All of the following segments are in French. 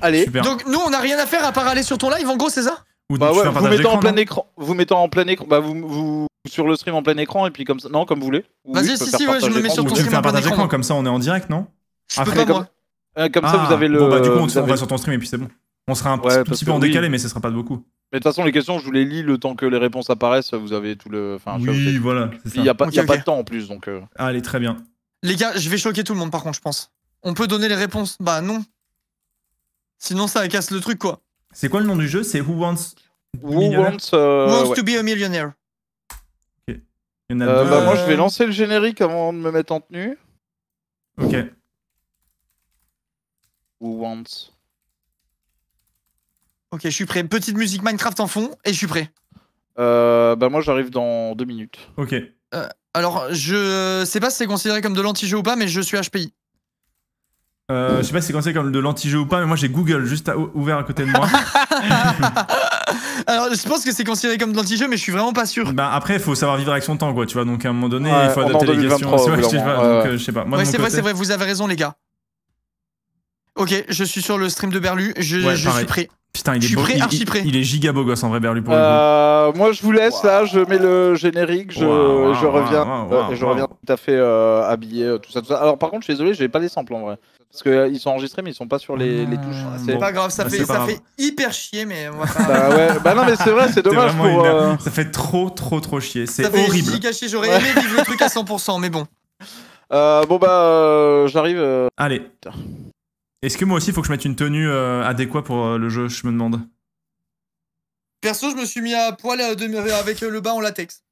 Allez. Donc nous, on a rien à faire à part aller sur ton live, en gros, c'est ça Ou Bah ouais, vous mettez mettant en plein écran, vous mettant en plein écran, bah vous, vous sur le stream en plein écran et puis comme ça, non, comme vous voulez. Vas-y, si, si, ouais, je me mets sur ton tu stream fais en plein écran, comme ça on est en direct, non Je peux pas, euh, comme- ça, vous ah. avez le. Bon, bah, du coup, on, va sur ton stream et puis c'est bon. On sera un petit, peu en décalé, mais ce sera pas de beaucoup. Mais de toute façon, les questions, je vous les lis le temps que les réponses apparaissent. Vous avez tout le. oui, voilà. c'est Il n'y a, pas, y a pas de temps en plus, donc. Euh. Allez, très bien. Les gars, je vais choquer tout le monde, par contre, je pense. On peut donner les réponses Bah non. Sinon, ça casse le truc, quoi. C'est quoi le nom du jeu C'est Who Wants... Who wants, Who wants to be a millionaire euh, moi, je vais lancer le générique avant de me mettre en tenue. Ok. Who wants Ok, je suis prêt. Petite musique Minecraft en fond et je suis prêt. Euh, bah moi j'arrive dans deux minutes. Ok. Euh, alors je sais pas si c'est considéré comme de l'anti-jeu ou pas, mais je suis HPI. Euh, je sais pas si c'est considéré comme de l'anti-jeu ou pas, mais moi j'ai Google juste ouvert à côté de moi. Alors je pense que c'est considéré comme de l'anti-jeu, mais je suis vraiment pas sûr. Bah après, il faut savoir vivre avec son temps, quoi, tu vois. Donc à un moment donné, il faut adapter les questions. C'est vrai, euh, je sais pas. je sais pas. ouais, c'est vrai, c'est vrai, vous avez raison, les gars. Ok, je suis sur le stream de Berlu, je suis prêt. Putain, il est, il, est giga beau gosse en vrai Berlu pour le euh, coup. Moi je vous laisse là, je mets le générique, je, reviens euh, je reviens tout à fait euh, habillé, tout ça, tout ça. Alors par contre, je suis désolé, j'ai pas les samples en vrai. Parce qu'ils sont enregistrés mais ils sont pas sur les, ah, touches. C'est pas grave, ça, ah, fait, hyper chier mais bah, ouais. bah non mais c'est vrai, c'est dommage pour... Ça fait trop trop trop chier, c'est horrible. Ça fait j'aurais aimé vivre le truc à 100% mais bon. bon bah j'arrive... Allez. Est-ce que moi aussi, il faut que je mette une tenue euh, adéquate pour euh, le jeu Je me demande. Perso, je me suis mis à poil euh, avec le bas en latex.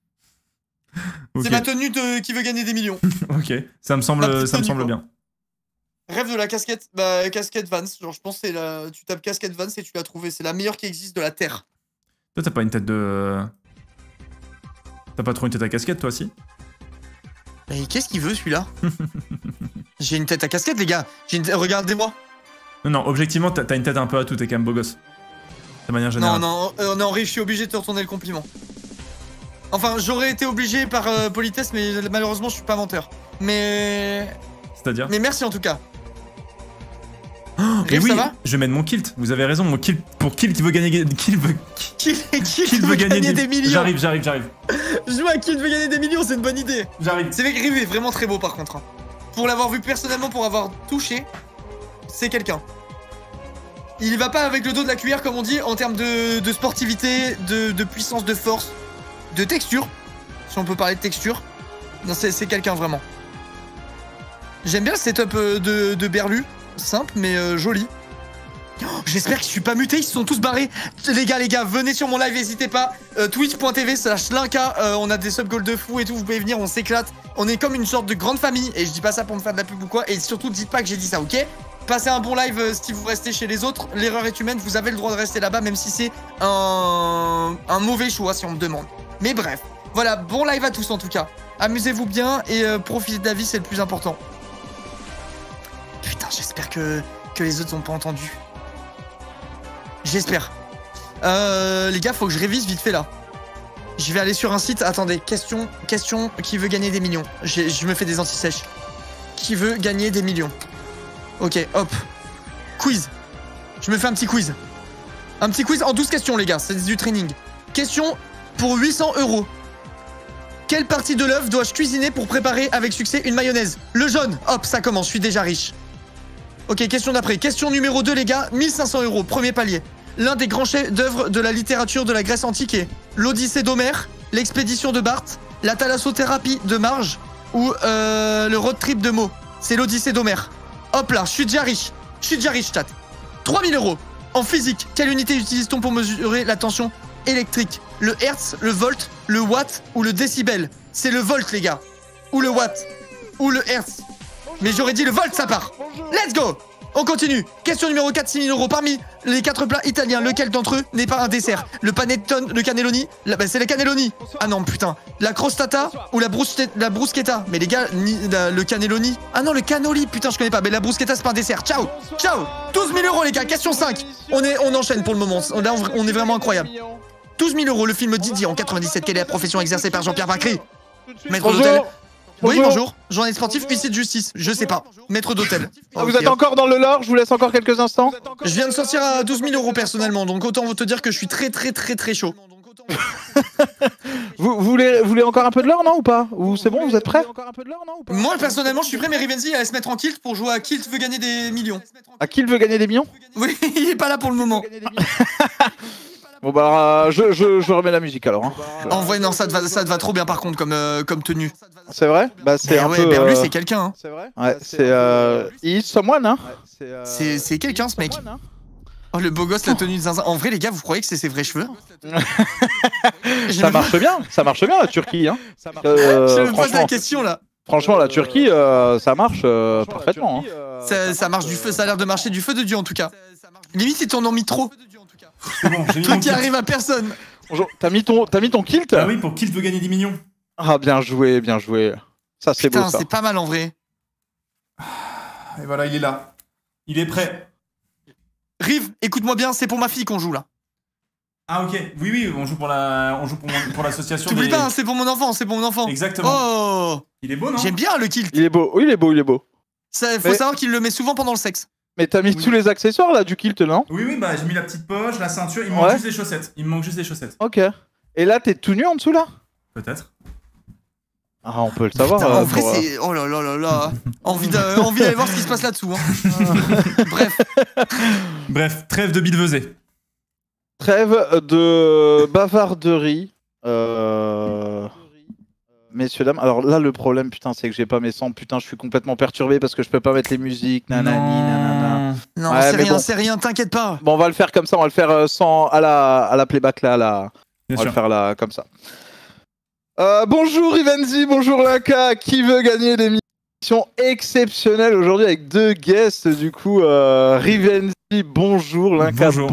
C'est ma tenue qui veut gagner des millions. ok, ça me semble, ça me semble bien. Rêve de la casquette, bah, casquette Vance. Genre, je pense que tu tapes casquette Vance et tu l'as trouvé. C'est la meilleure qui existe de la Terre. Toi, t'as pas une tête de. T'as pas trop une tête à casquette, toi, aussi Mais qu'est-ce qu'il veut, celui-là J'ai une tête à casquette, les gars. Regardez-moi. Non, non, objectivement, t'as une tête un peu à tout, t'es quand même beau gosse. De manière générale. Non, non, euh, non, je suis obligé de te retourner le compliment. Enfin, j'aurais été obligé par euh, politesse, mais malheureusement, je suis pas menteur. Mais. C'est-à-dire Mais merci en tout cas. Oh, oui, ça va je mène mon kilt. Vous avez raison, mon kilt pour kilt qui veut gagner, kilt veut, kilt, veut gagner, des, millions. J'arrive, j'arrive, j'arrive. Je vois, kilt veut gagner des millions, c'est une bonne idée. J'arrive. C'est vrai que est vraiment très beau par contre. Hein pour l'avoir vu personnellement, pour avoir touché, c'est quelqu'un. Il va pas avec le dos de la cuillère, comme on dit, en termes de, sportivité, de, puissance, de force, de texture. Si on peut parler de texture. Non, c'est quelqu'un vraiment. J'aime bien le setup euh, de Berlu. Simple, mais euh, joli. J'espère que je suis pas muté, ils se sont tous barrés. Les gars, les gars, venez sur mon live, n'hésitez pas. Euh, Twitch.tv slash Linka, euh, on a des subgoals de fou et tout, vous pouvez venir, on s'éclate. On est comme une sorte de grande famille, et je dis pas ça pour me faire de la pub ou quoi, et surtout dites pas que j'ai dit ça, ok Passez un bon live euh, si vous restez chez les autres. L'erreur est humaine, vous avez le droit de rester là-bas, même si c'est un... un mauvais choix si on me demande. Mais bref, voilà, bon live à tous en tout cas. Amusez-vous bien et profitez de la vie, c'est le plus important. Putain, j'espère que... que les autres n'ont pas entendu. J'espère. Euh, les gars, faut que je révise vite fait là. Je vais aller sur un site. Attendez, question, question. Qui veut gagner des millions Je me fais des anti-sèches. Qui veut gagner des millions Ok, hop. Quiz. Je me fais un petit quiz. Un petit quiz en 12 questions, les gars. C'est du training. Question pour 800 euros. Quelle partie de l'œuf dois-je cuisiner pour préparer avec succès une mayonnaise Le jaune. Hop, ça commence. Je suis déjà riche. Ok, question d'après. Question numéro 2, les gars. 1500 euros, premier palier. L'un des grands chefs-d'œuvre de la littérature de la Grèce antique est l'Odyssée d'Homère, l'expédition de Barthes, la thalassothérapie de Marge ou euh, le road trip de Mo C'est l'Odyssée d'Homère. Hop là, je suis déjà riche. Je suis déjà riche, chat. 3000 euros. En physique, quelle unité utilise-t-on pour mesurer la tension électrique Le hertz, le volt, le watt ou le décibel C'est le volt, les gars. Ou le watt. Ou le hertz. Mais j'aurais dit le vol ça part. Let's go on continue. Question numéro 4, 6 000 euros. Parmi les 4 plats italiens, lequel d'entre eux n'est pas un dessert Le panettone, le cannelloni bah, C'est la cannelloni. Ah non, putain. La crostata ou la, la bruschetta Mais les gars, le cannelloni. Ah non, le cannoli, putain, je connais pas. Mais la bruschetta, c'est pas un dessert. Ciao Ciao 12 000 euros, les gars. Question 5. On, est, on enchaîne pour le moment. Là, on, est vraiment incroyable. 12 000 euros, le film Didier en 97. Quelle est la profession exercée par Jean-Pierre Bacry Maître d'hôtel oui, bonjour. Journée sportif, huissier de justice. Je sais pas. Maître d'hôtel. Ah, vous êtes encore dans le lore, je vous laisse encore quelques instants. Je viens de sortir à 12 000 euros personnellement, donc autant vous te dire que je suis très très très très chaud. vous, voulez, encore un peu de lore, non ou pas c'est bon, vous êtes prêts Moi, personnellement, je suis prêt, mais Rivenzi, à se mettre en kilt pour jouer à kilt veut gagner des millions. À kilt veut gagner des millions Oui, il est pas là pour le moment. Bon bah euh, je, je, remets la musique alors. Hein. En vrai non ça te va, ça te va trop bien par contre comme, euh, comme tenue. C'est vrai Bah c'est un Berlu euh, c'est quelqu'un. Hein. C'est vrai Ouais bah, hein. c'est euh, hein. C'est quelqu'un ce mec. Hein. Oh le beau gosse la tenue de zinzin. En vrai les gars vous croyez que c'est ses vrais cheveux Ça marche bien, ça marche bien la Turquie hein. je me pose la question là. Franchement, la Turquie, ça marche parfaitement. Hein. ça, marche du feu, ça a l'air de marcher du feu de Dieu en tout cas. Limite, ils t'en ont mis trop qui arrive à personne. Bonjour. T'as mis ton, mis ton kilt Ah oui, pour Kilt veut gagner 10 millions. Ah, bien joué, bien joué. Ça, c'est beau, c'est pas mal en vrai. Ah, et voilà, il est là. Il est prêt. Rive, écoute-moi bien, c'est pour ma fille qu'on joue là. Ah ok, oui oui, on joue pour la, on joue pour, l'association. T'oublies pas, hein, c'est pour mon enfant, c'est pour mon enfant. Exactement. Oh Il est beau non J'aime bien le kilt. Il est beau, il est beau, il est beau. Ça, faut savoir qu'il le met souvent pendant le sexe. Mais t'as mis tous les accessoires là du kilt, non Oui, oui, bah j'ai mis la petite poche, la ceinture, il me manque juste les chaussettes. Il me manque juste les chaussettes. Ok. Et là, t'es tout nu en dessous là Peut-être. Ah, on peut le savoir. Hein, en Oh là là là là Envie d'aller voir ce qui se passe là-dessous. Hein. Bref. Bref, trêve de bilvesé. Trêve de bavarderie. Euh... Messieurs, dames, alors là, le problème, putain, c'est que j'ai pas mes sons. Putain, je suis complètement perturbé parce que je peux pas mettre les musiques. Nanani, nanani non, c'est rien, c'est rien, t'inquiète pas. Bon, on va le faire comme ça, on va le faire euh, sans à la, à la playback là, là. on va le faire là comme ça. Euh, bonjour Rivenzi, bonjour Laka, qui veut gagner des exceptionnelle exceptionnelles aujourd'hui avec deux guests du coup euh, Rivenzi, bonjour Linka, bonjour.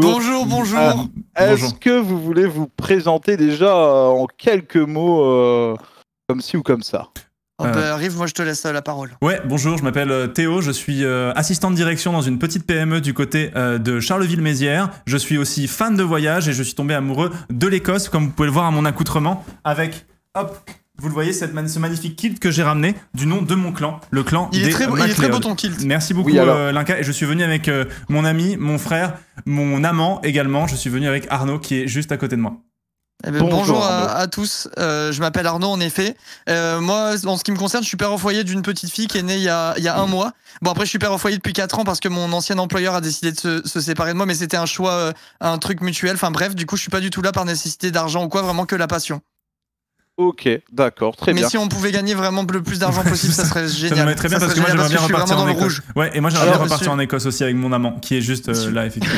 Bonjour, bonjour. Euh, est-ce que vous voulez vous présenter déjà en quelques mots comme ci ou comme ça Oh moi je te laisse euh, la parole. Ouais, bonjour, je m'appelle euh, Théo, je suis assistant de direction dans une petite PME du côté de Charleville-Mézières. Je suis aussi fan de voyage et je suis tombé amoureux de l'Écosse, comme vous pouvez le voir à mon accoutrement, avec, hop, vous le voyez, ce magnifique kilt que j'ai ramené du nom de mon clan, le clan il est très Il est très beau ton kilt. Merci beaucoup Linka, et je suis venu avec mon ami, mon frère, mon amant également. Je suis venu avec Arnaud qui est juste à côté de moi. Eh ben, bonjour, à, tous, euh, je m'appelle Arnaud en effet. Euh, moi, en ce qui me concerne, je suis père au foyer d'une petite fille qui est née il y a, un mm. mois. Bon, après, je suis père au foyer depuis 4 ans parce que mon ancien employeur a décidé de se, séparer de moi, mais c'était un choix, euh, un truc mutuel. Enfin bref, du coup, je suis pas du tout là par nécessité d'argent ou quoi, vraiment que la passion. Ok, d'accord, très mais bien. Mais si on pouvait gagner vraiment le plus d'argent possible, ça serait génial. Ça très bien parce que moi j'aimerais bien en Écosse. Ouais, et moi j'aimerais repartir en Écosse aussi avec mon amant qui est juste là effectivement.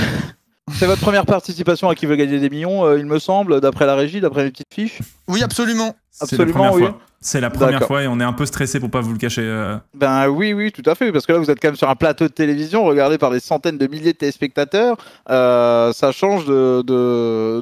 C'est votre première participation à qui veut gagner des millions, euh, il me semble, d'après la régie, d'après les petites fiches. Oui, absolument. Absolument, C'est la première fois et on est un peu stressé pour pas vous le cacher. Euh. Ben oui, oui, tout à fait, parce que là vous êtes quand même sur un plateau de télévision regardé par des centaines de milliers de téléspectateurs. Euh, ça change de,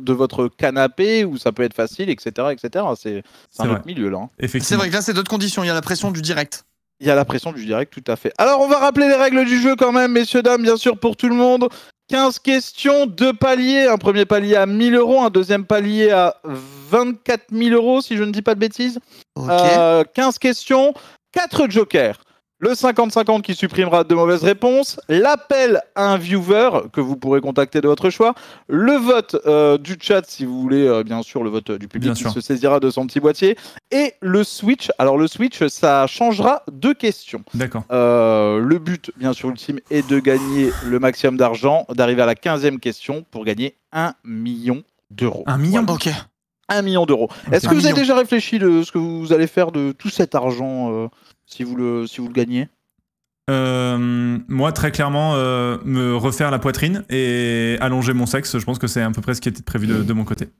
de, votre canapé où ça peut être facile, etc., etc. C'est un autre milieu là. Hein. C'est vrai que là c'est d'autres conditions. Il y a la pression du direct. Il y a la pression du direct, tout à fait. Alors, on va rappeler les règles du jeu quand même, messieurs, dames, bien sûr, pour tout le monde. 15 questions, deux paliers. Un premier palier à 1000 euros, un deuxième palier à 24 000 euros, si je ne dis pas de bêtises. 15 euh, questions, 4 jokers. Le 50-50 qui supprimera de mauvaises réponses, l'appel à un viewer que vous pourrez contacter de votre choix, le vote euh, du chat si vous voulez, euh, bien sûr, le vote euh, du public qui se saisira de son petit boîtier, et le switch. Alors le switch, ça changera de questions. D'accord. le but, bien sûr, ultime est de gagner le maximum d'argent, d'arriver à la 15e question pour gagner un million d'euros. Un million bancaire Un million d'euros. Est-ce que vous avez déjà réfléchi de ce que vous allez faire de tout cet argent si vous le, si vous le gagnez euh, moi, très clairement, euh, me refaire la poitrine et allonger mon sexe, je pense que c'est à peu près ce qui était prévu de, mon côté.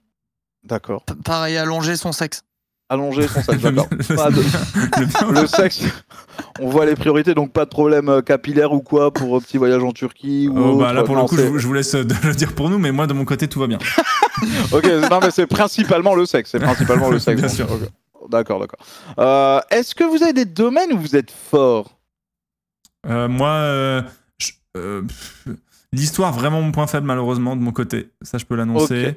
D'accord. Pareil, allonger son sexe. Allonger son sexe, d'accord. le sexe, on voit les priorités, donc pas de problème euh, capillaire ou quoi pour un petit voyage en Turquie ou oh, bah, Là, pour le coup, je, vous laisse le dire pour nous, mais moi, de mon côté, tout va bien. ok, non, mais c'est principalement le sexe. C'est principalement le sexe. Bien sûr d'accord, d'accord. Euh, est-ce que vous avez des domaines où vous êtes fort euh, Moi, euh, l'histoire, vraiment mon point faible, malheureusement, de mon côté. Ça, je peux l'annoncer.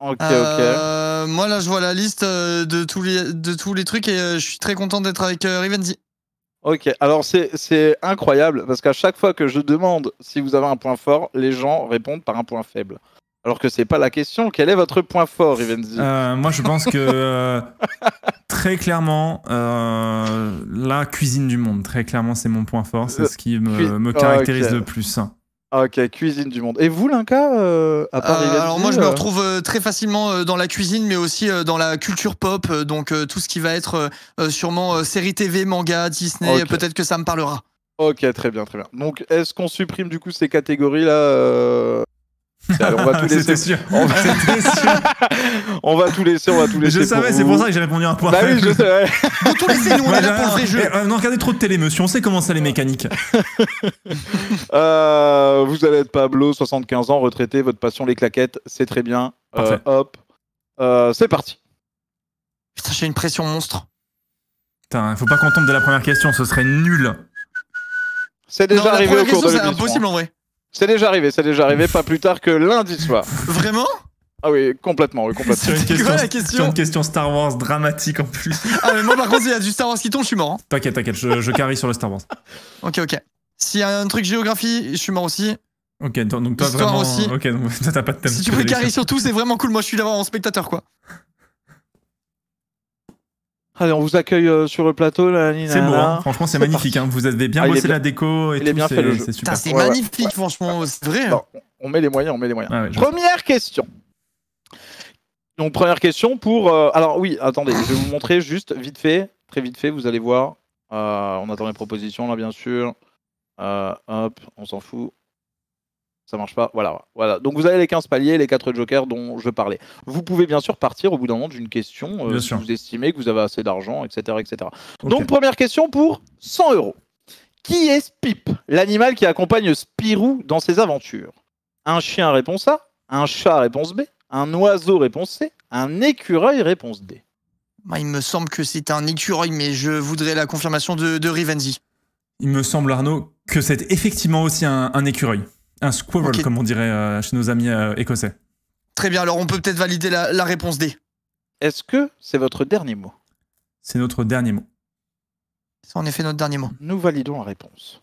Ok, moi là, je vois la liste de tous les, de tous les trucs et je suis très content d'être avec Rivenzi. Ok, alors c'est incroyable parce qu'à chaque fois que je demande si vous avez un point fort, les gens répondent par un point faible. Alors que c'est pas la question. Quel est votre point fort, Rivenzi euh, Moi, je pense que euh, très clairement, euh, la cuisine du monde. Très clairement, c'est mon point fort. C'est ce qui me, caractérise le plus. Ah, ok, cuisine du monde. Et vous, Linka, à Alors moi, je me retrouve très facilement dans la cuisine, mais aussi dans la culture pop, donc tout ce qui va être sûrement série TV, manga, Disney. Peut-être que ça me parlera. Ok, très bien, très bien. Donc, est-ce qu'on supprime du coup ces catégories-là on va tout laisser. On, va... sûr. on tout laisser, on va tout laisser. Je savais, c'est pour ça que j'ai répondu à un point. Bah oui, je savais. tout on ouais, est là pour le jeu. Euh, non, regardez trop de télé, on sait comment ça les mécaniques. Euh, vous allez être Pablo, 75 ans, retraité, votre passion les claquettes, c'est très bien. Euh, c'est parti. Putain, j'ai une pression monstre. Putain, faut pas qu'on tombe dès la première question, ce serait nul. C'est déjà arrivé au cours de C'est impossible en vrai. C'est déjà arrivé, c'est déjà arrivé, pas plus tard que lundi soir. Vraiment ah oui, complètement, oui, complètement. C'est une, question, Star Wars dramatique en plus. Ah mais moi par contre, s'il y a du Star Wars qui tombe, je suis mort. Hein. T'inquiète, t'inquiète, je, je sur le Star Wars. Ok, ok. S'il y a un truc géographie, je suis mort aussi. Ok, donc toi vraiment... Aussi. Ok, donc t'as pas de thème. Si tu peux carry sur tout, c'est vraiment cool. Moi, je suis là en spectateur, quoi. Allez, on vous accueille euh, sur le plateau, là, Nina. C'est beau, hein. franchement, c'est magnifique. Hein. Vous avez bien ah, bossé la déco C'est super. C'est magnifique, franchement, c'est vrai. Hein. on met les moyens, on met les moyens. première question. Donc, première question pour. Euh, alors, oui, attendez, je vais vous montrer juste vite fait, très vite fait, vous allez voir. Euh, on attend les propositions, là, bien sûr. hop, on s'en fout ça marche pas. Voilà, voilà. Donc vous avez les 15 paliers, les 4 jokers dont je parlais. Vous pouvez bien sûr partir au bout d'un moment d'une question euh, si vous estimez que vous avez assez d'argent, etc. etc. Donc première question pour 100 euros. Qui est Spip, l'animal qui accompagne Spirou dans ses aventures Un chien réponse A, un chat réponse B, un oiseau réponse C, un écureuil réponse D. Bah, il me semble que c'est un écureuil, mais je voudrais la confirmation de, Rivenzi. Il me semble, Arnaud, que c'est effectivement aussi un écureuil. Un squirrel, comme on dirait euh, chez nos amis euh, écossais. Très bien, alors on peut peut-être valider la, réponse D. Est-ce que c'est votre dernier mot C'est notre dernier mot. C'est en effet notre dernier mot. Nous validons la réponse.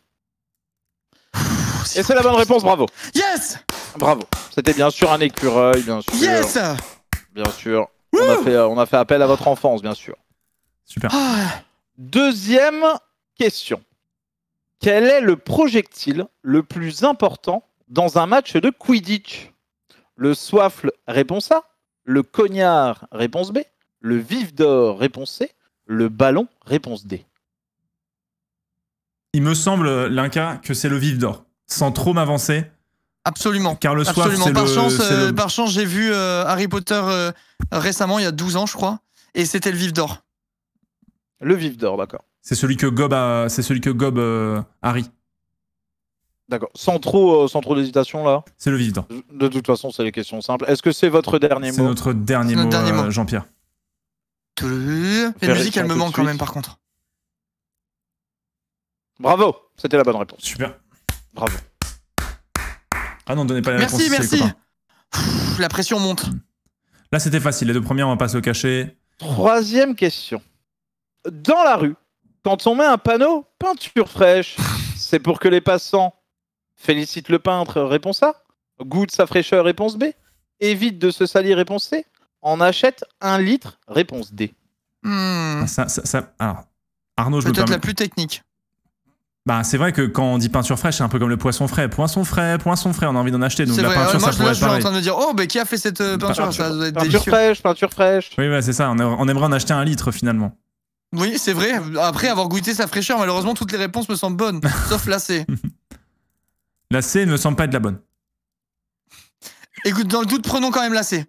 Et c'est la bonne réponse, bravo. Yes Bravo. C'était bien sûr un écureuil, bien sûr. Yes Bien sûr. Euh, on a, fait, appel à votre enfance, bien sûr. Super. Ah. Deuxième question. Quel est le projectile le plus important dans un match de Quidditch Le soifle, réponse A. Le cognard, réponse B. Le vif d'or, réponse C. Le ballon, réponse D. Il me semble, Linka, que c'est le vif d'or. Sans trop m'avancer. Absolument. Car le soif, c'est Par, le, chance, euh, par chance, j'ai vu euh, Harry Potter euh, récemment, il y a 12 ans, je crois. Et c'était le vif d'or. Le vif d'or, d'accord. C'est celui que gob c'est celui que gob Harry. Euh, D'accord. Sans trop, euh, sans trop d'hésitation là. C'est le visiteur. De toute façon, c'est les questions simples. Est-ce que c'est votre dernier mot C'est notre dernier euh, mot, Jean-Pierre. tout Jean-Pierre. La musique, elle me manque quand même, par contre. Bravo, c'était la bonne réponse. Super. Bravo. Ah non, donnez pas la merci, réponse. Merci, merci. la pression monte. Mm. Là, c'était facile. Les deux premiers, on va pas se cacher. Troisième question. Dans la rue, quand on met un panneau peinture fraîche, c'est pour que les passants félicitent le peintre, réponse A, goûtent sa fraîcheur, réponse B, évite de se salir, réponse C, en achète un litre, réponse D. Hmm. Ah, ça, Arnaud, je Peut-être la plus technique. Bah, c'est vrai que quand on dit peinture fraîche, c'est un peu comme le poisson frais. Poisson frais, poisson frais, on a envie d'en acheter. Donc la moi, je, suis en train de dire, oh, mais qui a fait cette euh, bah, peinture Peinture, fraîche, peinture fraîche. Oui, c'est ça. On, aimerait en acheter un litre finalement. Oui, c'est vrai. Après avoir goûté sa fraîcheur, malheureusement, toutes les réponses me semblent bonnes, sauf la C. La C ne me semble pas être la bonne. Écoute, dans le doute, prenons quand même la C.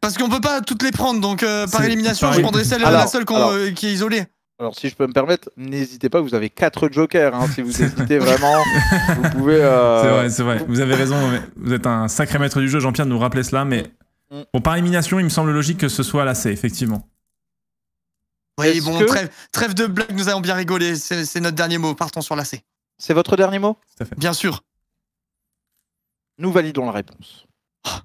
Parce qu'on peut pas toutes les prendre, donc euh, par élimination, je prendrai celle, la seule euh, qui est isolée. Alors, si je peux me permettre, n'hésitez pas, vous avez quatre jokers. Hein, si vous hésitez vraiment, vous pouvez. Euh, c'est vrai, c'est vrai. Vous avez raison. Vous êtes un sacré maître du jeu. Jean-Pierre nous rappeler cela, mais mm. par élimination, il me semble logique que ce soit la C, effectivement. Oui, bon, trêve, de blague, nous allons bien rigolé. C'est notre dernier mot. Partons sur la C. C'est votre dernier mot Bien sûr. Nous validons la réponse. Ah.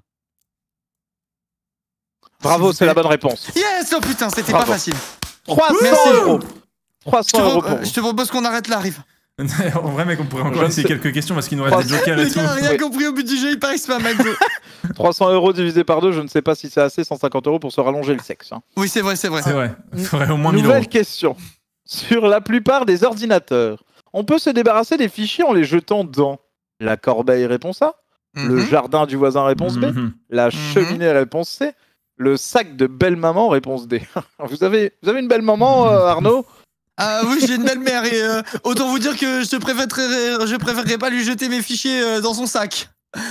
Bravo, c'est la bonne réponse. Yes Oh putain, c'était pas facile. 300 euros. je te propose qu'on arrête là, Rive. en vrai, mec, on pourrait encore essayer quelques questions parce qu'il nous reste des jokers et tout. rien compris au budget, il paraît c'est pas McDo. 300 euros divisé par deux, je ne sais pas si c'est assez, 150 euros pour se rallonger le sexe. Hein. Oui, c'est vrai, c'est vrai. C'est vrai. Il mm. faudrait au moins Nouvelle 1000 euros. question. Sur la plupart des ordinateurs, on peut se débarrasser des fichiers en les jetant dans la corbeille réponse A, le mhm. jardin du voisin réponse B, mhm. la mhm. cheminée réponse C, le sac de belle maman réponse D. vous, avez, vous avez une belle maman, euh, Arnaud ah oui, j'ai une belle-mère et euh, autant vous dire que je préférerais, je préférerais pas lui jeter mes fichiers euh, dans son sac.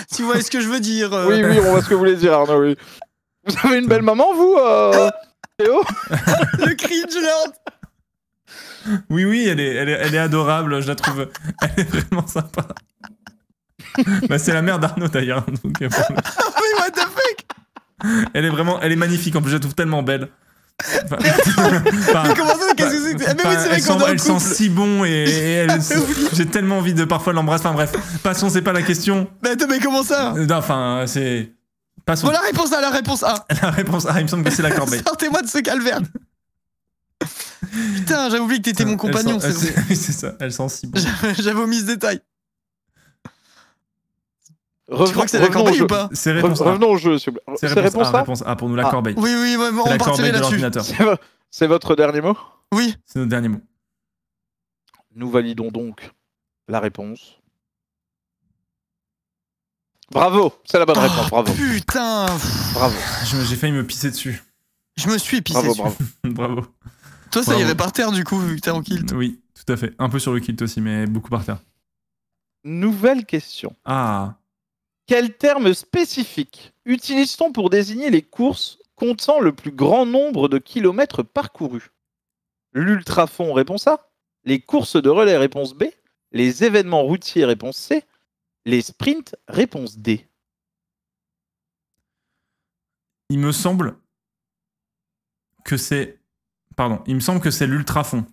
Si vous voyez ce que je veux dire. Euh? Oui, oui, on voit ce que vous voulez dire, Arnaud, oui. Vous avez une belle maman, vous, Théo Le cringe, Oui, oui, elle est, elle est, adorable, je la trouve. Elle est vraiment sympa. mais bah, c'est la mère d'Arnaud, d'ailleurs. Donc, ah oui, what the fuck Elle est vraiment, elle est magnifique, en plus, je la trouve tellement belle elle comment ça que c'est c'est si bon et, et ah j'ai tellement envie de parfois l'embrasser. Enfin bref, passons, c'est pas la question. Mais comment ça euh, Enfin, c'est. Passons. la réponse A, la réponse A. La réponse A, il me semble que c'est la corbeille. Sortez-moi de ce calvaire. Putain, j'avais oublié que t'étais mon compagnon. C'est ça, Elle sent si bon J'avais omis ce détail. Revenons, c'est la corbeille ou pas C'est réponse Revenons au jeu, s'il vous plaît. C'est réponse, réponse A pour nous, la ah, corbeille. Oui, oui, on partirait là-dessus. C'est votre dernier mot Oui. C'est notre dernier mot. Nous validons donc la réponse. Bravo, c'est la bonne oh, réponse, bravo. Putain Bravo. J'ai failli me pisser dessus. Je me suis pissé dessus. Bravo, bravo. Toi, ça irait par terre du coup, vu que t'es en kilt. Oui, tout à fait. Un peu sur le kilt aussi, mais beaucoup par terre. Nouvelle question. Ah quel terme spécifique utilise-t-on pour désigner les courses comptant le plus grand nombre de kilomètres parcourus L'ultrafond, réponse A. Les courses de relais, réponse B. Les événements routiers, réponse C. Les sprints, réponse D. Il me semble que c'est. Pardon, il me semble que c'est l'ultrafond.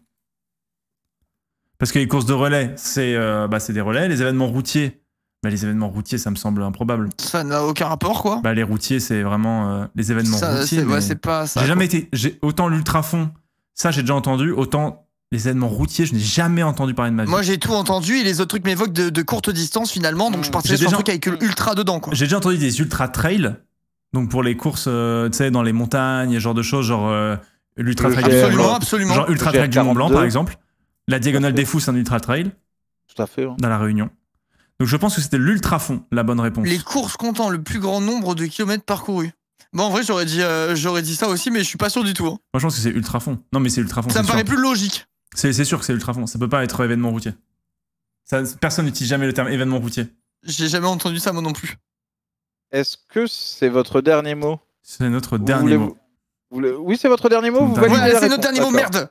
Parce que les courses de relais, c'est euh, bah, des relais. Les événements routiers, bah, les événements routiers, ça me semble improbable. Ça n'a aucun rapport, quoi. Bah, les routiers, c'est vraiment euh, les événements routiers. ça. J'ai jamais été. J'ai, autant fond. ça j'ai déjà entendu, autant les événements routiers, je n'ai jamais entendu parler de ma vie. Moi, j'ai tout entendu et les autres trucs m'évoquent de, de courte distance finalement, donc je mmh. partirais sur déjà... un truc avec l'ultra euh, mmh. dedans, quoi. J'ai déjà entendu des ultra trails, donc pour les courses, euh, tu sais, dans les montagnes, genre de choses, genre l'ultra trail absolument, du Mont Blanc. Blanc, par exemple. La diagonale des fous, c'est un ultra trail. Tout à fait. Dans la Réunion. Donc je pense que c'était l'ultra fond la bonne réponse. Les courses comptant le plus grand nombre de kilomètres parcourus. Bon, en vrai, j'aurais dit, euh, j'aurais dit ça aussi, mais je suis pas sûr du tout. Hein. Moi, je pense que c'est ultra fond. Non, mais c'est ultra fond. Ça me paraît plus logique. C'est sûr que c'est ultra fond. Ça peut pas être événement routier. Ça, personne n'utilise jamais le terme événement routier. J'ai jamais entendu ça moi non plus. Est-ce que c'est votre dernier mot C'est notre dernier mot. Oui, c'est votre dernier mot c'est notre dernier mot, merde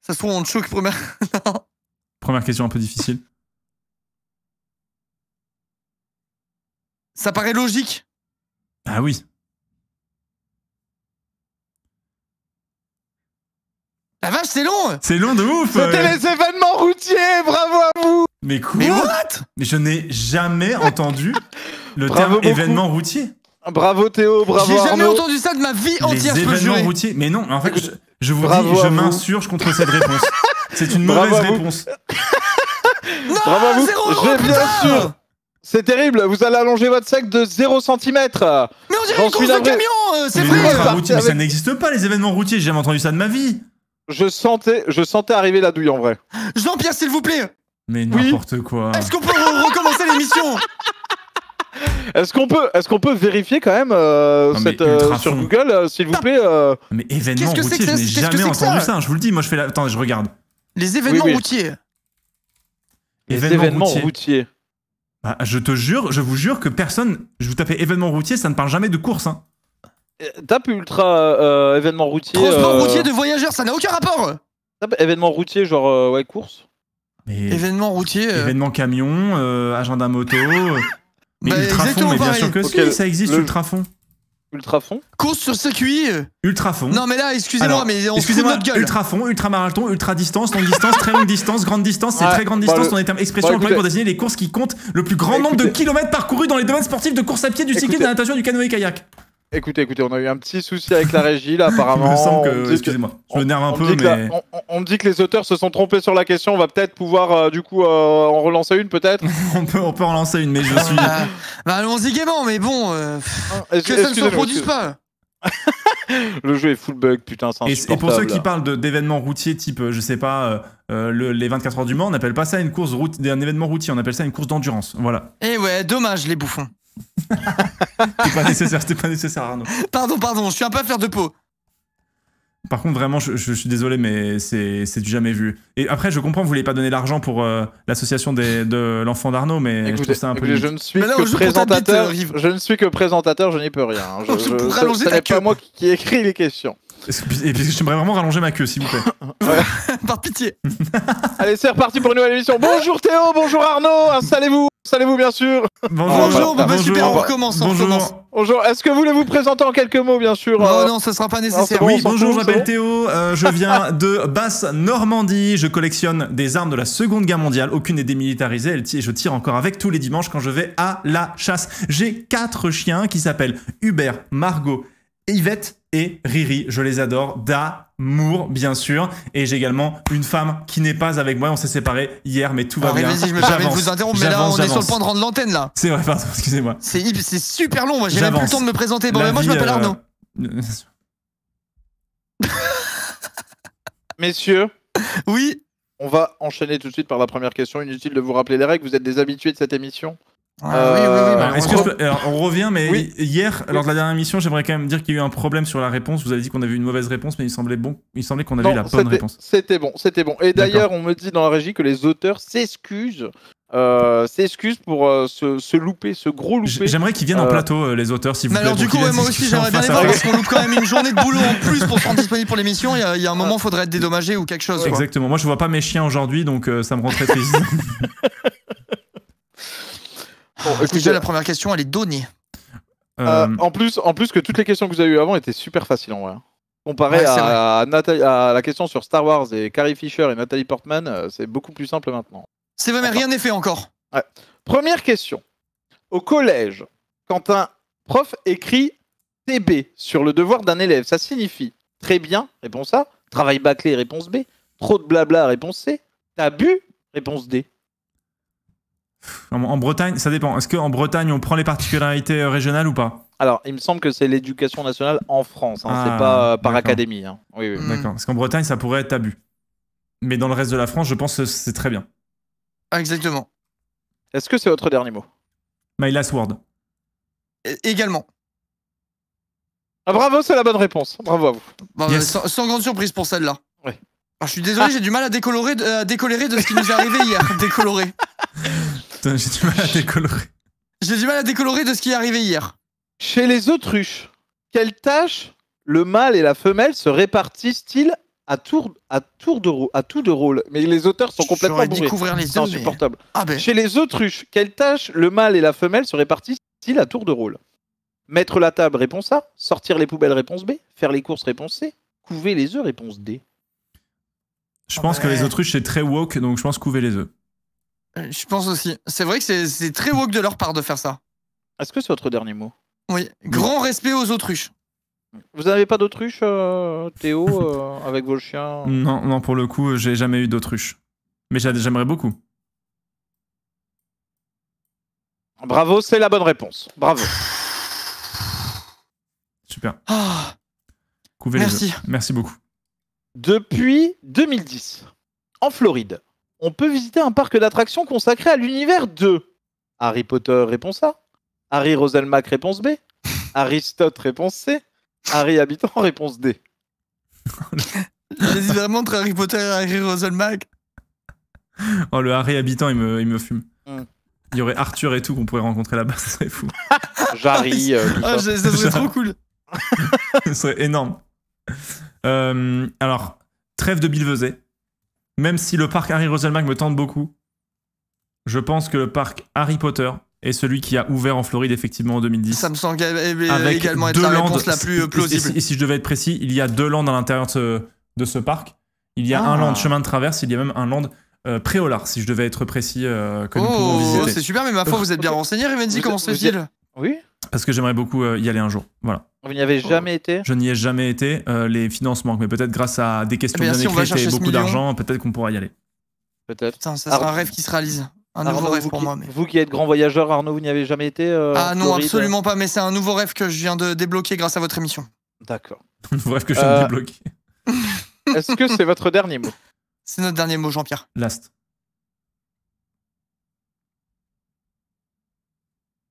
Ça se trouve, on choque première. Première question un peu difficile. Ça paraît logique. Ah oui. La vache, c'est long C'est long de ouf C'était les événements routiers, bravo à vous Mais quoi Mais what je n'ai jamais entendu le terme événement routier. Bravo Théo, bravo J'ai jamais entendu ça de ma vie entière, Les événements routiers, mais non, en fait, je, vous dis, je m'insurge contre cette réponse. c'est une mauvaise réponse. non, bravo à vous. bien sûr c'est terrible, vous allez allonger votre sac de 0 cm. Mais on dirait une de camion, c'est vrai. Mais, ça, n'existe pas les événements routiers, j'ai jamais entendu ça de ma vie. Je sentais, je sentais arriver la douille en vrai. Jean-Pierre, s'il vous plaît. Mais n'importe quoi. Est-ce qu'on peut recommencer l'émission Est-ce qu'on peut, est peut vérifier quand même euh, cette, euh, sur Google, euh, s'il vous plaît Mais événements routiers, je n'ai jamais entendu ça, Je vous le dis, moi je fais la... Attends, je regarde. Les événements routiers. Les événements, routiers. Bah, je te jure, je vous jure que personne. Je vous tapais événement routier, ça ne parle jamais de course. Hein. Euh, tape ultra euh, événement routier. Transport euh, routier de voyageurs, ça n'a aucun rapport Tape événement routier, genre, ouais, course. Événement routier. Événement camion, agenda moto. Bah, mais ultra fond, mais bien sûr que ça existe, ultra fond ultra fond Course sur circuit fond Non mais là, excusez-moi, mais excusez moi fout ultra notre ultra distance, longue distance, très longue distance, grande distance c'est très grande bah, distance on est termes expression bah, pour désigner les courses qui comptent le plus grand bah, nombre de kilomètres parcourus dans les domaines sportifs de course à pied, du cyclisme, de la natation, du canoë-kayak. Écoutez, écoutez, on a eu un petit souci avec la régie là, apparemment. excusez-moi, je un peu, mais on, me dit que les auteurs se sont trompés sur la question. On va peut-être pouvoir, euh, du coup, euh, en relancer une, peut-être. on peut, on peut en relancer une, mais je ah. suis. bah, allons-y gaiement, mais bon, euh, ah, que ça ne se reproduise pas. le jeu est full bug, putain, c'est et pour ceux qui parlent d'événements routiers type, je sais pas, les 24 heures du Mans, on n'appelle pas ça une course route, un événement routier, on appelle ça une course d'endurance. Voilà. Eh ouais, dommage les bouffons c'était pas nécessaire, pas nécessaire, Arnaud. Pardon, pardon, je suis un peu à faire de peau. Par contre, vraiment, je, suis désolé, mais c'est du jamais vu. Et après, je comprends, vous voulez pas donner l'argent pour euh, l'association de l'enfant d'Arnaud, mais je trouve ça un peu. Je, je ne suis que présentateur. Euh, je ne suis que présentateur, je n'y peux rien. Je, je, n'est pas moi qui, qui écris les questions. Et puis j'aimerais vraiment rallonger ma queue, s'il vous plaît. Par pitié. Allez, c'est reparti pour une nouvelle émission. Bonjour Théo, bonjour Arnaud, installez-vous. Salut-vous, bien sûr Bonjour, ah, bonjour, super, on recommence, bonjour. Bonjour, est-ce que vous voulez vous présenter en quelques mots, bien sûr Non, euh, non, ce sera pas nécessaire. oui, bonjour, je m'appelle Théo, euh, je viens de Basse-Normandie, je collectionne des armes de la Seconde Guerre mondiale, aucune n'est démilitarisée, et je tire encore avec tous les dimanches quand je vais à la chasse. J'ai quatre chiens qui s'appellent Hubert, Margot, Yvette et Riri. Je les adore d'amour, bien sûr. Et j'ai également une femme qui n'est pas avec moi. On s'est séparés hier, mais tout va ah, bien. je vous interrompre, mais là, on est sur le point de rendre l'antenne, là. C'est vrai, pardon, excusez-moi. C'est super long, moi, j'ai même plus le temps de me présenter. Bon, bah, moi, je m'appelle euh, Arnaud. Messieurs. Oui. On va enchaîner tout de suite par la première question. Inutile de vous rappeler les règles. Vous êtes des habitués de cette émission on revient, mais hier, lors de la dernière émission, j'aimerais quand même dire qu'il y a eu un problème sur la réponse. Vous avez dit qu'on avait eu une mauvaise réponse, mais il semblait bon. Il semblait qu'on avait eu la bonne réponse. C'était bon, c'était bon. Et d'ailleurs, on me dit dans la régie que les auteurs s'excusent euh, pour euh, se, louper, ce gros louper J'aimerais qu'ils viennent en euh, plateau, euh, les auteurs, si vous Alors, du coup, moi aussi, j'aimerais bien les voir parce qu'on loupe quand même une journée de boulot en plus pour se rendre disponible pour l'émission. Il, y, a un moment, il faudrait être dédommagé ou quelque chose. Exactement. Moi, je vois pas mes chiens aujourd'hui, donc ça me rend très triste. déjà, la première question, elle est donnée. Euh, euh, en, plus, en plus que toutes les questions que vous avez eues avant étaient super faciles en vrai. Hein. Comparé à, à, la question sur Star Wars et Carrie Fisher et Nathalie Portman, euh, c'est beaucoup plus simple maintenant. C'est vrai, mais rien n'est fait encore. Première question. Au collège, quand un prof écrit TB sur le devoir d'un élève, ça signifie très bien, réponse A, travail bâclé, réponse B, trop de blabla, réponse C, t'as bu, réponse D. En, Bretagne, ça dépend. Est-ce qu'en Bretagne, on prend les particularités euh, régionales ou pas alors, il me semble que c'est l'éducation nationale en France, hein. c'est ah, pas euh, par académie. Hein. Oui, hmm. D'accord, parce qu'en Bretagne, ça pourrait être tabu. Mais dans le reste de la France, je pense que c'est très bien. Ah, exactement. Est-ce que c'est votre dernier mot My last word. également. Ah, bravo, c'est la bonne réponse. Bravo à vous. sans, grande surprise pour celle-là. je suis désolé, j'ai du mal à décolorer, à décolérer de ce qui nous est arrivé hier. Décolorer j'ai du mal à décolorer. J'ai du mal à décolorer de ce qui est arrivé hier. Chez les autruches, quelles tâches le mâle et la femelle se répartissent-ils à tour, à tour de à tout de rôle Mais les auteurs sont complètement découvrir C'est insupportable. Ah, ben. Chez les autruches, quelles tâches le mâle et la femelle se répartissent-ils à tour de rôle Mettre la table, réponse A. Sortir les poubelles, réponse B. Faire les courses, réponse C. Couver les œufs, réponse D. Je pense que les autruches, c'est très woke, donc je pense couver les œufs. Euh, je pense aussi. C'est vrai que c'est très woke de leur part de faire ça. Est-ce que c'est votre dernier mot Oui. Grand respect aux autruches. Vous n'avez pas d'autruche, euh, Théo, euh, avec vos chiens Non, non, pour le coup, j'ai jamais eu d'autruche. Mais j'aimerais beaucoup. Bravo, c'est la bonne réponse. Bravo. Super. Ah. merci. Merci beaucoup. Depuis 2010, en Floride, on peut visiter un parc d'attractions consacré à l'univers de Harry Potter, réponse A. Harry Roselmack, réponse B. Aristote, réponse C. Harry Habitant, réponse D. vraiment entre Harry Potter et Harry Roselmack. Oh, le Harry Habitant, il me, il me fume. Hmm. Il y aurait Arthur et tout qu'on pourrait rencontrer là-bas, ce serait fou. Jarry. Euh, oh, ça serait trop cool. ce serait énorme. Euh, alors, trêve de Bilvesey même si le parc Harry Roselmack me tente beaucoup, je pense que le parc Harry Potter est celui qui a ouvert en Floride effectivement en 2010. Ça me semble également être la réponse la plus plausible. Et si, je devais être précis, il y a deux landes à l'intérieur de ce, parc. Il y a un ah. land chemin de traverse, il y a même un land pré euh, Préolard, si je devais être précis, euh, oh, C'est super, mais ma foi, vous êtes bien renseigné, Rivenzi, comment se fait-il Oui parce que j'aimerais beaucoup euh, y aller un jour. Voilà. Vous n'y avez oh. jamais été Je n'y ai jamais été. Euh, les finances manquent, mais peut-être grâce à des eh questions bien, écrites et beaucoup d'argent, peut-être qu'on pourra y aller. Peut-être. ça sera un rêve qui se réalise. Un nouveau rêve pour moi. Vous qui êtes grand voyageur, Arnaud, vous n'y avez jamais été euh, Ah non, absolument pas, mais c'est un nouveau rêve que je viens de débloquer grâce à votre émission. D'accord. Un nouveau rêve que je viens de débloquer. Est-ce que c'est votre dernier mot C'est notre dernier mot, Jean-Pierre. Last.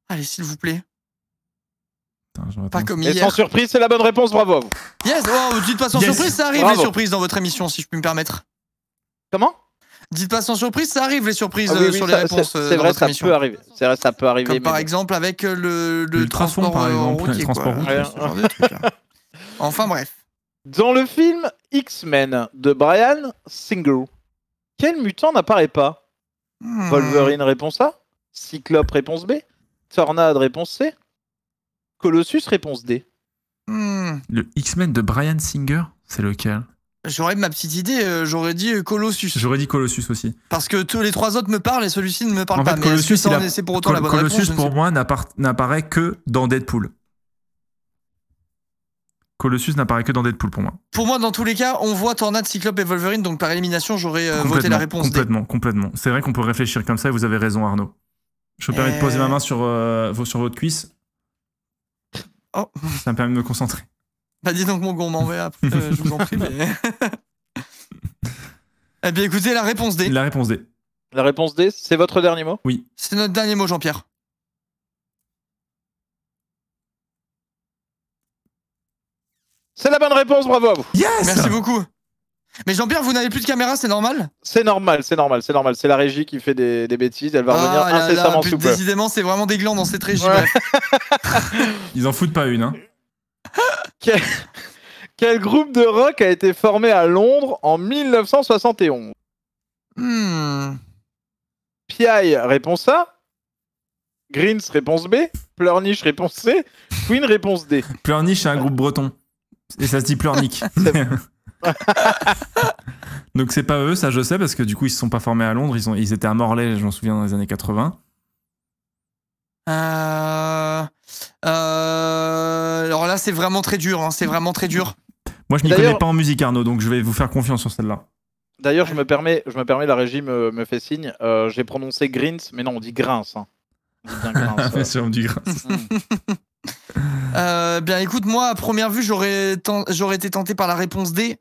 Allez, s'il vous plaît, pas comme hier. Et sans surprise, c'est la bonne réponse, bravo Yes, oh, dites pas sans surprise, ça arrive les surprises dans votre émission, si je puis me permettre. Comment Dites pas sans surprise, ça arrive les surprises ah euh, sur les réponses. C'est euh, vrai, ça peut arriver. C'est vrai, ça peut arriver. Comme par exemple avec le, transport, par exemple, routier, Enfin bref. Dans le film X-Men de Brian Singer, quel mutant n'apparaît pas hmm. Wolverine réponse A, Cyclope réponse B, Tornade réponse C, Colossus, réponse D. Hmm. Le X-Men de Brian Singer, c'est lequel J'aurais ma petite idée, euh, j'aurais dit euh, Colossus. J'aurais dit Colossus aussi. Parce que tous les trois autres me parlent et celui-ci ne me parle pas. Colossus, c'est pour autant la bonne Colossus, pour moi, n'apparaît que dans Deadpool. Colossus n'apparaît que dans Deadpool pour moi. Pour moi, dans tous les cas, on voit Tornade, Cyclope et Wolverine, donc par élimination, j'aurais euh, voté la réponse. Complètement, D. complètement. C'est vrai qu'on peut réfléchir comme ça et vous avez raison, Arnaud. Je me permets de poser ma main sur, sur votre cuisse. Oh. Ça me permet de me concentrer. Bah dis donc mon gourmand, VA, après, euh, je vous en prie. eh bien écoutez, la réponse D. La réponse D. La réponse D, c'est votre dernier mot Oui. C'est notre dernier mot, Jean-Pierre. C'est la bonne réponse, bravo à Yes Merci beaucoup. Mais Jean-Pierre, vous n'avez plus de caméra, c'est normal C'est normal, c'est normal, c'est normal. C'est la régie qui fait des, bêtises, elle va ah revenir incessamment sous peu. Décidément, c'est vraiment des glands dans cette régie. Ils en foutent pas une. Hein. Quel... groupe de rock a été formé à Londres en 1971 hmm. Piaille, réponse A. Greens, réponse B. Pleurniche, réponse C. Queen, réponse D. Pleurniche, c'est un groupe breton. Et ça se dit pleurnique. Donc c'est pas eux, ça je sais, parce que du coup ils se sont pas formés à Londres, ils, sont, ils étaient à Morlaix, je m'en souviens, dans les années 80. Euh, euh, alors là c'est vraiment très dur, hein, c'est vraiment très dur. Moi je m'y connais pas en musique Arnaud, donc je vais vous faire confiance sur celle-là. D'ailleurs je me permets, je me permets, la régie me, fait signe, euh, j'ai prononcé Grins, mais non on dit Grince. Hein. bien écoute moi à première vue j'aurais été tenté par la réponse D.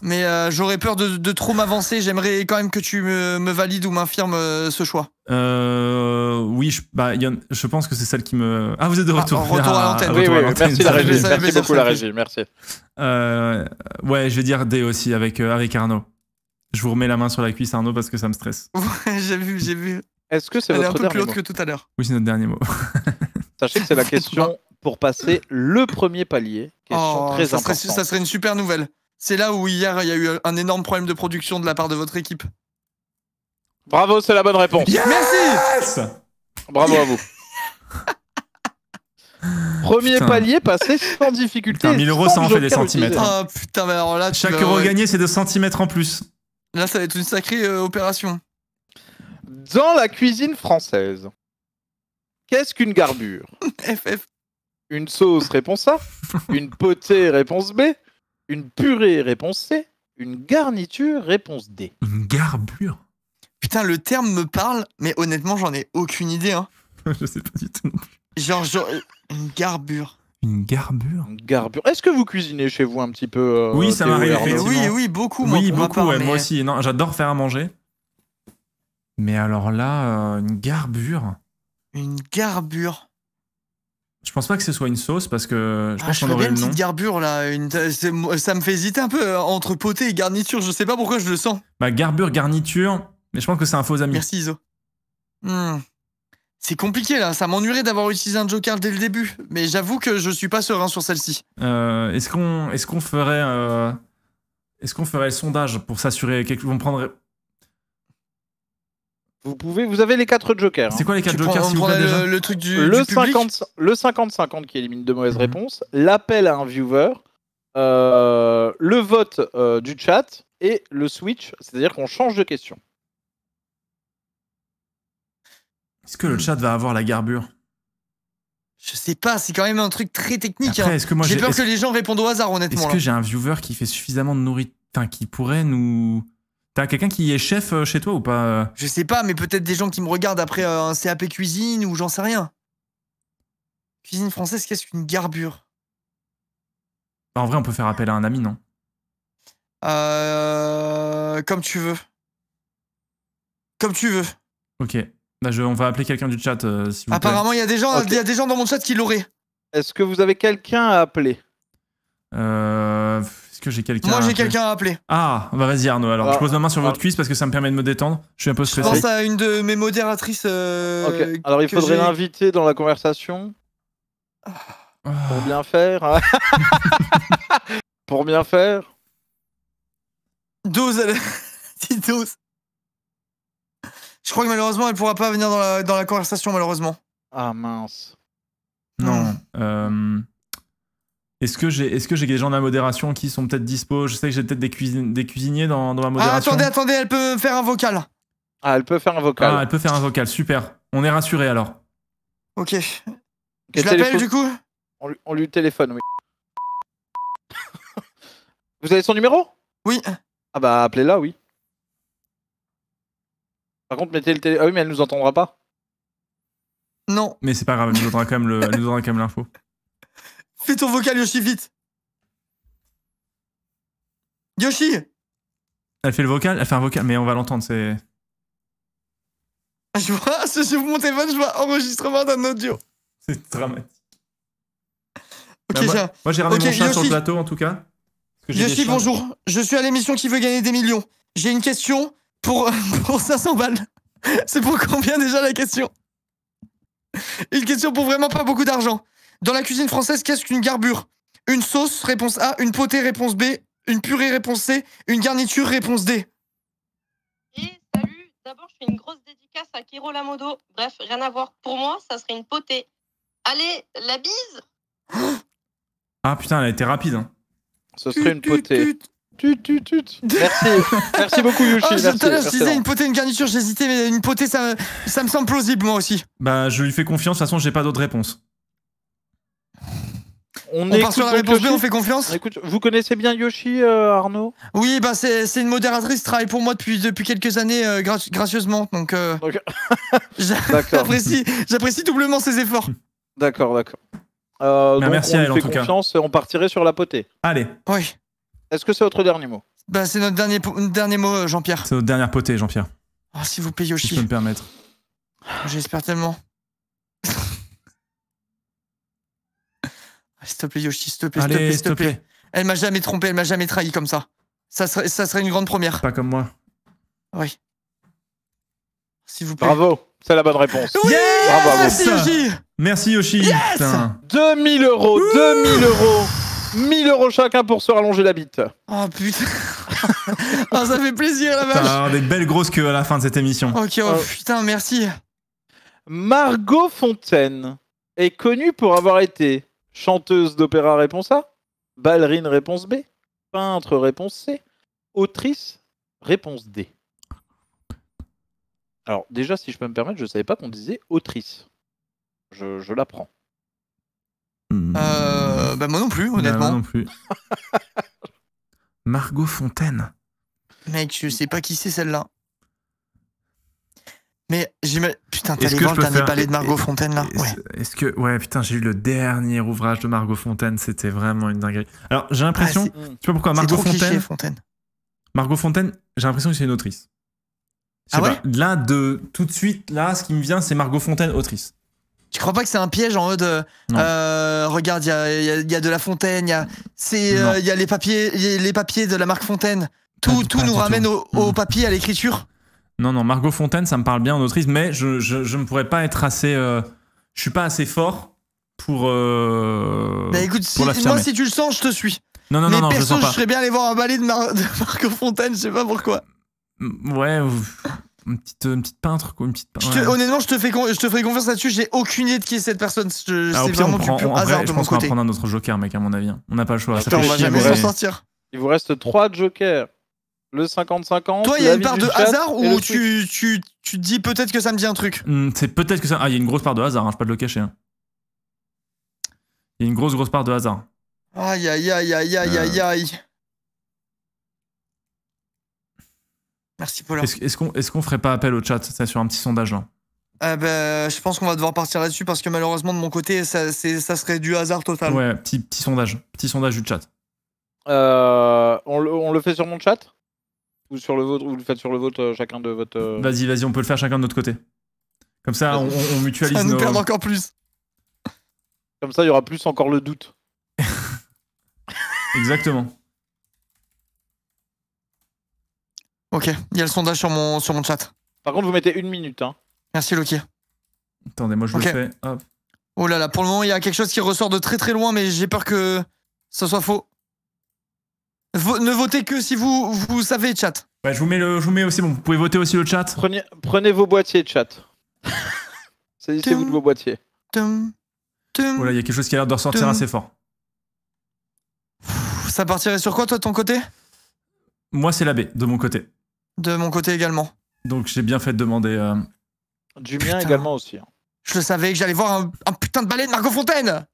Mais euh, j'aurais peur de, trop m'avancer. J'aimerais quand même que tu me, valides ou m'infirmes euh, ce choix. Euh, oui, bah, je, pense que c'est celle qui me. Ah, vous êtes de retour. Ah, retour à ah, l'antenne. oui, merci beaucoup la régie. Merci. Euh, ouais, je vais dire D aussi avec, avec Arnaud. Je vous remets la main sur la cuisse, Arnaud, parce que ça me stresse. j'ai vu, j'ai vu. Est-ce que c'est votre est un peu plus haute que tout à l'heure. Oui, c'est notre dernier mot. Sachez que c'est la question pour passer le premier palier. Oh, ça serait une super nouvelle. C'est là où hier, il y a eu un énorme problème de production de la part de votre équipe. Bravo, c'est la bonne réponse. Merci Bravo à vous. Premier palier passé sans difficulté. Putain, 1000 euros, en fait des centimètres. Hein. Ah, Chaque euro gagné, c'est 2 centimètres en plus. Là, ça va être une sacrée euh, opération. Dans la cuisine française, qu'est-ce qu'une garbure FF. Une sauce, réponse A. Une potée, réponse B une purée réponse C, une garniture réponse D. Une garbure Putain, le terme me parle, mais honnêtement, j'en ai aucune idée. Hein. je sais pas du tout Genre, euh, une garbure. Une garbure Une garbure. Est-ce que vous cuisinez chez vous un petit peu euh, Oui, ça m'arrive. Oui, oui, beaucoup. Moi, oui, beaucoup. Moi aussi. Non, j'adore faire à manger. Mais alors là, euh, une garbure. Une garbure. Je pense pas que ce soit une sauce parce que je pense ah, qu'on aurait une petite garbure là, ça me fait hésiter un peu euh, entre potée et garniture. Je sais pas pourquoi je le sens. Bah garbure, garniture, mais je pense que c'est un faux ami. Merci Iso. Hmm. C'est compliqué là, ça m'ennuierait d'avoir utilisé un joker dès le début, mais j'avoue que je suis pas serein sur celle-ci. Euh, est-ce qu'on ferait euh, est-ce qu'on ferait le sondage pour s'assurer quelque... on prendrait vous pouvez, vous avez les quatre jokers. Hein. C'est quoi les quatre jokers le, 50 le 50 qui élimine deux mauvaises mhm. réponses, l'appel à un viewer, euh, le vote euh, du chat et le switch, c'est-à-dire qu'on change de question. Est-ce que le chat va avoir la garbure Je sais pas, c'est quand même un truc très technique. Hein. j'ai peur que les gens répondent au hasard, honnêtement. Est-ce que hein. j'ai un viewer qui fait suffisamment de nourriture, qui pourrait nous T'as quelqu'un qui est chef euh, chez toi ou pas euh Je sais pas, mais peut-être des gens qui me regardent après euh, un CAP cuisine ou j'en sais rien. Cuisine française, qu'est-ce qu'une garbure bah, En vrai, on peut faire appel à un ami, non Euh. Comme tu veux. Comme tu veux. Ok. Bah, je, on va appeler quelqu'un du chat, vous Apparemment, il y, a des gens- il y a des gens dans mon chat qui l'auraient. Est-ce que vous avez quelqu'un à appeler Euh, que j'ai quelqu'un Moi, j'ai quelqu'un à appeler. Ah, bah, vas-y Arnaud, alors je ah. pose ma main sur votre ah. cuisse parce que ça me permet de me détendre. Je suis un peu stressé. Je pense à une de mes modératrices. Euh, OK. Alors, il faudrait l'inviter dans la conversation. Ah. Pour bien faire. Hein. pour bien faire. 12 elle... Je crois que malheureusement, elle pourra pas venir dans la, dans la conversation, malheureusement. Ah mince. Non. Euh... Est-ce que j'ai des gens de la modération qui sont peut-être dispo Je sais que j'ai peut-être des, des cuisiniers dans, dans ma ah, modération. Ah, attendez, attendez, elle peut faire un vocal. Ah, elle peut faire un vocal. Ah, elle peut faire un vocal, super. On est rassuré alors. Ok. je l'appelle du coup on lui, téléphone, oui. Vous avez son numéro Oui. Ah bah appelez-la, oui. Par contre, mettez le téléphone... Ah oui, mais elle nous entendra pas. Non. Mais c'est pas grave, elle nous donnera quand même l'info. Fais ton vocal, Yoshi, vite. Yoshi Elle fait le vocal Elle fait un vocal, mais on va l'entendre, c'est... Ah, je vois, je mon téléphone, je vois enregistrement d'un audio. C'est dramatique. Ok, bah, moi, j'ai ramené mon chat sur le plateau, en tout cas. Yoshi, bonjour. Je suis à l'émission qui veut gagner des millions. J'ai une question pour, pour 500 balles. C'est pour combien déjà la question Une question pour vraiment pas beaucoup d'argent. Dans la cuisine française, qu'est-ce qu'une garbure Une sauce, réponse A. Une potée, réponse B. Une purée, réponse C. Une garniture, réponse D. Et salut, d'abord je fais une grosse dédicace à Kiro Lamodo. Bref, rien à voir. Pour moi, ça serait une potée. Allez, la bise Ah putain, elle a été rapide. Hein. Ce serait une potée. Merci. merci beaucoup, Yoshi. Oh, une potée, une garniture, j'hésitais, mais une potée, ça, ça me semble plausible, moi aussi. Bah, je lui fais confiance, de toute façon, j'ai pas d'autres réponses. On, est part sur la réponse on fait confiance Écoute, vous connaissez bien Yoshi, euh, Arnaud Oui, bah, c'est une modératrice qui travaille pour moi depuis, depuis quelques années, euh, gracieusement. Donc, euh, j'apprécie doublement ses efforts. D'accord, d'accord. Bah, merci on à elle, en tout cas. On partirait sur la potée. Allez. Oui. Est-ce que c'est votre dernier mot bah, C'est notre dernier, dernier mot, Jean-Pierre. C'est notre dernière potée, Jean-Pierre. Oh, S'il vous payez Yoshi. Si je peux me permettre. J'espère tellement. Ah, s'il te plaît, Yoshi, s'il te plaît, s'il te plaît, s'il te plaît. Elle m'a jamais trompé, elle m'a jamais trahi comme ça. Ça serait, ça serait une grande première. Pas comme moi. Oui. S'il vous plaît. Bravo, c'est la bonne réponse. Oui Bravo Yoshi Merci Yoshi. Yes 2000 euros, 2000 euros. 1000 euros chacun pour se rallonger la bite. Oh putain. Oh, ça fait plaisir la vache. des belles grosses queues à la fin de cette émission. Ok, oh, euh. putain, merci. Margot Fontaine est connue pour avoir été Chanteuse d'opéra, réponse A. Ballerine, réponse B. Peintre, réponse C. Autrice, réponse D. Alors, déjà, si je peux me permettre, je ne savais pas qu'on disait autrice. Je, je l'apprends. Hmm. Euh, bah, moi non plus, bah, honnêtement. Non, non plus. Margot Fontaine. Mec, je sais pas qui c'est celle-là. Mais j'imagine. Putain, t'as les le de Margot Fontaine là Est-ce ouais. que. Ouais, putain, j'ai lu le dernier ouvrage de Margot Fontaine, c'était vraiment une dinguerie. Alors, j'ai l'impression. Ah, tu vois sais pourquoi, Margot Fontaine, Margot Fontaine, j'ai l'impression que c'est une autrice. Ah ouais là, de, tout de suite, là, ce qui me vient, c'est Margot Fontaine, autrice. Tu crois pas que c'est un piège en mode de euh, regarde, il y a, y a, de la Fontaine, il y a, euh, y a les, papiers, les papiers de la marque Fontaine. Tout, tout nous ramène au, mm. papier, à l'écriture. Non, non, Margot Fontaine, ça me parle bien en autrice, mais je, je, ne pourrais pas être assez. Je euh, je suis pas assez fort pour. Euh, bah écoute, pour si, moi, si tu le sens, je te suis. Non, non, non, non, perso, je, sens pas. je serais bien allé voir un ballet de, Margot Fontaine, je sais pas pourquoi. Mm, ouais. Une petite, une petite peintre, quoi, une petite peintre. Honnêtement, je te, fais je te ferai confiance là-dessus, j'ai aucune idée de qui est cette personne. Je, ah, vraiment prend, de mon côté. On va prendre un autre joker, mec, à mon avis. On n'a pas le choix. ça va jamais s'en sortir. Il vous reste 3 jokers le 50-50. Toi, il y a une part de hasard ou tu, tu, tu, dis peut-être que ça me dit un truc hmm, C'est peut-être que ça. Ah, il y a une grosse part de hasard, hein, je je peux pas te le cacher. Hein. Il y a une grosse, grosse part de hasard. Aïe, aïe, aïe, aïe, aïe, euh. aïe, aïe. Merci, Paulin. Est-ce qu'on est ferait pas appel au chat sur un petit sondage là ah, bah, Je pense qu'on va devoir partir là-dessus parce que malheureusement, de mon côté, ça, ça serait du hasard total. Ouais, petit, petit sondage. Petit sondage du chat. Euh, on, on le fait sur mon chat ou sur le vôtre, ou le faites sur le vôtre, euh, chacun de votre. Euh, vas-y, vas-y, on peut le faire chacun de notre côté. Comme ça, on, mutualise. Ça nous perd encore plus. Comme ça, il y aura plus encore le doute. Exactement. Ok, il y a le sondage sur mon, sur mon chat. Par contre, vous mettez une minute. Hein. Merci, Loki. Attendez, moi je le fais. Hop. Oh là là, pour le moment, il y a quelque chose qui ressort de très très loin, mais j'ai peur que ça soit faux ne votez que si vous, vous savez, chat. Ouais, je vous mets je mets aussi, bon, vous pouvez voter aussi le chat. Prenez, vos boîtiers, chat. Saisissez-vous de vos boîtiers. il y a quelque chose qui a l'air de ressortir assez fort. Ça partirait sur quoi, toi, de ton côté Moi, c'est la B, de mon côté. De mon côté également. Donc, j'ai bien fait de demander. Euh, du mien également aussi. Hein. Je le savais que j'allais voir un, putain de balai de Margot Fontaine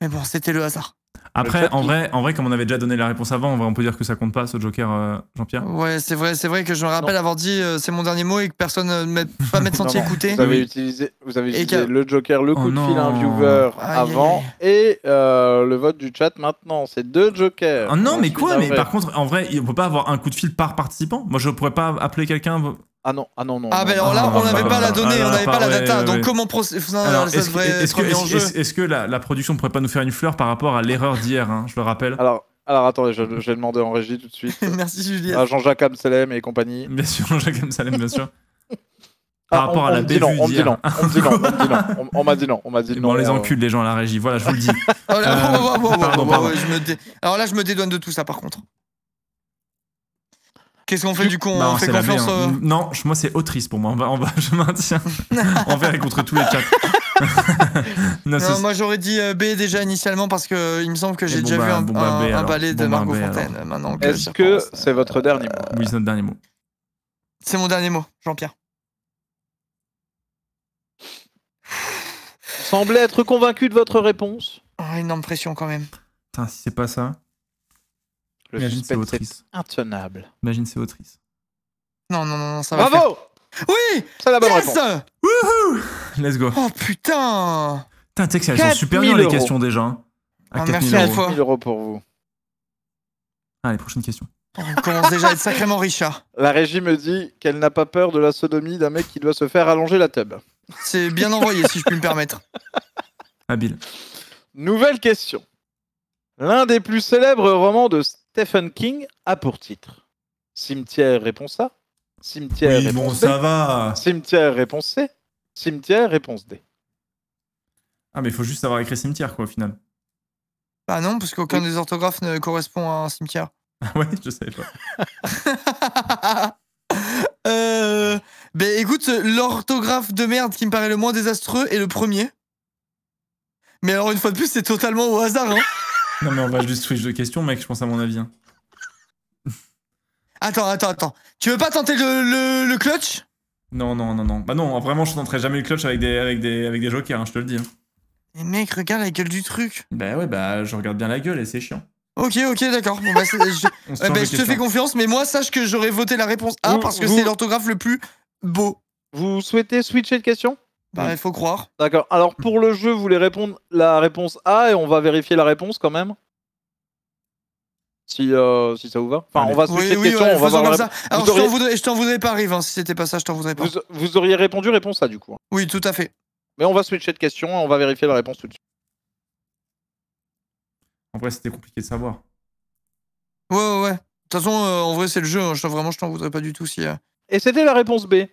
Mais bon, c'était le hasard. Après, en vrai, en vrai, comme on avait déjà donné la réponse avant, on peut dire que ça compte pas ce Joker, euh, Jean-Pierre. Ouais, c'est vrai, c'est vrai que je me rappelle avoir dit euh, c'est mon dernier mot et que personne ne euh, pas m'être senti écouté. Vous avez utilisé, vous avez le Joker, le oh coup de fil un viewer avant et le vote du chat maintenant. C'est deux Jokers. Ah non, mais quoi Mais par contre, en vrai, on peut pas avoir un coup de fil par participant. Moi, je pourrais pas appeler quelqu'un ah, ah non, non, ah, non. Ben, ah ben là, on n'avait bah, pas la bah, donnée, bah, on n'avait pas la data. donc comment procéder Est-ce que, la, production ne pourrait pas nous faire une fleur par rapport à l'erreur d'hier hein, Je le rappelle. Alors, alors attendez, je, vais demander en régie tout de suite. Merci Julien. Ah, Jean-Jacques Amsalem et compagnie. Bien sûr, Jean-Jacques Amsalem, bien sûr. Par rapport à la bévue on, on, dit non, on dit non, on m'a dit non, on m'a dit non. On les euh. encule les gens à la régie, voilà, je vous le dis. Alors là, je me dédouane de tout ça par contre. Qu'est-ce qu'on fait du coup On bah, fait confiance hein. euh Non, moi c'est autrice pour moi. On va, on va, je maintiens. Envers contre tous les chats. non, moi j'aurais dit euh, B déjà initialement parce que euh, il me semble que j'ai déjà vu un, ballet de Margot Fontaine. Maintenant Est-ce que c'est votre dernier mot Oui, c'est notre dernier mot. C'est mon dernier mot, Jean-Pierre. Semble être convaincu de votre réponse. Une ah, énorme pression quand même. Putain, si c'est pas ça. Le Imagine c'est autrice. intenable. Imagine c'est autrice. Non, non, non, ça va. Bravo Oui C'est la bonne yes réponse. Wouhou Let's go. Oh putain Putain, tu sais que sont super bien les questions déjà. Hein. Oh, ah, à 4 merci 000 fois. euros pour vous. Allez, ah, prochaine question. Oh, on commence déjà à être sacrément riche. La régie me dit qu'elle n'a pas peur de la sodomie d'un mec qui doit se faire allonger la tub. C'est bien envoyé, si je puis me permettre. Habile. Nouvelle question. L'un des plus célèbres romans de Stephen King a pour titre Cimetière, réponse A. Cimetière, réponse bon, ça va. Cimetière, réponse C. Cimetière, réponse D. Ah, mais il faut juste avoir écrit cimetière, quoi, au final. Ah non, parce qu'aucun des orthographes ne correspond à un cimetière. Ah ouais, je savais pas. Euh, ben, écoute, l'orthographe de merde qui me paraît le moins désastreux est le premier. Mais alors, une fois de plus, c'est totalement au hasard, hein. Non, mais on va juste switch de question, mec, je pense à mon avis. Hein. Attends, attends, attends. Tu veux pas tenter le, clutch Non, non, non, non. Bah non, vraiment, je tenterai jamais le clutch avec des, avec des, avec des jokers, hein, je te le dis. Hein. Mais mec, regarde la gueule du truc. Bah ouais, bah je regarde bien la gueule et c'est chiant. Ok, ok, d'accord. Bon, bah, euh, bah, je, te fais confiance, mais moi, sache que j'aurais voté la réponse A parce que c'est l'orthographe le plus beau. Vous souhaitez switcher de question bah, il faut croire. D'accord. Alors, pour le jeu, vous voulez répondre la réponse A et on va vérifier la réponse quand même si, euh, si ça vous va. Enfin, on va se de on va voir ça. je t'en voudrais, pas, Rive, si c'était pas ça, je t'en voudrais pas. Vous, auriez répondu réponse A, du coup. Oui, tout à fait. Mais on va switcher de question et on va vérifier la réponse tout de suite. En vrai, c'était compliqué de savoir. Ouais, ouais, ouais. De toute façon, euh, en vrai, c'est le jeu. Hein. Je, vraiment, je t'en voudrais pas du tout si. Euh. Et c'était la réponse B.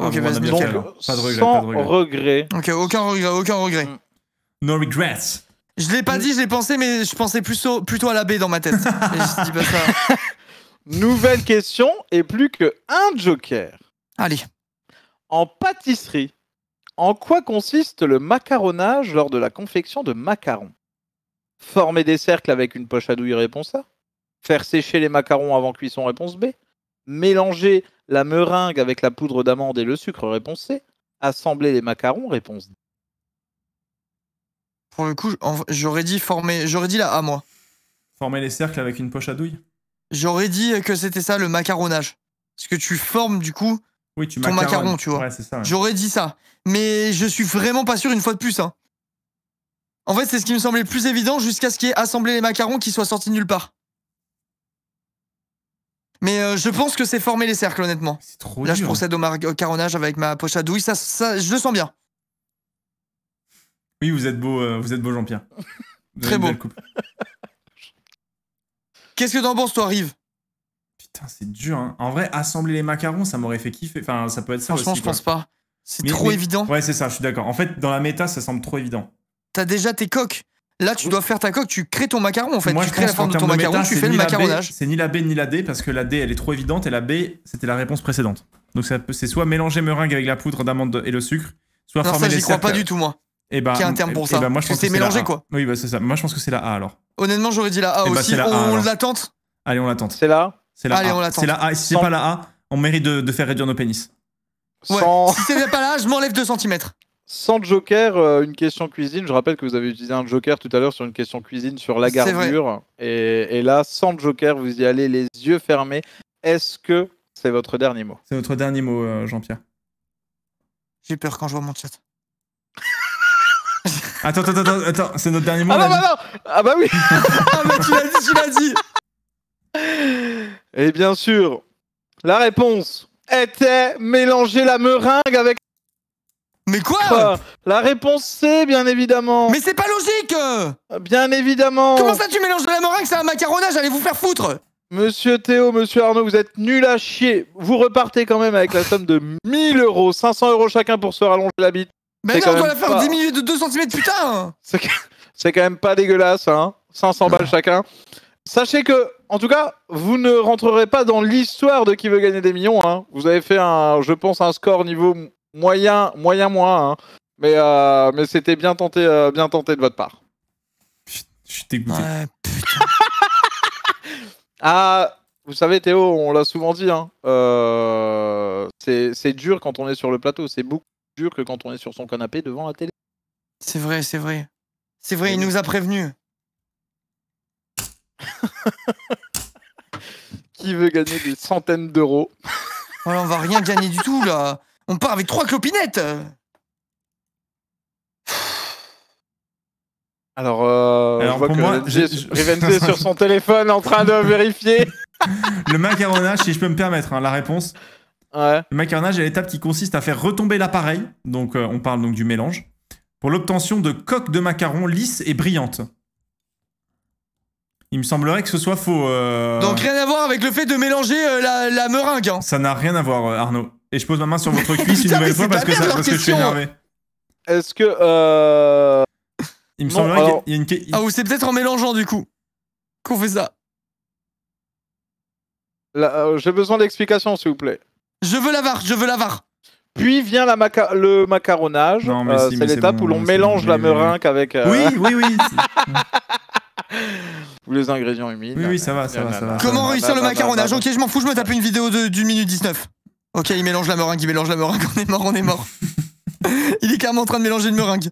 Ok, Pas de regret. Ok, aucun regret, aucun regret. Mm. No regrets. Je l'ai pas mm. dit, je l'ai pensé, mais je pensais plutôt, à la B dans ma tête. Nouvelle question et plus que un joker. Allez. En pâtisserie, en quoi consiste le macaronnage lors de la confection de macarons Former des cercles avec une poche à douille, réponse A. Faire sécher les macarons avant cuisson, réponse B mélanger la meringue avec la poudre d'amande et le sucre, réponse C. Assembler les macarons, réponse D. Pour le coup, j'aurais dit former, j'aurais dit là, à moi. Former les cercles avec une poche à douille. J'aurais dit que c'était ça le macaronnage, Ce que tu formes du coup oui, tu ton macaron, tu vois. J'aurais dit ça, mais je suis vraiment pas sûr une fois de plus. Hein. En fait, c'est ce qui me semblait le plus évident jusqu'à ce qu'il y ait assemblé les macarons qui soient sortis nulle part. Mais euh, je pense que c'est former les cercles, honnêtement. Là, je procède au, caronnage avec ma poche à douille. Ça, je le sens bien. Oui, vous êtes beau, euh, vous êtes beau, Jean-Pierre. Très beau. Qu'est-ce que t'en penses, toi, Rive Putain, c'est dur. Hein. En vrai, assembler les macarons, ça m'aurait fait kiffer. Enfin, ça peut être ça. Franchement, je pense pas. C'est trop évident. Ouais, c'est ça, je suis d'accord. En fait, dans la méta, ça semble trop évident. T'as déjà tes coques. Là, tu dois faire ta coque, tu crées ton macaron en fait. tu crées la forme de ton macaron, tu fais le macaronnage. C'est ni la B ni la D parce que la D elle est trop évidente et la B c'était la réponse précédente. Donc c'est soit mélanger meringue avec la poudre d'amande et le sucre, soit non, former ça, j'y crois pas du tout moi. Et bah, a un terme pour eh ça. Ben, moi, c'est mélangé quoi. Oui, bah, c'est ça. Moi je pense que c'est la A alors. Honnêtement, j'aurais dit la A eh ben, aussi. on l'attente Allez, on l'attente. C'est la A. C'est la Allez, on l'attente. C'est la A. si c'est pas la A, on mérite de, faire réduire nos pénis. Ouais. Si c'est pas la A, je m'enlève 2 cm. Sans joker, euh, une question cuisine. Je rappelle que vous avez utilisé un joker tout à l'heure sur une question cuisine sur la gardure. Et, là, sans joker, vous y allez les yeux fermés. Est-ce que c'est votre dernier mot C'est votre dernier mot, euh, Jean-Pierre. J'ai peur quand je vois mon chat. attends, attends, attends, attends. c'est notre dernier mot. Ah non, bah non Ah bah oui Ah tu l'as dit, tu l'as dit Et eh bien sûr, la réponse était mélanger la meringue avec mais quoi, La réponse C, bien évidemment. Mais c'est pas logique ah, Bien évidemment. Comment ça, tu mélanges de la meringue, c'est un macaronnage, allez vous faire foutre Monsieur Théo, monsieur Arnaud, vous êtes nul à chier. Vous repartez quand même avec la somme de 1000 euros, 500 euros chacun pour se rallonger la bite. Mais non, on doit la faire 10 minutes de 2 cm, putain C'est quand même pas dégueulasse, hein 500 balles chacun. Sachez que, en tout cas, vous ne rentrerez pas dans l'histoire de qui veut gagner des millions. Hein. Vous avez fait, un, je pense, un score niveau moyen, moyen moins. Hein. Mais, euh, mais c'était bien tenté, euh, bien tenté de votre part. Je suis dégoûté. ah, vous savez, Théo, on l'a souvent dit. Hein, euh, c'est dur quand on est sur le plateau. C'est beaucoup dur que quand on est sur son canapé devant la télé. C'est vrai, c'est vrai. C'est vrai, il nous a prévenu. Qui veut gagner des centaines d'euros oh on va rien gagner du tout là. On part avec trois clopinettes Alors, euh, sur son téléphone en train de vérifier. le macaronnage, si je peux me permettre, hein, la réponse. Le macaronnage est l'étape qui consiste à faire retomber l'appareil, donc euh, on parle donc du mélange, pour l'obtention de coques de macarons lisses et brillantes. Il me semblerait que ce soit faux. Euh. Donc rien à voir avec le fait de mélanger euh, la, meringue. Hein. Ça n'a rien à voir, Arnaud. Et je pose ma main sur votre cuisse une nouvelle fois parce que, ça, parce que je suis énervé. Est-ce que. Euh, il me semble qu'il y a une. Ah, ou c'est peut-être en mélangeant du coup qu'on fait ça. Euh, j'ai besoin d'explications, s'il vous plaît. Je veux l'avare, je veux l'avare. Puis vient la le macaronnage. Euh, c'est l'étape où l'on mélange la meringue avec. Oui, oui, oui. Ou les ingrédients humides. Oui, oui, ça va, ça va, Comment réussir le bah, bah, bah, macaronnage Ok, je m'en fous, je me tape une vidéo d'une minute 19. Ok, il mélange la meringue, il mélange la meringue, on est mort, on est mort. il est carrément en train de mélanger une meringue.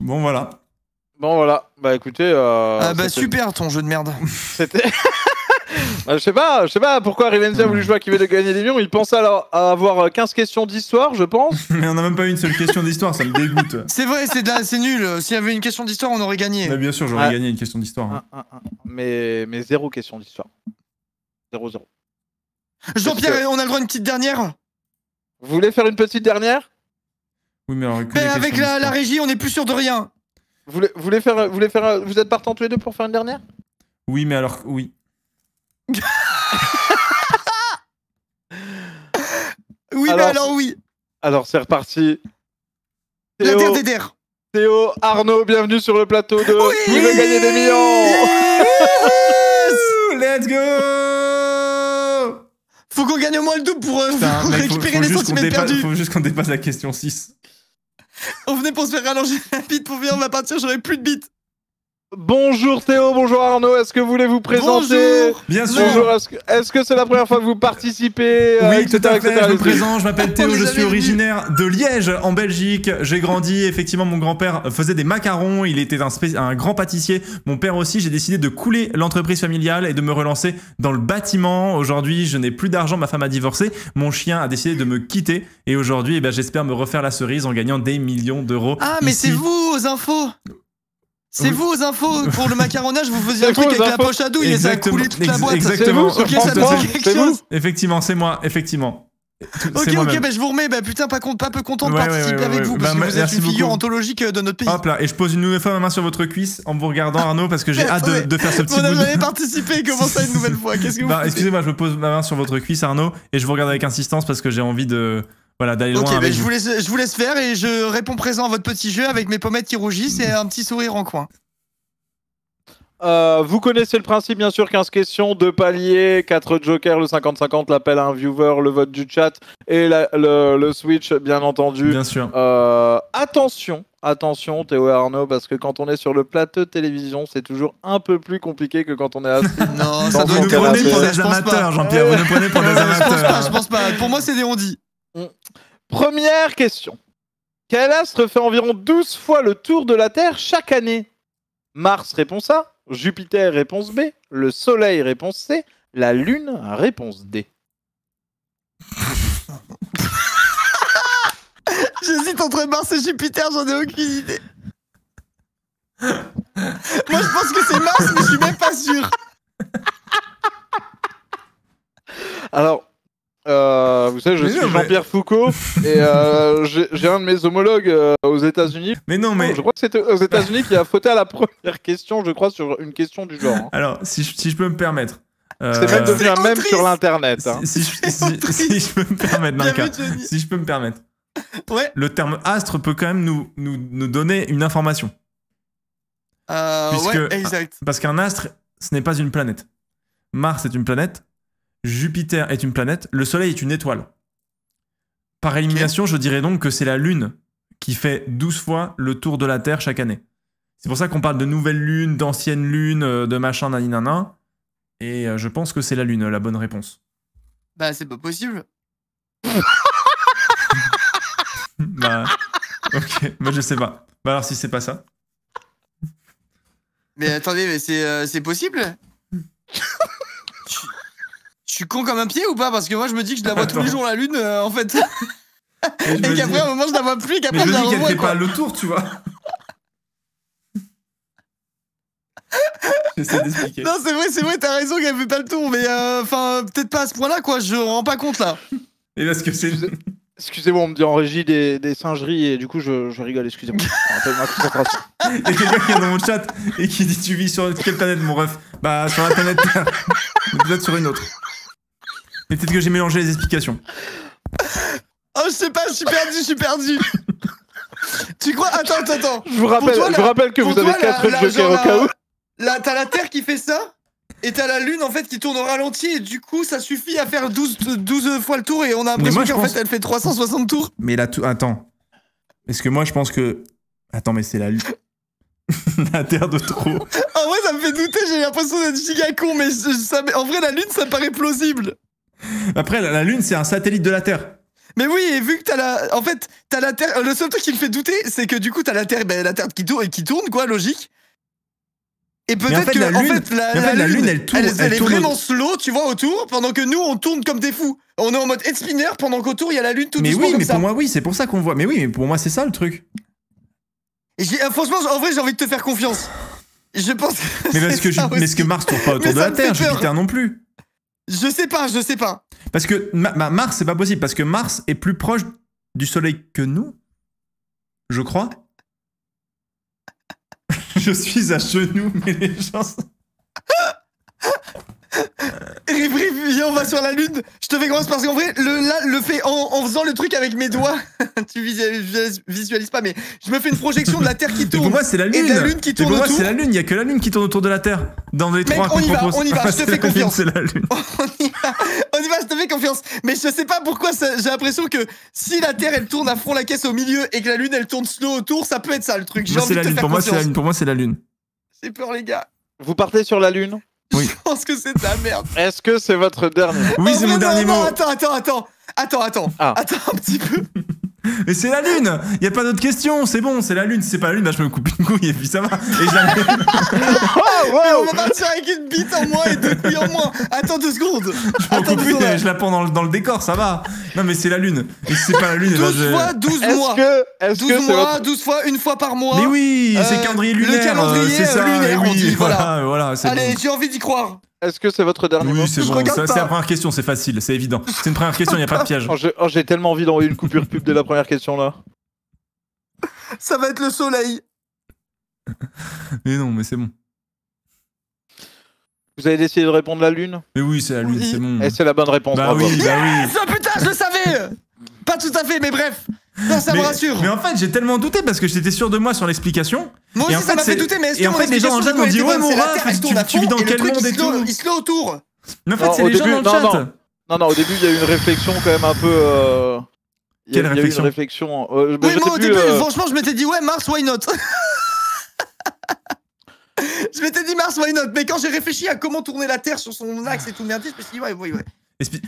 Bon, voilà. Bon, voilà. Bah écoutez. Euh, ah, bah super ton jeu de merde. C'était. Bah, je sais pas, je sais pas pourquoi Rivenzi a voulu jouer à qui veut de gagner des millions. Il pense alors à avoir 15 euh, questions d'histoire, je pense. Mais on a même pas eu une seule question d'histoire, ça me dégoûte. C'est vrai, c'est nul. S'il y avait une question d'histoire, on aurait gagné. Bah, bien sûr, j'aurais ah. gagné une question d'histoire. Hein. Ah, ah, mais, mais zéro question d'histoire. Zéro, zéro. Jean-Pierre, on a le droit à une petite dernière Vous voulez faire une petite dernière Oui, mais, alors, ben, avec la, régie, on n'est plus sûr de rien. Vous voulez, faire, vous voulez faire, vous êtes partants tous les deux pour faire une dernière Oui, mais alors, oui. oui, mais ben alors, oui. Alors, c'est reparti. Théo, la Théo, Arnaud, bienvenue sur le plateau de Vous Vous gagner des millions Let's go faut qu'on gagne au moins le double pour, euh, Putain, pour mec, récupérer faut, faut les centimètres perdus. Faut juste qu'on dépasse la question 6. on venait pour se faire rallonger la bite pour venir, on va partir, j'aurais plus de bite. Bonjour Théo, bonjour Arnaud, est-ce que vous voulez vous présenter Bonjour Bien sûr Est-ce que c'est la première fois que vous participez euh, Oui, tout à fait, je me présente, je m'appelle Théo, je suis originaire de Liège, en Belgique. J'ai grandi, effectivement, mon grand-père faisait des macarons, il était un, grand pâtissier. Mon père aussi, j'ai décidé de couler l'entreprise familiale et de me relancer dans le bâtiment. Aujourd'hui, je n'ai plus d'argent, ma femme a divorcé, mon chien a décidé de me quitter. Et aujourd'hui, eh ben, j'espère me refaire la cerise en gagnant des millions d'euros. Ah, mais c'est vous aux infos c'est vous aux infos pour le macaronnage, vous faisiez un truc avec la poche à douille et ça a coulé toute la boîte. Exactement. ok, ça Effectivement, c'est moi, effectivement. ok, ok, bah, je vous remets. Bah, putain, pas, pas peu content de participer avec vous bah, parce que vous êtes une figure anthologique de notre pays. Hop là, et je pose une nouvelle fois ma main sur votre cuisse en vous regardant, Arnaud, parce que j'ai hâte de, faire ce petit. On a jamais participé, commencez une nouvelle fois Qu'est-ce que vous Excusez-moi, je pose ma main sur votre cuisse, Arnaud, et je vous regarde avec insistance parce que j'ai envie de. Voilà, d'aller Ok, ben, je, vous laisse, je vous laisse faire et je réponds présent à votre petit jeu avec mes pommettes qui rougissent et un petit sourire en coin. Euh, vous connaissez le principe, bien sûr, 15 questions, 2 paliers, 4 jokers, le 50-50, l'appel à un viewer, le vote du chat et le, le, Switch, bien entendu. Bien sûr. Euh, attention, attention, Théo et Arnaud, parce que quand on est sur le plateau de télévision, c'est toujours un peu plus compliqué que quand on est à... non, ça doit nous prenez pour des amateurs, Jean-Pierre. Vous nous prenez pour des amateurs. Je pense pas, je pense pas. Pour moi, c'est des rondis Première question. Quel astre fait environ 12 fois le tour de la Terre chaque année Mars, réponse A. Jupiter, réponse B. Le Soleil, réponse C. La Lune, réponse D. J'hésite entre Mars et Jupiter, j'en ai aucune idée. Moi, je pense que c'est Mars, mais je suis même pas sûr. Alors, euh, vous savez, je suis Jean-Pierre Foucault et euh, j'ai un de mes homologues euh, aux États-Unis. Mais non, mais je crois que c'est aux États-Unis qui a fauté à la première question, je crois, sur une question du genre. Hein. Alors, si je, peux me permettre, c'est même même sur l'internet. Hein. Si, je peux me permettre, si je peux me permettre, le terme astre peut quand même nous, nous, nous donner une information. Parce qu'un astre, ce n'est pas une planète. Mars est une planète, Jupiter est une planète, le Soleil est une étoile. Par élimination, je dirais donc que c'est la Lune qui fait 12 fois le tour de la Terre chaque année. C'est pour ça qu'on parle de nouvelle lune, d'ancienne lune, euh, de machin, naninana. Et euh, je pense que c'est la lune, la bonne réponse. Bah, c'est pas possible. bah, ok, moi bah, je sais pas. Bah, alors, si c'est pas ça. Mais attendez, mais c'est euh, possible Tu con comme un pied ou pas Parce que moi, je me dis que je la vois tous les jours la lune, euh, en fait. Et, qu'après, un moment, je la vois plus et qu'après, je, la revois. Mais je dis qu'elle fait pas le tour, tu vois. J'essaie d'expliquer. Non, c'est vrai, c'est vrai, t'as raison qu'elle fait pas le tour, mais euh, enfin, peut-être pas à ce point-là, quoi. Je rends pas compte, là. que Excusez-moi, on me dit en régie des, des singeries et du coup je, rigole, excusez-moi. Il y a quelqu'un qui est dans mon chat et qui dit Tu vis sur quelle planète, mon ref Bah, sur la planète Vous êtes sur une autre peut-être que j'ai mélangé les explications. Oh, je sais pas, je suis perdu, je suis perdu. tu crois Attends, attends, attends. Je vous rappelle, que vous avez 4 jokers au cas où. Là, t'as la Terre qui fait ça et t'as la Lune en fait qui tourne au ralenti et du coup ça suffit à faire 12, 12 fois le tour et on a l'impression qu'en fait elle fait 360 tours. Mais là, attends. Est-ce que moi je pense que. Attends, mais c'est la Lune. la Terre de trop. en vrai, ça me fait douter, j'ai l'impression d'être giga con, mais en vrai, la Lune ça paraît plausible. Après, la Lune, c'est un satellite de la Terre. Mais oui, et vu que t'as la. En fait, t'as la Terre. Euh, le seul truc qui me fait douter, c'est que du coup, t'as la Terre, ben, la Terre qui tourne, qui tourne, quoi, logique. Et peut-être en fait, que la lune, elle tourne. est vraiment slow, tu vois, autour, pendant que nous, on tourne comme des fous. On est en mode spinner pendant qu'autour, il y a la lune tout Mais oui, mais pour moi, oui, c'est pour ça qu'on voit. Mais oui, mais pour moi, c'est ça le truc. Et euh, franchement, en vrai, j'ai envie de te faire confiance. Je pense Mais parce que, ce que Mars tourne pas autour de la Terre, Jupiter non plus. Je sais pas, je sais pas. Parce que bah, Mars, c'est pas possible, parce que Mars est plus proche du Soleil que nous, je crois. je suis à genoux, mais les gens... Euh. Rive, viens, on va sur la lune. Je te fais grosse parce qu'en vrai, le, le fait en, faisant le truc avec mes doigts, tu visualises, pas, mais je me fais une projection de la Terre qui tourne. pour moi, c'est la lune. Et la lune qui tourne pour moi, c'est la lune. Il y a que la lune qui tourne autour de la Terre. Dans les trois on y va, on y va. Je te fais confiance. on y va, Je te fais confiance. Mais je sais pas pourquoi. J'ai l'impression que si la Terre elle tourne à fond la caisse au milieu et que la lune elle tourne slow autour, ça peut être ça le truc. envie de Pour moi, c'est la lune. Pour moi, c'est la lune. J'ai peur les gars. Vous partez sur la lune oui. Je pense que c'est de la merde. Est-ce que c'est votre dernier Oui, c'est mon dernier mot. Attends, attends, attends. Attends, attends. Ah. Attends un petit peu. Mais c'est la lune y'a pas d'autre question, c'est bon, c'est la lune. Si c'est pas la lune, bah je me coupe une couille et puis ça va. Et je la mets... oh, on va partir avec une bite en moins et deux couilles en moins. Attends deux secondes. Je Attends coupe une je la prends dans le, décor, ça va. Non mais c'est la lune. Et si c'est pas la lune, 12 eh ben, fois, 12 mois. 12 que mois, 12 fois, une fois par mois. Mais oui, c'est euh, calendrier lunaire. Le euh, calendrier c'est ça, euh, lunaire, eh oui, dit, voilà. voilà, Allez, j'ai envie d'y croire. Est-ce que c'est votre dernier Oui, c'est bon. C'est la première question, c'est facile, c'est évident. C'est une première question, il n'y a pas de piège. Oh, oh, j'ai tellement envie d'envoyer une coupure pub de la première question là. Ça va être le soleil. mais non, mais c'est bon. Vous avez décidé de répondre la lune Mais oui, c'est la lune, c'est bon. Et c'est la bonne réponse. Bah oui, bah yes oh, putain, je le savais Pas tout à fait, mais bref non, ça me rassure. Mais en fait, j'ai tellement douté parce que j'étais sûr de moi sur l'explication. Moi aussi, ça m'a fait douter, mais est-ce que en fait, les gens en chat m'ont dit Ouais, mon rat, tu, vis dans quel monde et tout Il se l'a autour. Mais en fait, c'est les gens en Non, non, au début, il y a eu une réflexion quand même un peu. Euh, Quelle y a eu une réflexion. Euh, moi, au début, euh, franchement, je m'étais dit, ouais, Mars, why not Je m'étais dit, Mars, why not Mais quand j'ai réfléchi à comment tourner la Terre sur son axe et tout merdis, je me suis dit, ouais, ouais, ouais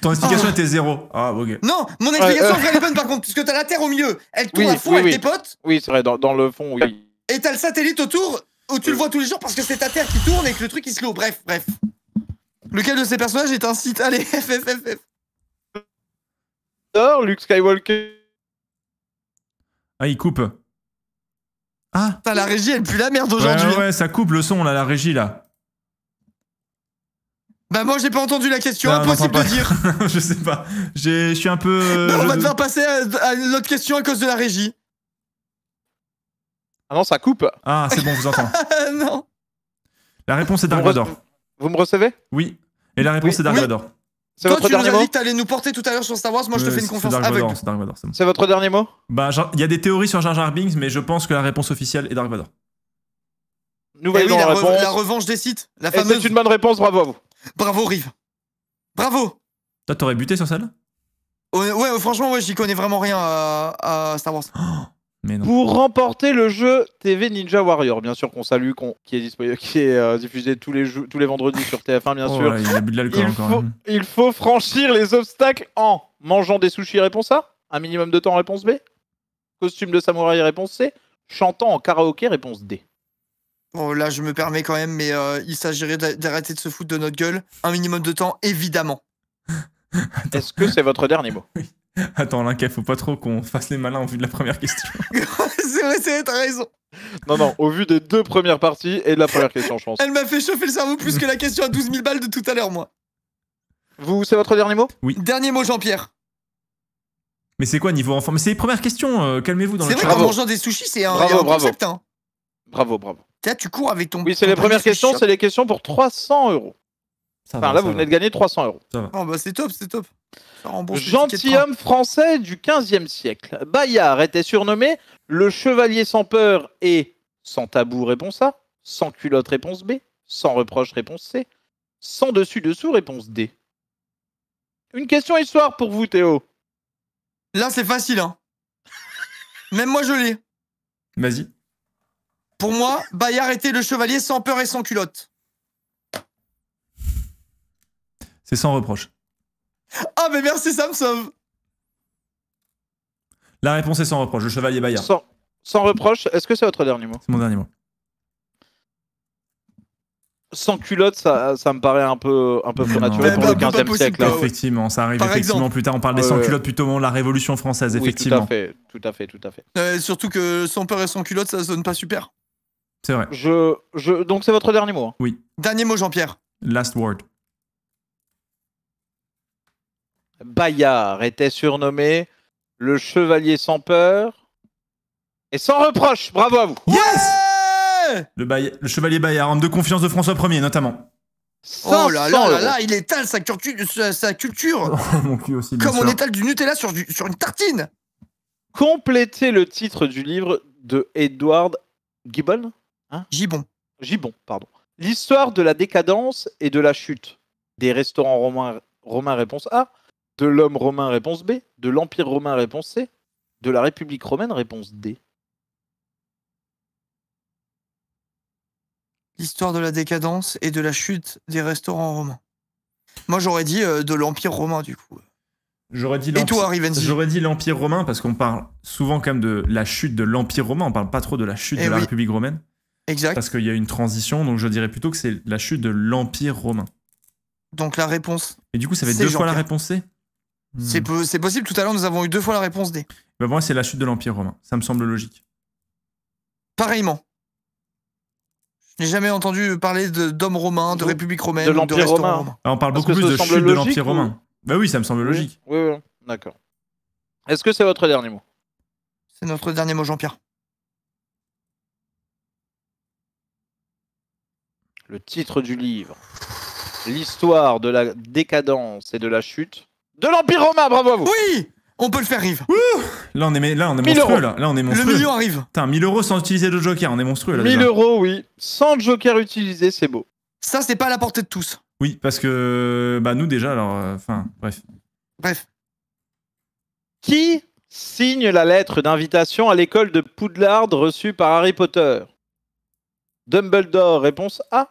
ton explication ah. était zéro. Ah, ok. Non, mon explication, en vrai, est euh. bonne par contre, puisque t'as la Terre au milieu. Elle tourne à fond avec tes potes. Oui, c'est vrai, dans, le fond, oui. Et t'as le satellite autour où tu le vois tous les jours parce que c'est ta Terre qui tourne et que le truc il se loue. Bref, bref. Lequel de ces personnages est un site Allez, FFFF. Luke Skywalker. Ah, il coupe. Ah T'as la régie, elle pue la merde aujourd'hui. Ouais, ouais, ça coupe le son, là, la régie, là. Bah moi j'ai pas entendu la question, bah, impossible de dire. je sais pas, je suis un peu... on va devoir passer à, une autre question à cause de la régie. Ah non, ça coupe. Ah c'est bon, vous entendez. non. La réponse est Dark Vador. Vous me recevez Oui. Et la réponse est Dark Vador. tu nous as dit que t'allais nous porter tout à l'heure sur Star Wars, moi je te fais une confiance avec. C'est votre dernier mot Bah, il y a des théories sur Jar Jar mais je pense que la réponse officielle est Dark Vador. Nouvelle eh oui, la, revanche des sites, la C'est une bonne réponse, bravo à vous. Bravo, Rive. Bravo. Toi, t'aurais buté sur celle ouais, euh, franchement, j'y connais vraiment rien à, Star Wars. Oh, mais Pour remporter le jeu TV Ninja Warrior, bien sûr qu'on salue, qui est, euh, diffusé tous les, tous les vendredis sur TF1, bien oh, sûr. il, il faut franchir les obstacles en mangeant des sushis, réponse A. Un minimum de temps, réponse B. Costume de samouraï, réponse C. Chantant en karaoké, réponse D. Bon, là, je me permets quand même, mais euh, il s'agirait d'arrêter de se foutre de notre gueule un minimum de temps, évidemment. Est-ce que c'est votre dernier mot Attends, l'inquiète faut pas trop qu'on fasse les malins en vue de la première question. c'est vrai, raison. Non, non, au vu des deux premières parties et de la première question, je pense. Elle m'a fait chauffer le cerveau plus que la question à 12 000 balles de tout à l'heure, moi. Vous, c'est votre dernier mot Oui. Dernier mot, Jean-Pierre. Mais c'est quoi niveau enfant Mais c'est les premières questions, euh, calmez-vous dans le C'est vrai qu'en mangeant des sushis, c'est un, Bravo, bravo. Hein tu cours avec ton. Oui, c'est les premières questions, c'est les questions pour 300 euros. Ça enfin, là, vous venez de gagner 300 euros. Bah, c'est top, c'est top. Gentilhomme français du 15e siècle. Bayard était surnommé le chevalier sans peur et sans tabou, réponse A, sans culotte, réponse B, sans reproche, réponse C, sans dessus-dessous, réponse D. Une question histoire pour vous, Théo. Là, c'est facile. Hein. Même moi, je l'ai. Vas-y. Pour moi, Bayard était le chevalier sans peur et sans culotte. C'est sans reproche. Ah, mais merci, ça La réponse est sans reproche, le chevalier Bayard. Sans, reproche, est-ce que c'est votre dernier mot C'est mon dernier mot. Sans culotte, ça, me paraît un peu, un peu pour le 15 siècle. Hein. Effectivement, ça arrive effectivement plus tard. On parle des sans culottes plutôt au moment de la Révolution française, effectivement. Tout à fait, tout à fait, tout à fait. Euh, surtout que sans peur et sans culotte, ça sonne pas super. C'est vrai. Je, je, donc c'est votre dernier mot. Hein. Oui. Dernier mot, Jean-Pierre. Last word. Bayard était surnommé le chevalier sans peur et sans reproche. Bravo à vous. Yes le, chevalier Bayard, homme de confiance de François 1er notamment. Oh là là là il étale sa, culture oh, comme on étale du Nutella sur, sur une tartine. Complétez le titre du livre de Edward Gibbon Hein Gibon. Gibon, pardon. L'histoire de la décadence et de la chute des restaurants romains, réponse A, de l'homme romain réponse B, de l'empire romain réponse C, de la République romaine réponse D. L'histoire de la décadence et de la chute des restaurants romains. Moi j'aurais dit euh, de l'empire romain du coup. J'aurais dit l'empire romain parce qu'on parle souvent quand même de la chute de l'empire romain, on parle pas trop de la chute eh de la République romaine. Parce qu'il y a une transition, donc je dirais plutôt que c'est la chute de l'Empire romain. Donc la réponse. Et du coup, ça fait deux fois la réponse C hmm. C'est possible, tout à l'heure, nous avons eu deux fois la réponse D. bah moi, c'est la chute de l'Empire romain. Ça me semble logique. Pareillement. Je n'ai jamais entendu parler d'homme romains, de république romaine, de l'Empire romain. on parle beaucoup plus de chute de l'Empire romain. Bah oui, ça me semble logique. Oui, oui. d'accord. Est-ce que c'est votre dernier mot C'est notre dernier mot, Jean-Pierre. le titre du livre, l'histoire de la décadence et de la chute de l'Empire romain. Bravo à vous. Oui, on peut le faire, Rive. Là, on est, là, on est monstrueux. Le million arrive. Putain, 1000 euros sans utiliser le joker, on est monstrueux. Là, 1000 euros, oui. Sans joker utilisé, c'est beau. Ça, c'est pas à la portée de tous. Oui, parce que bah nous déjà, alors, euh, enfin, bref. Bref. Qui signe la lettre d'invitation à l'école de Poudlard reçue par Harry Potter Dumbledore, réponse A.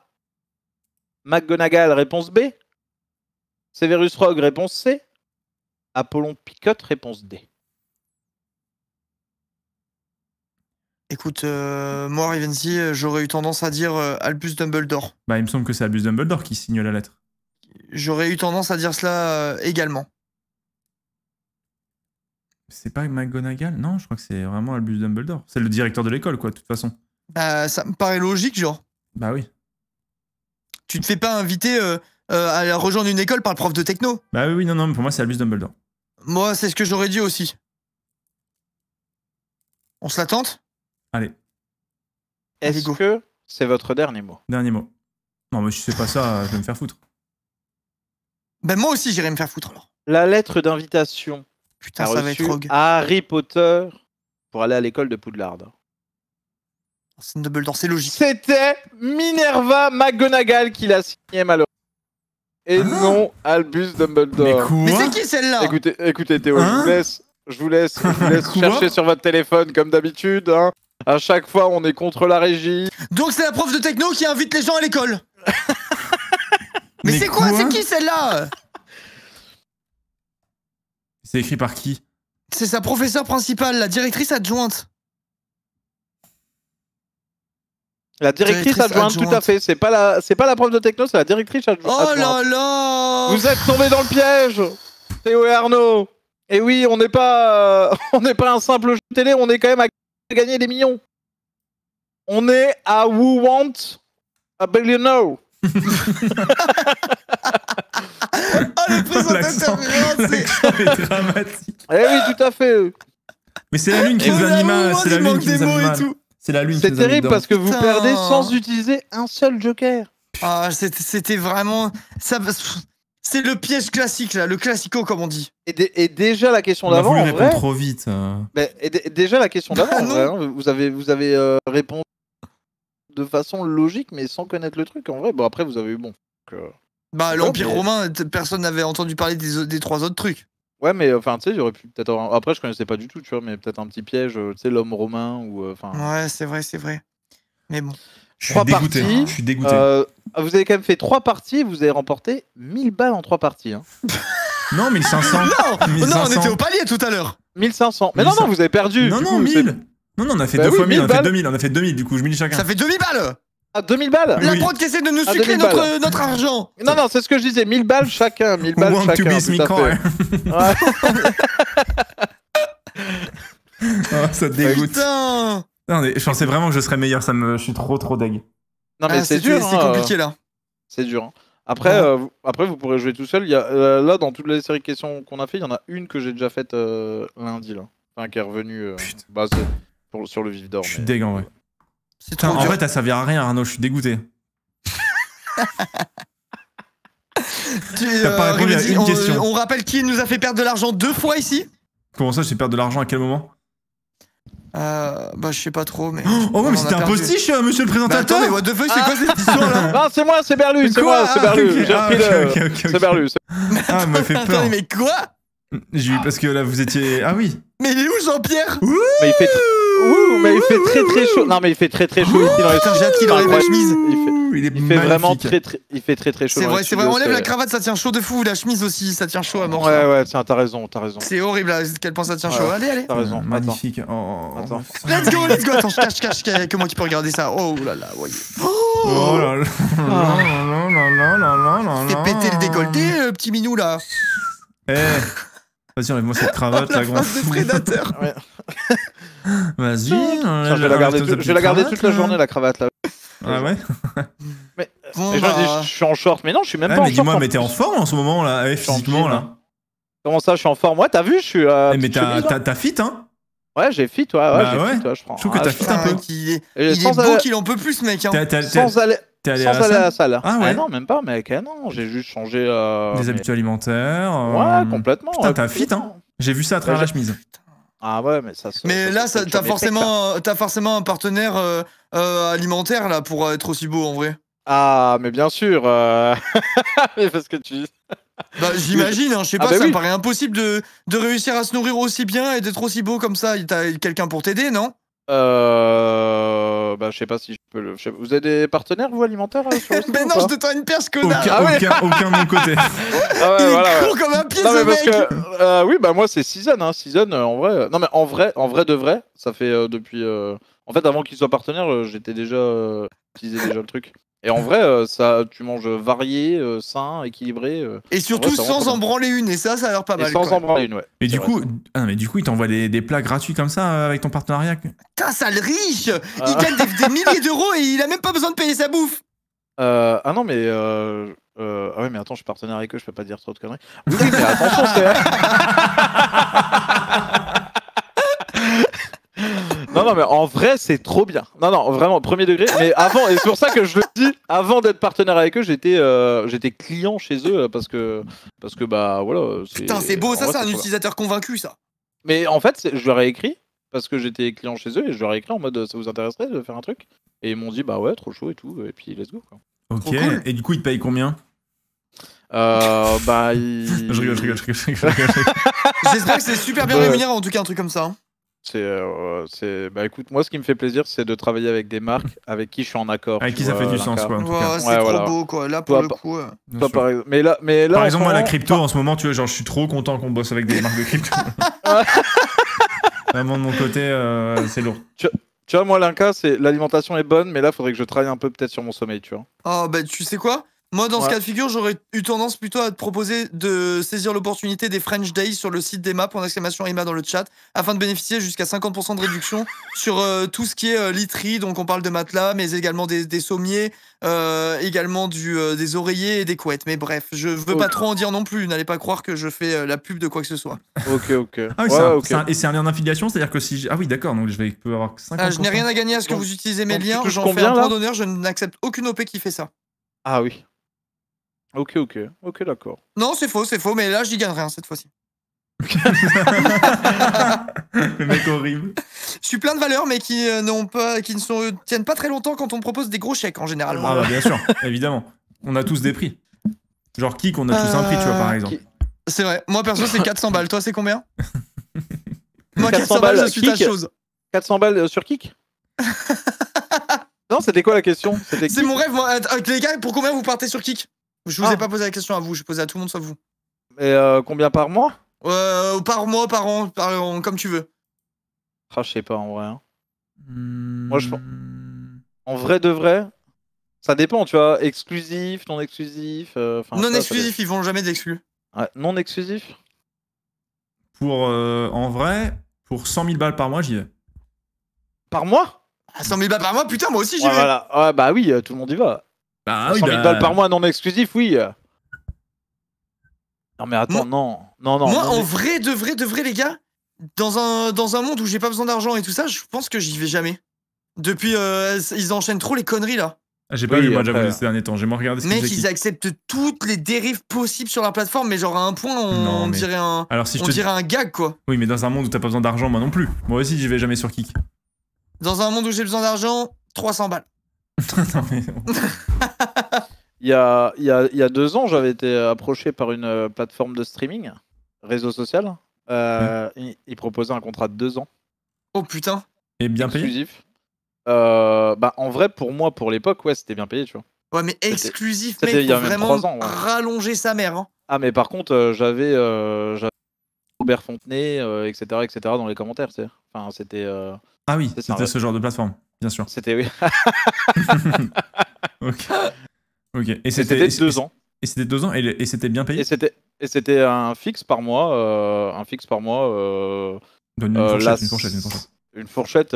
McGonagall, réponse B. Severus Rogue, réponse C. Apollon Picotte, réponse D. Écoute, euh, moi, Rivenzi, j'aurais eu tendance à dire euh, Albus Dumbledore. Bah, il me semble que c'est Albus Dumbledore qui signe la lettre. J'aurais eu tendance à dire cela euh, également. C'est pas McGonagall Non, je crois que c'est vraiment Albus Dumbledore. C'est le directeur de l'école, quoi, de toute façon. Bah, ça me paraît logique, genre. Bah oui tu te fais pas inviter euh, euh, à rejoindre une école par le prof de techno. Bah oui, non, non, mais pour moi, c'est Albus Dumbledore. Moi, c'est ce que j'aurais dit aussi. On se la tente Allez. Est-ce que c'est votre dernier mot Dernier mot. Non, mais si c'est pas ça, je vais me faire foutre. Ben moi aussi, j'irai me faire foutre La lettre d'invitation Putain, à Harry Potter pour aller à l'école de Poudlard. C'est une c'est logique. C'était Minerva McGonagall qui l'a signé malheureusement. Et ah. non Albus Dumbledore. Mais, c'est qui celle-là Écoutez, écoutez Théo, je hein vous laisse, chercher sur votre téléphone comme d'habitude. Hein. À chaque fois, on est contre la régie. Donc c'est la prof de techno qui invite les gens à l'école. Mais, c'est quoi C'est qui celle-là C'est écrit par qui C'est sa professeure principale, la directrice adjointe. La directrice, adjointe, tout à fait. C'est pas la, c'est pas la prof de techno, c'est la directrice oh adjointe. Oh là là Vous êtes tombés dans le piège, Théo et Arnaud. Et eh oui, on n'est pas, euh, on n'est pas un simple jeu de télé, on est quand même à gagner des millions. On est à Who Want a Billionaire. oh, le présentateur c'est dramatique. Eh oui, tout à fait. Mais c'est la lune qui nous anime, c'est la lune qui nous anime. C'est la lune. C'est terrible parce que vous perdez sans utiliser un seul joker. Ah, c'était vraiment. Ça, c'est le piège classique, le classico, comme on dit. Et, déjà la question d'avant. Vous a trop vite. Mais, et déjà la question d'avant, hein, vous avez, vous avez euh, répondu de façon logique, mais sans connaître le truc, en vrai. Bon, après, vous avez eu bon. Euh, bah, l'Empire romain, personne n'avait entendu parler des trois autres trucs. Ouais, mais enfin, tu sais, j'aurais pu peut-être. Après, je connaissais pas du tout, tu vois, mais peut-être un petit piège, euh, tu sais, l'homme romain ou. Euh, ouais, c'est vrai, c'est vrai. Mais bon. Je suis dégoûté. Hein. parties. Je suis dégoûté. Euh, vous avez quand même fait trois parties vous avez remporté 1000 balles en trois parties. hein. Non, 1500. Non, non, on était au palier tout à l'heure. 1500. Mais non, non, vous avez perdu. Non, du non, coup, 1000. Non, non, on a fait Bah deux fois 1000, on a fait 2000, on a fait 2000, du coup, je 1000 chacun. Ça fait 2000 balles. Ah, 2000 balles La prod qui essaie de nous ah, sucrer notre, argent Non, non, c'est ce que je disais, 1000 balles chacun, 1000 balles want chacun. To be tout à fait. Hein. Ouais. oh, ça dégoûte. Putain non, je pensais vraiment que je serais meilleur, ça me... je suis trop trop deg. Non mais ah, c'est dur. C'est hein. compliqué là. C'est dur. Hein. Après, euh, après, vous pourrez jouer tout seul. y a, euh, là, dans toutes les séries de questions qu'on a fait, il y en a une que j'ai déjà faite euh, lundi là. Enfin, qui est revenue bah, sur le vif d'or. Je suis mais... en vrai en fait, fait, ne servira à rien, Arnaud, je suis dégoûté. tu, euh, on, on rappelle qui nous a fait perdre de l'argent deux fois ici Comment ça, j'ai perdu de l'argent à quel moment euh, bah je sais pas trop mais... Oh mais c'était un postiche euh, monsieur le bah, présentateur mais what the fuck c'est ah. quoi cette histoire là Non c'est moi c'est Berlus. c'est moi c'est Berlus. Ah, j'ai le... C'est Berlu Ah m'a fait peur mais quoi J'ai eu parce que là vous étiez... Ah oui Mais il est où Jean-Pierre Mais il fait mais il fait très très chaud. Non, mais il fait très très chaud enlève chemise. Il fait, vraiment très très, il fait très très chaud. C'est vrai, la cravate, ça tient chaud de fou. La chemise aussi, ça tient chaud à mort. Ouais, ouais, tiens, t'as raison, t'as raison. C'est horrible à pense point ça tient chaud. Allez, allez. T'as raison. Magnifique. Attends. Let's go, let's go. Attends, je cache, cache. Comment tu peux regarder ça Oh là là, voyez. Oh là là. Fais péter le décolleté, petit minou là. Vas-y, enlève-moi cette cravate, la, grosse grande. prédateur. Vas-y. Je, vais la garder, toute la journée, la cravate là. Ah ouais mais, bah. je suis en short, mais non, je suis même pas en short. Dis-moi, mais t'es en forme en ce moment là, eh, physiquement là. Comment ça, je suis en forme Ouais, t'as vu, je suis. Euh, eh, mais t'as fit, hein Ouais, j'ai fit, toi. Ouais, bah j'ai fit, toi, je prends. Je trouve que t'as fit un peu. Qui Il est qu'il en peut plus, mec. Hein. sans allé... à, la salle. Ah eh ouais. non, même pas, mec. Ah non, j'ai juste changé. Des euh, habitudes alimentaires. Euh, ouais, complètement. Putain, t'as fit, hein. J'ai vu ça à travers la chemise. Ah ouais, mais ça. Se... Mais là, t'as forcément, hein. forcément un partenaire euh, alimentaire là pour être aussi beau en vrai. Ah, mais bien sûr. mais parce que tu. Bah, j'imagine, hein, je sais ah pas, bah ça paraît impossible de, réussir à se nourrir aussi bien et d'être aussi beau comme ça. T'as quelqu'un pour t'aider, non euh... Bah, je sais pas si je peux le. Vous avez des partenaires, vous, alimentaires euh, Mais non, je te tends une pierre, connard Aucun, ah de mon côté. Ah Il est court comme un pied, ce mec euh, Oui, bah, moi, c'est Season, hein. Season, euh, en vrai. Non, mais en vrai, en vrai de vrai, ça fait depuis. En fait, avant qu'il soit partenaire, j'étais déjà. utilisé déjà le truc. Et en vrai, euh, ça, tu manges varié, euh, sain, équilibré. Euh, et surtout sans en branler une, et ça, ça a l'air pas et mal. sans en branler une, ouais. Mais du, coup, ah, mais du coup, il t'envoient des, plats gratuits comme ça avec ton partenariat. Putain, sale riche ah. Il gagne des, milliers d'euros et il a même pas besoin de payer sa bouffe Euh, ah non, mais. euh, ah ouais, mais attends, je suis partenaire avec eux, je peux pas dire trop de conneries. oui, mais attention, c'est. Non, non, mais en vrai, c'est trop bien. Non, non, vraiment, premier degré. Mais avant, et c'est pour ça que je le dis, avant d'être partenaire avec eux, j'étais euh, j'étais client chez eux parce que, parce que bah voilà. Putain, c'est beau, ça ça, un utilisateur convaincu, ça. Mais en fait, je leur ai écrit parce que j'étais client chez eux et je leur ai écrit en mode ça vous intéresserait de faire un truc Et ils m'ont dit bah ouais, trop chaud et tout, et puis let's go. Quoi. Ok, et du coup, ils te payent combien euh, bah, je rigole, je rigole, J'espère que c'est super bien rémunéré en tout cas, un truc comme ça. Hein. Euh, c'est, bah écoute, moi, ce qui me fait plaisir, c'est de travailler avec des marques avec qui je suis en accord. Avec qui ça fait du sens, quoi. c'est trop beau, quoi. Là, pour le coup. Euh, par... mais là, mais là, par exemple, moi, la crypto, en ce moment, tu vois, genre, je suis trop content qu'on bosse avec des marques de crypto. Vraiment, de mon côté, euh, c'est lourd. Tu... vois, moi, l'Inca, c'est l'alimentation est bonne, mais là, faudrait que je travaille un peu peut-être sur mon sommeil, tu vois. Oh, bah, tu sais quoi moi, dans ce cas de figure, j'aurais eu tendance plutôt à te proposer de saisir l'opportunité des French Days sur le site d'Emma, pour exclamation EMA dans le chat, afin de bénéficier jusqu'à 50% de réduction sur euh, tout ce qui est euh, literie. Donc, on parle de matelas, mais également des, sommiers, euh, également du, des oreillers et des couettes. Mais bref, je veux pas trop en dire non plus. N'allez pas croire que je fais la pub de quoi que ce soit. Ok, ok. Ah et c'est un lien d'affiliation, c'est-à-dire que si. Ah oui, d'accord, donc je vais avoir 50%. Ah, je n'ai rien à gagner à ce que vous utilisez mes liens. J'en fais un point d'honneur, je n'accepte aucune OP qui fait ça. Ah oui. Ok, ok, ok, d'accord. Non, c'est faux, c'est faux, mais là, je gagne rien cette fois-ci. le mec horrible. Je suis plein de valeurs, mais qui, euh, n'ont pas, qui ne sont, euh, tiennent pas très longtemps quand on propose des gros chèques en général. Ah, bah, bien sûr, évidemment. On a tous des prix. Genre, qui on a tous un prix, tu vois, par euh, exemple. C'est vrai. Moi, perso, c'est 400 balles. Toi, c'est combien Moi, 400, balles, je suis kick. chose. 400 balles sur kick Non, c'était quoi la question C'est mon rêve, Les gars, pour combien vous partez sur kick je vous ai ah. pas posé la question à vous, je posais à tout le monde sauf vous. Et euh, combien par mois euh, Par mois, par an, par an, comme tu veux. Ah, je sais pas en vrai. Hein. Hmm. Moi, je En vrai de vrai, ça dépend, tu vois. Exclusif, non exclusif. Euh, non exclusif, ils vont jamais d'exclus. non exclusif Pour. Euh, en vrai, pour 100 000 balles par mois, j'y vais. Par mois ah, 100 000 balles par mois, putain, moi aussi j'y vais. Voilà. Ouais, bah oui, tout le monde y va. Bah, 100 ah 000 bah, balles par euh, mois non exclusif, oui. Non mais attends, non, non, non. Moi, en vrai, de vrai, de vrai, les gars, dans un, dans un monde où j'ai pas besoin d'argent et tout ça, je pense que j'y vais jamais. Depuis, euh, ils enchaînent trop les conneries là. Ah, j'ai pas vu moi ces derniers temps, j'ai moins regardé Mec, ils acceptent toutes les dérives possibles sur la plateforme, mais genre à un point, on, dirait, un, Alors, si on dirait un gag quoi. Oui, mais dans un monde où t'as pas besoin d'argent, moi non plus. Moi aussi, j'y vais jamais sur Kik. Dans un monde où j'ai besoin d'argent, 300 balles. il, y a, il, y a, deux ans, j'avais été approché par une euh, plateforme de streaming, réseau social. Euh, il, proposait un contrat de deux ans. Oh putain Et bien payé euh, bah, En vrai, pour moi, pour l'époque, ouais, c'était bien payé, tu vois. Ouais, mais exclusif, mais il vraiment rallonger sa mère. Hein. Ah, mais par contre, j'avais Robert Fontenay, etc., etc., dans les commentaires, tu sais. Enfin, c'était... ah oui, c'était ce genre de plateforme bien sûr. C'était oui. ok. Et c'était deux ans. Et c'était deux ans et, c'était bien payé. Et c'était un fixe par mois, euh, un fixe par mois. Euh, euh, une, fourchette, une, fourchette, une fourchette,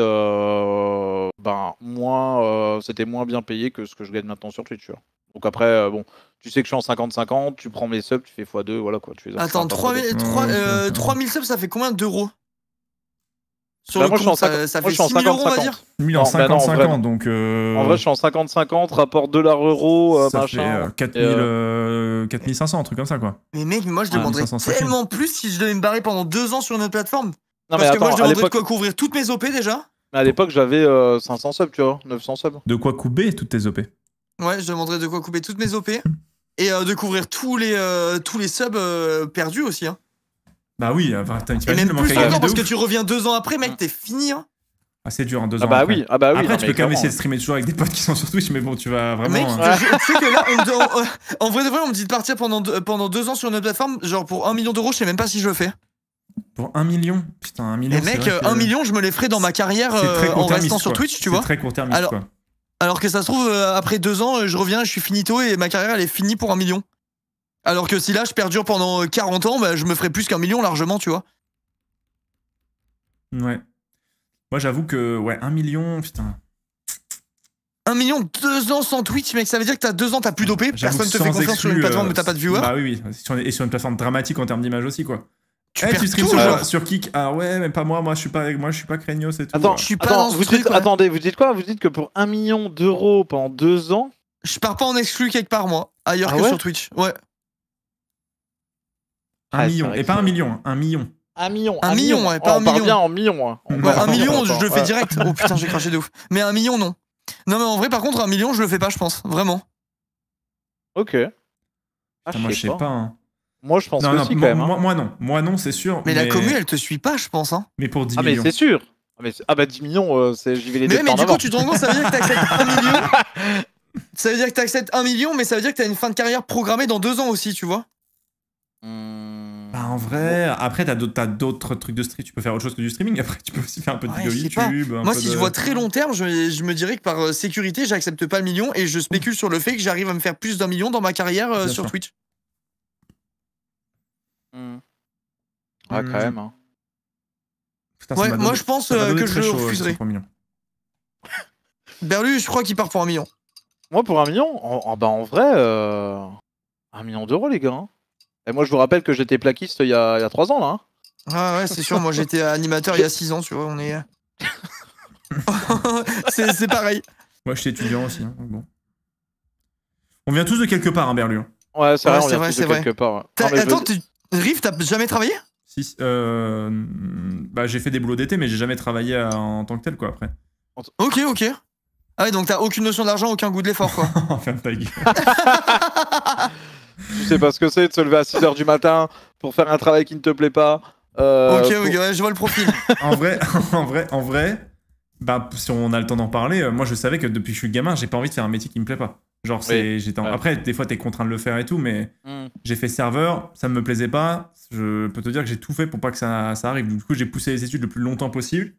ben, moins, c'était moins bien payé que ce que je gagne maintenant sur Twitch. Donc après, bon, tu sais que je suis en 50-50, tu prends mes subs, tu fais x2, voilà quoi. Tu Attends, 3000 subs, ça fait combien d'euros sur bah, le moi, ça, fait 6 on va dire en 50-50, donc... Euh, en vrai, je suis en 50-50, rapport dollar-euro, euh, machin... Fait, 4500, euh, un truc comme ça, quoi. Mais mec, moi, je demanderais tellement plus si je devais me barrer pendant deux ans sur notre plateforme. Non, Parce que moi, je demanderais de quoi couvrir toutes mes OP, déjà. À l'époque, j'avais 500 subs, tu vois, 900 subs. De quoi couper toutes tes OP Ouais, je demanderais de quoi couper toutes mes OP. Hum. et de couvrir tous les, tous les subs perdus aussi, hein. Bah oui, euh, enfin, même plus encore, parce que tu reviens deux ans après, mec, t'es fini, hein. Ah, c'est dur, en hein, deux ah bah ans. ah bah oui. Après, tu peux quand même essayer de streamer toujours avec des potes qui sont sur Twitch, mais bon, tu vas vraiment. Euh, tu que là, on, euh, en vrai de vrai, on me dit de partir pendant deux, ans sur une plateforme, genre pour un million d'euros, je sais même pas si je le fais. Pour un million Putain, un million. mec, un million, je me les ferai dans ma carrière en restant sur Twitch, tu vois. très court terme, alors, alors que ça se trouve, après deux ans, je reviens, je suis finito et ma carrière, elle est finie pour un million. Alors que si là, je perdure pendant 40 euh, ans, bah, je me ferai plus qu'un million largement, tu vois. Ouais. Moi, j'avoue que, ouais, un million, putain. Un million, deux ans sans Twitch, mec, ça veut dire que t'as deux ans, t'as plus dopé. personne te fait confiance sur une plateforme euh, mais t'as pas de viewers. Bah oui, oui, et sur une plateforme dramatique en termes d'image aussi, quoi. Tu, eh, sur, sur, Kik Ah ouais, mais pas moi, moi je suis pas, moi, je suis pas craignos et tout. Attends, je suis pas vous dites, Attendez, vous dites quoi Vous dites que pour un million d'euros pendant deux ans. Je pars pas en exclu quelque part, moi, ailleurs ah que sur Twitch. Ouais. Un million. Et hein, pas un million, un million. Un million. Un, million, oh, on million. bien en million. Hein. un million, je le fais direct. Oh putain, j'ai craché de ouf. Mais un million, non. Non, mais en vrai, par contre, un million, je le fais pas, je pense. Vraiment. Ok. Ah, moi, je sais pas. Hein. Moi, je pense non, que si, quand même. Moi, non. Moi, non, c'est sûr. Mais, la commune, elle te suit pas, je pense. Hein. Mais pour 10 ah, millions. Ah, mais c'est sûr. Ah, bah 10 millions, euh, j'y vais les Mais, mais du coup, tu te rends compte, ça veut dire que t'acceptes 1 million. Ça veut dire que t'acceptes 1 million, mais ça veut dire que t'as une fin de carrière programmée dans 2 ans aussi, tu vois. hum ah, en vrai, après, t'as d'autres trucs de stream. Tu peux faire autre chose que du streaming. Après, tu peux aussi faire un peu de YouTube. Moi, si je vois très long terme, je, me dirais que par euh, sécurité, j'accepte pas le million et je spécule sur le fait que j'arrive à me faire plus d'un million dans ma carrière euh, sur Twitch. Hmm. Ouais, hmm. quand même. Hein. moi, je pense euh, que je refuserai. Berlu, je crois qu'il part pour un million. Moi, pour un million en, en, bah, en vrai, un million d'euros, les gars. Hein. Et moi, je vous rappelle que j'étais plaquiste il y, a, 3 ans, là. Hein. Ah ouais, c'est sûr, moi j'étais animateur il y a 6 ans, tu vois, on est. Euh. c'est pareil. Moi, j'étais étudiant aussi. Hein, bon. On vient tous de quelque part, hein, Berlu. Ouais, c'est vrai, c'est part. Attends, Riff, t'as jamais travaillé Si, euh, bah, j'ai fait des boulots d'été, mais j'ai jamais travaillé euh, en tant que tel, quoi, après. Ok, ok. Ah ouais, donc t'as aucune notion d'argent, aucun goût de l'effort, quoi. Ferme ta gueule. tu sais pas ce que c'est de se lever à 6h du matin pour faire un travail qui ne te plaît pas. Euh, ok, ok, je vois le profil. en vrai, en vrai, en vrai, bah, si on a le temps d'en parler, euh, moi je savais que depuis que je suis gamin, j'ai pas envie de faire un métier qui me plaît pas. Genre, c'est. Après, des fois, t'es contraint de le faire et tout, mais hmm. j'ai fait serveur, ça me plaisait pas. Je peux te dire que j'ai tout fait pour pas que ça, ça arrive. Du coup, j'ai poussé les études le plus longtemps possible.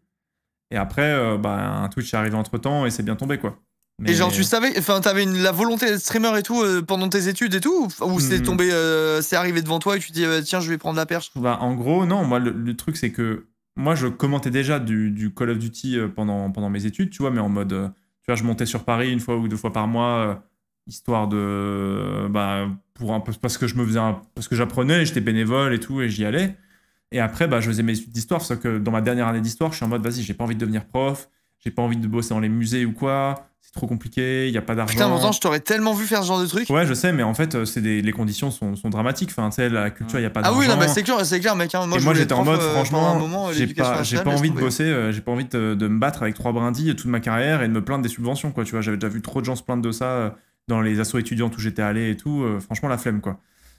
Et après, euh, bah, un Twitch est arrivé entre temps et c'est bien tombé, quoi. Et genre, tu savais, enfin, t'avais la volonté d'être streamer et tout euh, pendant tes études et tout Ou, c'est hmm. tombé, euh, c'est arrivé devant toi et tu te dis, euh, tiens, je vais prendre la perche bah, En gros, non, moi, le, truc, c'est que moi, je commentais déjà du, Call of Duty pendant, pendant mes études, tu vois, mais en mode, tu vois, je montais sur Paris une fois ou deux fois par mois, histoire de. Bah, pour un peu, parce que je me faisais parce que j'apprenais, j'étais bénévole et tout, et j'y allais. Et après, bah, je faisais mes études d'histoire, sauf que dans ma dernière année d'histoire, je suis en mode, vas-y, j'ai pas envie de devenir prof j'ai pas envie de bosser dans les musées ou quoi, c'est trop compliqué, il n'y a pas d'argent. Putain, pourtant, je t'aurais tellement vu faire ce genre de truc. Ouais, je sais, mais en fait, euh, c'est des, les conditions sont, sont dramatiques. Enfin, tu sais, la culture, il n'y a pas d'argent. Ah oui, non, c'est clair, c'est clair, mec. Hein. Moi, j'étais en mode, euh, franchement, euh, j'ai pas, pas envie de bosser, j'ai pas envie de, me battre avec trois brindilles toute ma carrière et de me plaindre des subventions, quoi. Tu vois, j'avais déjà vu trop de gens se plaindre de ça dans les assos étudiants où j'étais allé et tout. franchement, la flemme, quoi.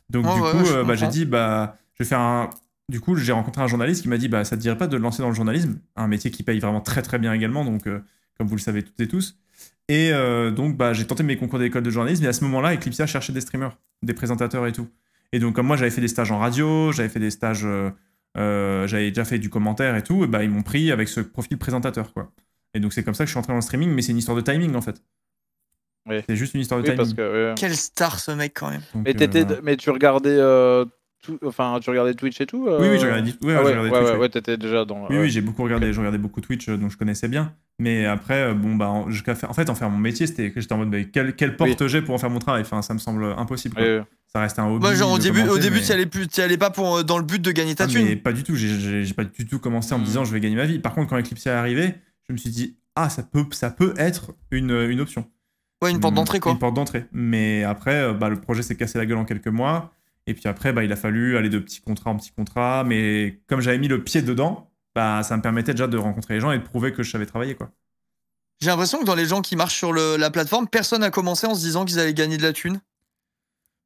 Donc, du coup, bah, j'ai dit, bah, je vais faire un du coup, j'ai rencontré un journaliste qui m'a dit bah, ça te dirait pas de lancer dans le journalisme Un métier qui paye vraiment très très bien également, donc euh, comme vous le savez toutes et tous. Et euh, donc, bah, j'ai tenté mes concours d'école de journalisme, et à ce moment-là, Eclipsia cherchait des streamers, des présentateurs et tout. Et donc, comme moi, j'avais fait des stages en radio, j'avais fait des stages, euh, j'avais déjà fait du commentaire et tout, et bah, ils m'ont pris avec ce profil présentateur, quoi. Et donc, c'est comme ça que je suis entré dans le streaming, mais c'est une histoire de timing en fait. C'est juste une histoire de timing. Quel Quelle star ce mec quand même. mais, mais tu regardais enfin, tu regardais Twitch et tout euh Oui, oui, j'ai beaucoup regardé, je regardais beaucoup Twitch, euh, donc je connaissais bien. Mais après, euh, bon, bah, en, en fait, en faire mon métier, c'était j'étais en mode, quelle, porte j'ai pour en faire mon travail Enfin, ça me semble impossible. Ça reste un hobby. Moi, au début, au début, tu n'allais pas pour, dans le but de gagner ta vie. Ah, thune. pas du tout. J'ai pas du tout commencé en me hmm. disant, je vais gagner ma vie. Par contre, quand Eclipse est arrivé, je me suis dit, ah, ça peut, ça peut être une, option. une porte hmm, d'entrée, quoi. Une porte d'entrée. Mais après, bah, le projet s'est cassé la gueule en quelques mois. Et puis après, bah, il a fallu aller de petit contrat en petit contrat. Mais comme j'avais mis le pied dedans, bah, ça me permettait déjà de rencontrer les gens et de prouver que je savais travailler. quoi. J'ai l'impression que dans les gens qui marchent sur la plateforme, personne n'a commencé en se disant qu'ils allaient gagner de la thune.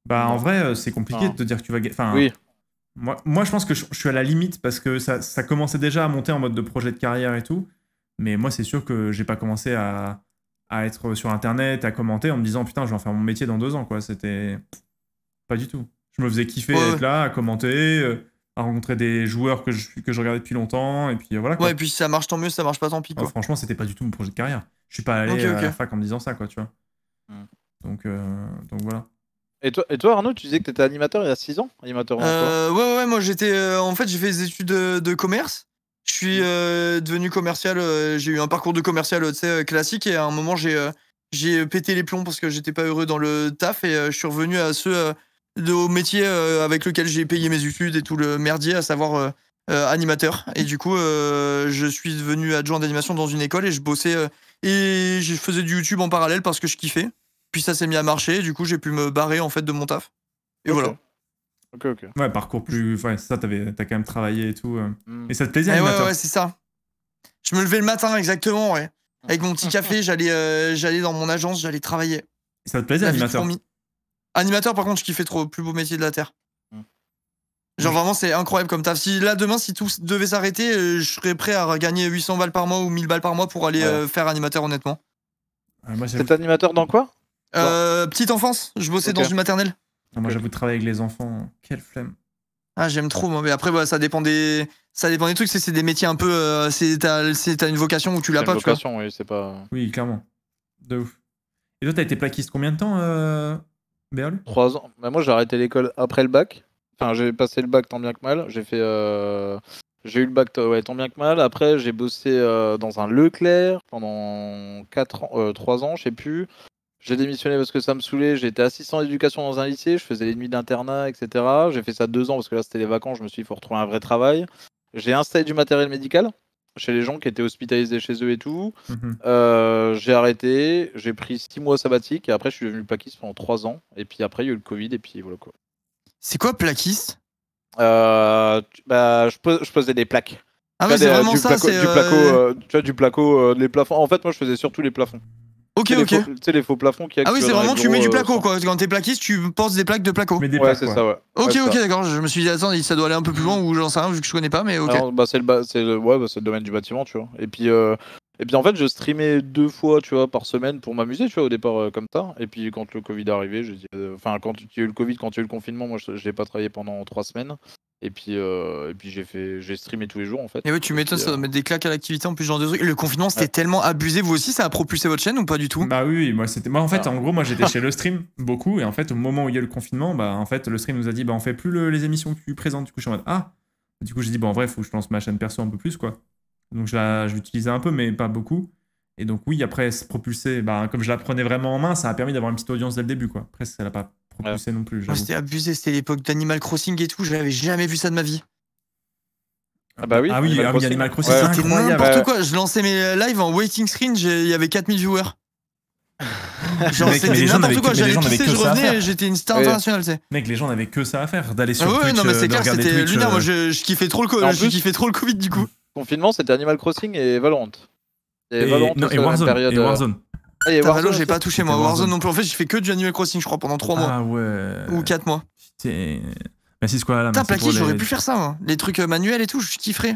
Bah, en vrai, euh, c'est compliqué ah. de te dire que tu vas gagner. Enfin, oui. Moi, moi, je pense que je, suis à la limite parce que ça, ça, commençait déjà à monter en mode de projet de carrière et tout. Mais moi, c'est sûr que j'ai pas commencé à, à, être sur Internet, à commenter en me disant putain, je vais en faire mon métier dans deux ans. quoi. C'était pas du tout je me faisais kiffer d'être là, à commenter, euh, à rencontrer des joueurs que je, que je regardais depuis longtemps. Et puis euh, voilà. et puis ça marche tant mieux, ça marche pas tant pis. Ah, quoi. franchement, c'était pas du tout mon projet de carrière. Je suis pas allé à la fac en me disant ça, quoi, tu vois. Hmm. Donc, euh, donc voilà. Et toi, et toi, Arnaud, tu disais que tu étais animateur il y a 6 ans animateur ouais, ouais, moi j'étais. en fait, j'ai fait des études de, commerce. Je suis hmm. devenu commercial. j'ai eu un parcours de commercial classique et à un moment, j'ai pété les plombs parce que j'étais pas heureux dans le taf et je suis revenu à ce au métier euh, avec lequel j'ai payé mes études et tout le merdier, à savoir euh, euh, animateur. Et du coup, je suis devenu adjoint d'animation dans une école et je bossais et je faisais du YouTube en parallèle parce que je kiffais. Puis ça s'est mis à marcher, et du coup j'ai pu me barrer en fait de mon taf. Et voilà. Ok, ok. Ouais, parcours plus. Enfin, ça, t'as quand même travaillé et tout. Mm. Et ça te plaisait, eh animateur. Ouais, c'est ça. Je me levais le matin, exactement, ouais. Avec mon petit café, j'allais, j'allais dans mon agence, j'allais travailler. Et ça te plaisait, animateur Animateur, par contre, je kiffe trop. Plus beau métier de la Terre. Mm. Genre, vraiment, c'est incroyable comme taf. Si là, demain, si tout devait s'arrêter, euh, je serais prêt à gagner 800 balles par mois ou 1000 balles par mois pour aller euh, faire animateur, honnêtement. C'est ah, animateur dans quoi euh, Petite enfance. Je bossais dans une maternelle. Non, ah, moi, j'avoue, travailler avec les enfants, quelle flemme. Ah, j'aime trop, Mais après, ça dépend des. Ça dépend des trucs, c'est des métiers un peu. c'est T'as une vocation ou tu l'as pas, une vocation, Oui, c'est pas. Oui, clairement. De ouf. Et toi, t'as été plaquiste combien de temps Trois ans. mais bah, moi, j'ai arrêté l'école après le bac. Enfin, j'ai passé le bac tant bien que mal. J'ai fait. Euh, j'ai eu le bac tant bien que mal. Après, j'ai bossé euh, dans un Leclerc pendant ans, 3 euh, ans, je sais plus. J'ai démissionné parce que ça me saoulait. J'étais assistant d'éducation dans un lycée. Je faisais les nuits d'internat, etc. J'ai fait ça 2 ans parce que là, c'était les vacances. Je me suis dit, il retrouver un vrai travail. J'ai installé du matériel médical chez les gens qui étaient hospitalisés chez eux et tout. Mhm. Euh, j'ai arrêté, j'ai pris six mois sabbatique et après je suis devenu plaquiste pendant trois ans. Et puis après il y a eu le Covid et puis voilà quoi. C'est quoi plaquiste euh, bah, je, posais des plaques. Ah ouais, c'est euh, vraiment ça. du placo, tu vois, du placo, les plafonds. En fait, moi, je faisais surtout les plafonds. Ok, ok. Tu sais, les faux plafonds qui Ah oui, c'est vraiment, tu mets du placo euh, quoi. Quand t'es plaquiste, tu portes des plaques de placo. Mais des ouais, c'est ça, ouais. Ok, ok, d'accord. Je me suis dit, attends, ça doit aller un peu plus loin ou j'en sais rien vu que je connais pas, mais ok. Alors, bah, c'est le, le... Ouais, bah, le domaine du bâtiment, tu vois. Et puis. Euh, et puis en fait, je streamais deux fois, tu vois, par semaine pour m'amuser, tu vois, au départ euh, comme ça. Et puis quand le Covid est arrivé, je dis, enfin quand tu as eu le Covid, quand tu as eu le confinement, moi, je n'ai pas travaillé pendant trois semaines. Et puis, euh, puis j'ai fait, j'ai streamé tous les jours en fait. Et oui, tu m'étonnes, ça doit euh, mettre des claques à l'activité en plus genre de trucs. Le confinement, c'était tellement abusé. Vous aussi, ça a propulsé votre chaîne ou pas du tout Bah oui, moi c'était, moi en fait, ah. en gros, moi j'étais chez le stream beaucoup et en fait, au moment où il y a le confinement, bah en fait, le stream nous a dit, bah on fait plus les émissions que tu présentes. Du coup, je suis en mode ah. Du coup, j'ai dit bon, bah, en vrai, faut que je lance ma chaîne perso un peu plus quoi. Donc je l'utilisais un peu, mais pas beaucoup. Et donc oui, après se propulser, bah comme je la prenais vraiment en main, ça a permis d'avoir une petite audience dès le début quoi. Après, ça l'a pas ouais. non plus. C'était abusé, c'était l'époque d'Animal Crossing et tout, j'avais jamais vu ça de ma vie. Ah bah oui, ah oui, Animal, ah Crossing. Animal Crossing, ouais. c'était n'importe quoi. Je lançais mes euh, lives en waiting screen, il y avait 4000 viewers. Genre, c'était n'importe quoi. J'allais pisser, je revenais, j'étais une star internationale, tu sais. Mec, les gens n'avaient que ça à faire, d'aller sur ouais, Twitch, non, mais euh, c'est clair, c'était lunaire. Moi, euh. je, kiffais trop le, Covid, du coup. Confinement, c'était Animal Crossing et Valorant. et Warzone. Ah, et j'ai pas touché moi. Warzone non plus. En fait, j'ai fait que du Animal Crossing, je crois, pendant 3 mois. Ah Ou 4 mois. Merci quoi Putain, plaqué, j'aurais pu faire ça, hein. Les trucs euh, manuels et tout, je kifferais.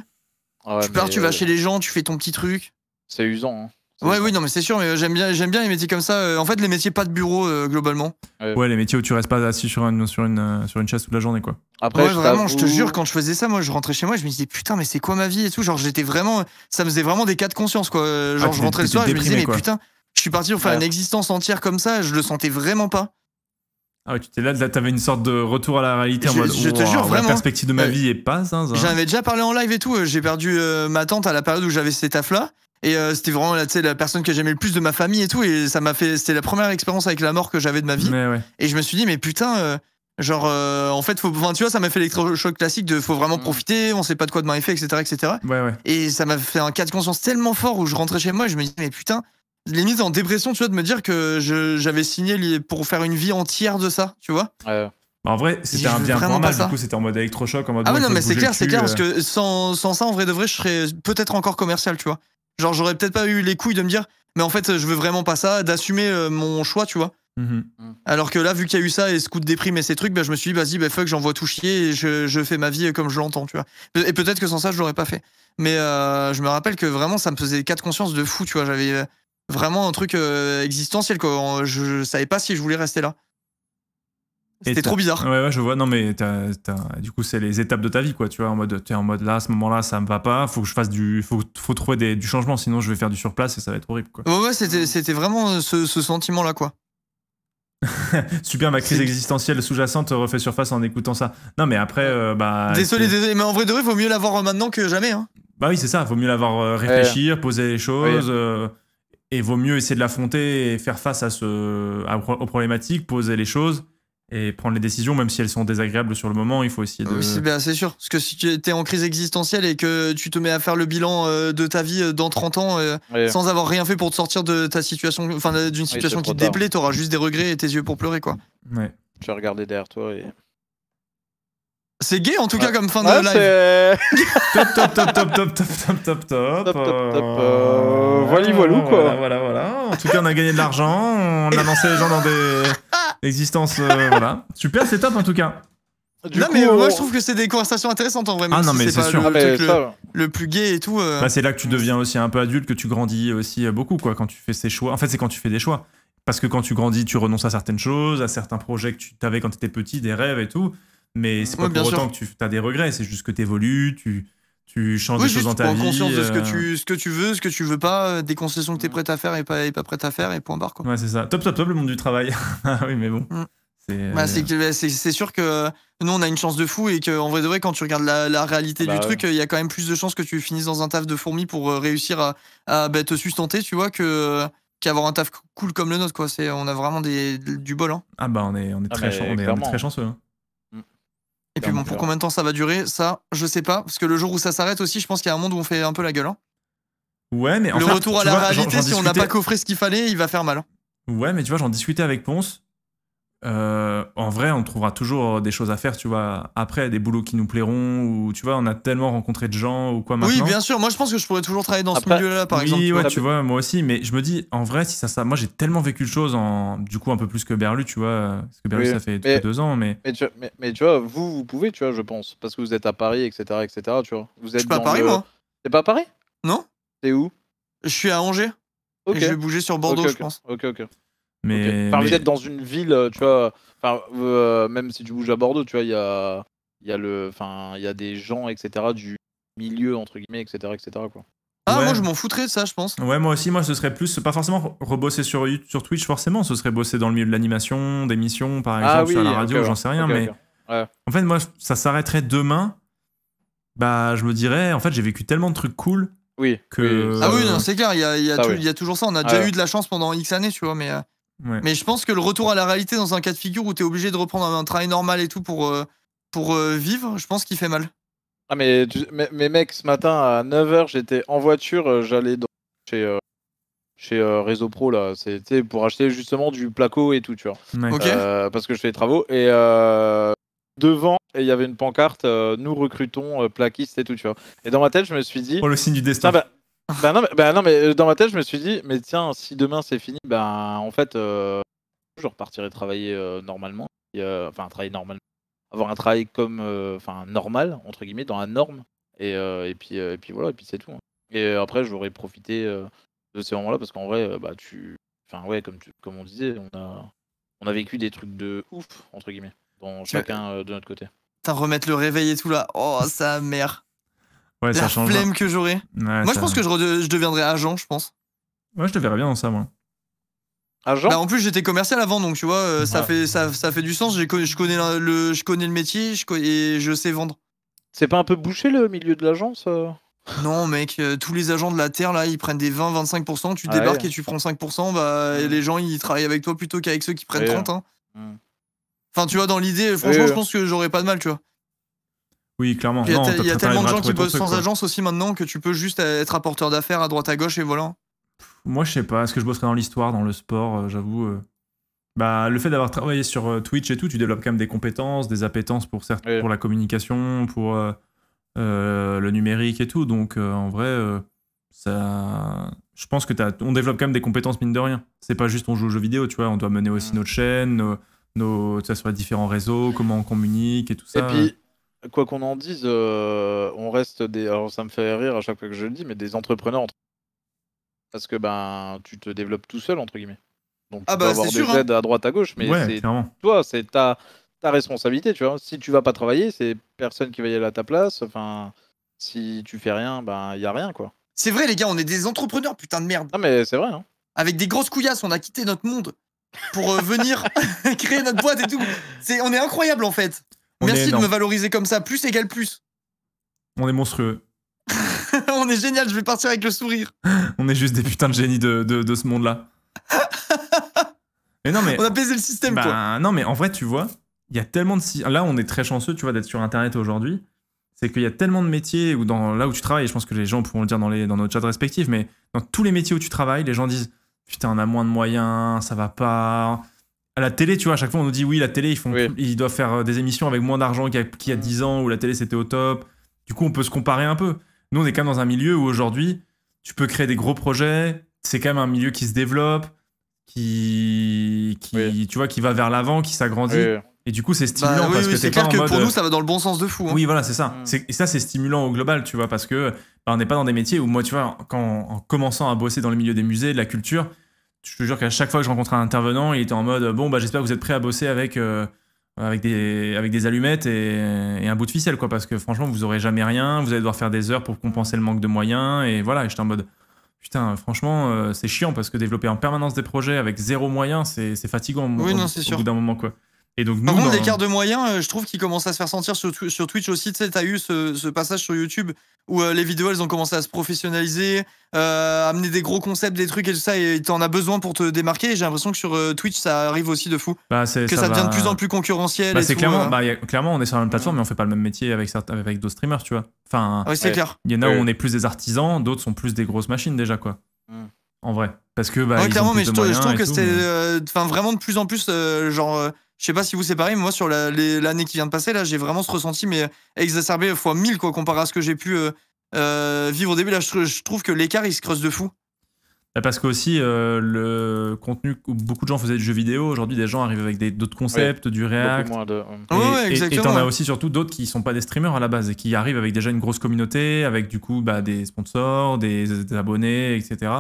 Ah ouais, tu pars, tu vas euh, chez les gens, tu fais ton petit truc. C'est usant. Hein. Ouais, oui, non, mais c'est sûr, mais euh, j'aime bien, j'aime bien les métiers comme ça. En fait, les métiers pas de bureau globalement. Ouais. les métiers où tu restes pas assis sur une, sur une, sur une chaise toute la journée, quoi. Après, je vraiment, je te jure, quand je faisais ça, moi, je rentrais chez moi, je me disais putain, mais c'est quoi ma vie et tout. Genre, j'étais vraiment, ça me faisait vraiment des cas de conscience, quoi. Genre, ah, je rentrais le soir, je me disais, mais putain, je suis parti pour faire une existence entière comme ça, je le sentais vraiment pas. Ah tu étais là, tu t'avais une sorte de retour à la réalité je, en Je te jure, vraiment. La perspective de ma euh, vie est pas ça. J'en avais déjà parlé en live et tout. Euh, j'ai perdu euh, ma tante à la période où j'avais ces taf là Et c'était vraiment la personne que j'aimais le plus de ma famille et tout. Et ça m'a fait. C'était la première expérience avec la mort que j'avais de ma vie. Et je me suis dit, mais putain. Genre, en fait, faut, tu vois, ça m'a fait l'électrochoc classique de faut vraiment mm. profiter, on sait pas de quoi demain est fait, etc. etc. Et ça m'a fait un cas de conscience tellement fort où je rentrais chez moi, et je me disais, mais putain, limite en dépression, tu vois, de me dire que j'avais signé pour faire une vie entière de ça, tu vois. Bah, en vrai, c'était un bien grand mal, du coup, c'était en mode électrochoc, en mode. Ah ouais, non, mais c'est clair, c'est clair, parce euh. que sans, sans, ça, en vrai de vrai, je serais peut-être encore commercial, tu vois. Genre, j'aurais peut-être pas eu les couilles de me dire, mais en fait, je veux vraiment pas ça, d'assumer euh, mon choix, tu vois. Mm-hmm. Mm. Alors que là, vu qu'il y a eu ça et ce coup de déprime et ces trucs, ben, je me suis dit, vas-y, ben fuck, j'envoie tout chier et je, je, fais ma vie comme je l'entends, tu vois. Et peut-être que sans ça, je l'aurais pas fait. Mais euh, je me rappelle que vraiment, ça me faisait quatre consciences de fou, tu vois. J'avais vraiment un truc euh, existentiel. Quoi. Je, savais pas si je voulais rester là. C'était trop bizarre. Ouais, ouais, je vois. Non, mais du coup, c'est les étapes de ta vie, quoi. Tu vois, en mode, es en mode là, à ce moment-là, ça me va pas. Faut que je fasse du, faut, faut trouver du changement, sinon je vais faire du surplace et ça va être horrible, quoi. Ouais, ouais, c'était vraiment euh, ce, sentiment-là, quoi. Super, ma crise existentielle sous-jacente refait surface en écoutant ça. Non, mais après, euh, bah. Désolé, désolé, mais en vrai de vrai, vaut mieux l'avoir maintenant que jamais. Hein. Bah oui, c'est ça. Vaut mieux l'avoir réfléchir, poser les choses. Et vaut mieux essayer de l'affronter et faire face à ce, aux problématiques, poser les choses et prendre les décisions, même si elles sont désagréables sur le moment. Il faut essayer de. Oui, ben, c'est sûr. Parce que si tu es en crise existentielle et que tu te mets à faire le bilan euh, de ta vie euh, dans 30 ans euh, sans avoir rien fait pour te sortir de ta situation, enfin d'une situation qui te déplaît, tu auras juste des regrets et tes yeux pour pleurer, quoi. Ouais. Tu vas regarder derrière toi et. C'est gay en tout cas comme fin de live. top, top, top, top, top, top, top, top, top. top, euh, voilà, voilà, quoi. Voilà, voilà, En tout cas, on a gagné de l'argent. On a lancé les gens dans des existences. Euh, voilà. Super, c'est top en tout cas. non mais moi je trouve que c'est des conversations intéressantes en vrai. Ah non mais c'est sûr. Ah, le, plus gay et tout. Euh. Bah, c'est là que tu deviens aussi un peu adulte, que tu grandis aussi beaucoup quoi quand tu fais ces choix. En fait c'est quand tu fais des choix. Parce que quand tu grandis tu renonces à certaines choses, à certains projets que tu avais quand tu étais petit, des rêves et tout. Mais c'est pas pour autant que tu as des regrets, c'est juste que tu évolues, tu, tu changes des choses dans ta vie. conscience de ce que, euh. tu, ce que tu veux, ce que tu veux pas, euh, des concessions que tu es prête à faire et pas, pas prête à faire, et point barre. Quoi. Ouais, c'est ça. Top, top, top, le monde du travail. Ah oui, mais bon. Mm. Bah, euh, bah, c'est sûr que nous, on a une chance de fou et qu'en vrai de vrai, quand tu regardes la, réalité ah du bah truc, il y a quand même plus de chances que tu finisses dans un taf de fourmi pour réussir à, te sustenter, tu vois, que qu'avoir un taf cool comme le nôtre. Quoi. On a vraiment des, du bol. Hein. Ah bah on est, on est, ah très, très chanceux. Hein. Et puis bon, pour combien de temps ça va durer, ça, je sais pas. Parce que le jour où ça s'arrête aussi, je pense qu'il y a un monde où on fait un peu la gueule. Hein. Ouais, mais en Le retour à la réalité, si on n'a pas coffré ce qu'il fallait, il va faire mal. Ouais, mais tu vois, j'en discutais avec Ponce. Euh, en vrai, on trouvera toujours des choses à faire, tu vois, après, des boulots qui nous plairont, ou tu vois, on a tellement rencontré de gens, ou quoi maintenant. Oui, bien sûr, moi je pense que je pourrais toujours travailler dans ce milieu-là, par exemple. Oui, ouais, tu vois, moi aussi, mais je me dis, en vrai, si ça, ça moi j'ai tellement vécu de choses, en, du coup, un peu plus que Berlu, tu vois, parce que Berlu, ça fait deux ans, mais... Mais tu, vois, vous, vous pouvez, tu vois, je pense, parce que vous êtes à Paris, etc., etc., tu vois. Vous êtes je suis pas à Paris, moi. T'es pas à Paris Non. T'es où Je suis à Angers. Ok. Et je vais bouger sur Bordeaux, je pense. Ok, ok. Mais, enfin, vous êtes dans une ville, euh, tu vois. Enfin, euh, même si tu bouges à Bordeaux, tu vois, il y a, y a le, enfin, il y a des gens, etc. Du milieu entre guillemets, etc., etc. Quoi. Ah, moi je m'en foutrais de ça, je pense. Ouais, moi aussi, moi ce serait plus, pas forcément rebosser sur, sur Twitch, forcément, ce serait bosser dans le milieu de l'animation, des par ah exemple, sur la radio, j'en sais rien, mais en fait, moi ça s'arrêterait demain. Bah, je me dirais, en fait, j'ai vécu tellement de trucs cool. Oui. Que... Ah oui, non, c'est clair, il y a, ah y a, toujours ça. On a déjà eu de la chance pendant X années, tu vois, mais euh, mais je pense que le retour à la réalité dans un cas de figure où tu es obligé de reprendre un travail normal et tout pour, euh, pour euh, vivre, je pense qu'il fait mal. Ah, mais, mais, mais, mec, ce matin à 9h, j'étais en voiture, euh, j'allais chez, chez Réseau Pro là, c'était pour acheter justement du placo et tout, tu vois. parce que je fais des travaux et devant, il y avait une pancarte nous recrutons plaquistes et tout, tu vois. Et dans ma tête, je me suis dit. Pour le signe du ah destin. Bah, ben non, mais, bah, non, mais euh, dans ma tête, je me suis dit, mais tiens, si demain c'est fini, ben en fait, euh, je repartirai travailler euh, normalement. enfin, travailler normalement. Avoir un travail comme, enfin, normal, entre guillemets, dans la norme. Et, et, puis, et puis voilà, et puis c'est tout. Hein. Et après, j'aurais profité de ces moments-là parce qu'en vrai, bah tu. Enfin, ouais, comme, comme on disait, on a, on a vécu des trucs de ouf, entre guillemets, dans chacun de notre côté. Putain, remettre le réveil et tout là. Oh, sa mère. Ouais, la flemme que j'aurais. moi, je pense que je, deviendrais agent, je pense. Ouais, je te verrais bien dans ça, moi. Agent bah, En plus, j'étais commercial avant, donc tu vois, euh, ça, fait, ça, fait du sens. J'ai je, connais le, je connais le métier je et je sais vendre. C'est pas un peu bouché le milieu de l'agence euh Non, mec, euh, tous les agents de la Terre, là, ils prennent des 20-25%. Tu ah débarques et tu prends 5%. Bah, et hmm. les gens, ils travaillent avec toi plutôt qu'avec ceux qui prennent 30. Hein. Hmm. Enfin, tu vois, dans l'idée, franchement, je pense que j'aurais pas de mal, tu vois. Oui, clairement. Il y a, tellement de gens qui bossent sans agence aussi maintenant que tu peux juste être rapporteur d'affaires à droite à gauche et voilà. Moi, je sais pas. Est-ce que je bosserais dans l'histoire, dans le sport euh, J'avoue. Euh. Bah, le fait d'avoir travaillé sur euh, Twitch et tout, tu développes quand même des compétences, des appétences pour, pour la communication, pour le numérique et tout. Donc, en vrai, ça. Je pense que on développe quand même des compétences mine de rien. C'est pas juste on joue aux jeux vidéo, tu vois. On doit mener aussi mm. notre chaîne, nos, Ça, sur les différents réseaux, comment on communique et tout ça. Et puis quoi qu'on en dise, euh, on reste des. Alors ça me fait rire à chaque fois que je le dis, mais des entrepreneurs. Parce que ben, tu te développes tout seul, entre guillemets. Donc tu ah, peux bah, avoir des hein. aides à droite à gauche, mais c'est toi, c'est ta, ta responsabilité, tu vois. Si tu vas pas travailler, c'est personne qui va y aller à ta place. Enfin, si tu fais rien, ben, y a rien, quoi. C'est vrai, les gars, on est des entrepreneurs, putain de merde. Ah, mais c'est vrai, hein. Avec des grosses couillasses, on a quitté notre monde pour euh, venir créer notre boîte et tout. C'est, on est incroyable en fait. Merci de me valoriser comme ça. Plus égale plus. On est monstrueux. on est génial, je vais partir avec le sourire. on est juste des putains de génies de, ce monde-là. non, mais. On a baisé le système, toi. Bah, non, mais en vrai, tu vois, il y a tellement de. Là, on est très chanceux, tu vois, d'être sur Internet aujourd'hui. C'est qu'il y a tellement de métiers où, dans, là où tu travailles, je pense que les gens pourront le dire dans, les, dans nos chats respectifs, mais dans tous les métiers où tu travailles, les gens disent Putain, on a moins de moyens, ça va pas à la télé, tu vois, à chaque fois on nous dit oui, la télé, ils, font, doivent faire euh, des émissions avec moins d'argent qu'il y, a 10 ans où la télé c'était au top. Du coup, on peut se comparer un peu. Nous, on est quand même dans un milieu où aujourd'hui, tu peux créer des gros projets. C'est quand même un milieu qui se développe, qui, tu vois, qui va vers l'avant, qui s'agrandit. Et du coup, c'est bah stimulant parce que c'est clair que pour euh, nous, ça va dans le bon sens de fou. Hein. Oui, voilà, c'est ça. Mm. Et ça, c'est stimulant au global, tu vois, parce que bah, on n'est pas dans des métiers où moi, tu vois, en commençant à bosser dans le milieu des musées, de la culture, je te jure qu'à chaque fois que je rencontrais un intervenant, il était en mode bon bah j'espère que vous êtes prêts à bosser avec euh, avec des avec des allumettes et, un bout de ficelle quoi parce que franchement vous aurez jamais rien, vous allez devoir faire des heures pour compenser le manque de moyens et voilà, j'étais en mode putain franchement euh, c'est chiant parce que développer en permanence des projets avec zéro moyen, c'est fatigant au, au, bout d'un moment quoi. Et donc, Par contre, dans... l'écart de moyens, euh, je trouve qu'il commence à se faire sentir sur, Twitch aussi. Tu sais, t'as eu ce, passage sur YouTube où euh, les vidéos, elles ont commencé à se professionnaliser, euh, amener des gros concepts, des trucs et tout ça, et t'en as besoin pour te démarquer. Et j'ai l'impression que sur Twitch, ça arrive aussi de fou. Bah, que ça, devient de plus en plus concurrentiel. Bah, c'est clairement, bah, clairement, on est sur la même plateforme, mais on fait pas le même métier avec, avec d'autres streamers, tu vois. Enfin, ah c'est eh, clair. Il y en a où on est plus des artisans, d'autres sont plus des grosses machines déjà, quoi. Hmm. En vrai. Parce que, bah, clairement, mais je, trouve que c'est enfin, vraiment de plus en plus, genre je sais pas si vous c'est pareil, mais moi sur l'année qui vient de passer, là, j'ai vraiment ce ressenti, mais euh, exacerbé fois 1000, quoi, comparé à ce que j'ai pu euh, euh, vivre au début. Là, je, trouve que l'écart, il se creuse de fou. Bah, parce que aussi le contenu beaucoup de gens faisaient du jeu vidéo, aujourd'hui des gens arrivent avec d'autres concepts, du React. Et t'en as aussi surtout d'autres qui sont pas des streamers à la base et qui arrivent avec déjà une grosse communauté, avec du coup bah, des sponsors, des, abonnés, etc.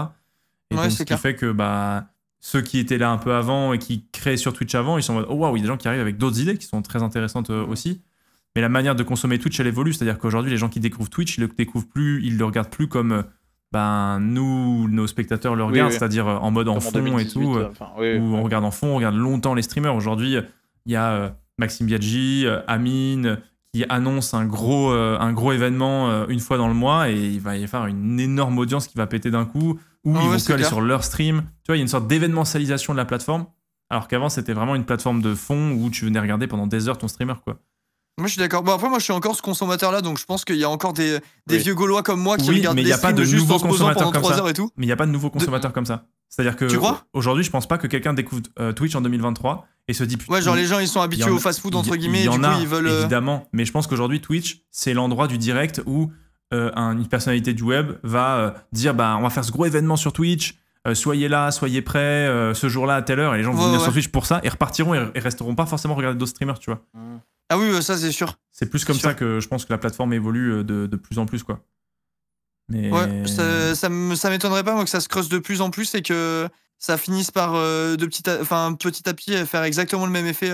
Et ce qui fait que bah, ceux qui étaient là un peu avant et qui créaient sur Twitch avant, ils sont en mode, oh waouh, il y a des gens qui arrivent avec d'autres idées qui sont très intéressantes euh, aussi. Mais la manière de consommer Twitch, elle évolue. C'est-à-dire qu'aujourd'hui, les gens qui découvrent Twitch, ils le découvrent plus, ils le regardent plus comme euh, ben, nous, nos spectateurs le regardent, c'est-à-dire euh, en mode en fond et tout, où on regarde en fond, on regarde longtemps les streamers. Aujourd'hui, il y a Maxime Biaggi, Amine, qui annonce un gros, euh, un gros événement euh, une fois dans le mois et il va y avoir une énorme audience qui va péter d'un coup, ou ils vont sur leur stream. Tu vois, il y a une sorte d'événementalisation de la plateforme, alors qu'avant c'était vraiment une plateforme de fond où tu venais regarder pendant des heures ton streamer, quoi. Moi je suis d'accord. Bon, après, moi je suis encore ce consommateur-là, donc je pense qu'il y a encore des, vieux Gaulois comme moi qui regardent mais y a pas de consommateurs comme ça. Et tout. Mais il n'y a pas de nouveaux consommateurs comme ça. C'est-à-dire que aujourd'hui, je pense pas que quelqu'un découvre euh, Twitch en 2023 et se dit ouais genre les gens ils sont habitués au fast food entre guillemets y du en coup ils veulent euh, évidemment mais je pense qu'aujourd'hui Twitch c'est l'endroit du direct où euh, une personnalité du web va euh, dire bah on va faire ce gros événement sur Twitch soyez là, soyez prêts, ce jour-là à telle heure, et les gens vont venir sur Twitch pour ça et repartiront et, resteront pas forcément regarder d'autres streamers, tu vois. Mmh. Ah oui, ça c'est sûr. C'est plus comme ça que je pense que la plateforme évolue de, de plus en plus, quoi. Mais... Ouais, ça, ça m'étonnerait pas, moi, que ça se creuse de plus en plus et que ça finisse par euh, de petit euh, faire exactement le même effet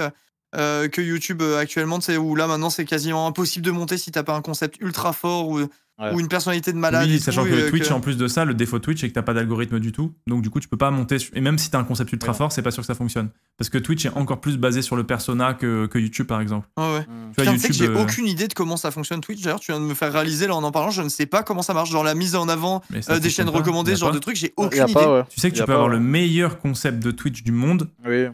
euh, que YouTube actuellement, où là maintenant c'est quasiment impossible de monter si t'as pas un concept ultra fort ou ou une personnalité de malade. Oui, sachant que Twitch, en plus de ça, le défaut de Twitch, c'est que t'as pas d'algorithme du tout. Donc, du coup, tu peux pas monter. Et même si t'as un concept ultra fort, c'est pas sûr que ça fonctionne. Parce que Twitch est encore plus basé sur le persona que, que YouTube, par exemple. ouais. Hmm. Tu sais que J'ai euh, aucune idée de comment ça fonctionne Twitch. D'ailleurs, tu viens de me faire réaliser là en en parlant. Je ne sais pas comment ça marche. Genre la mise en avant euh, des chaînes recommandées, ce genre de trucs j'ai aucune idée. Tu sais que tu peux avoir le meilleur concept de Twitch du monde. Oui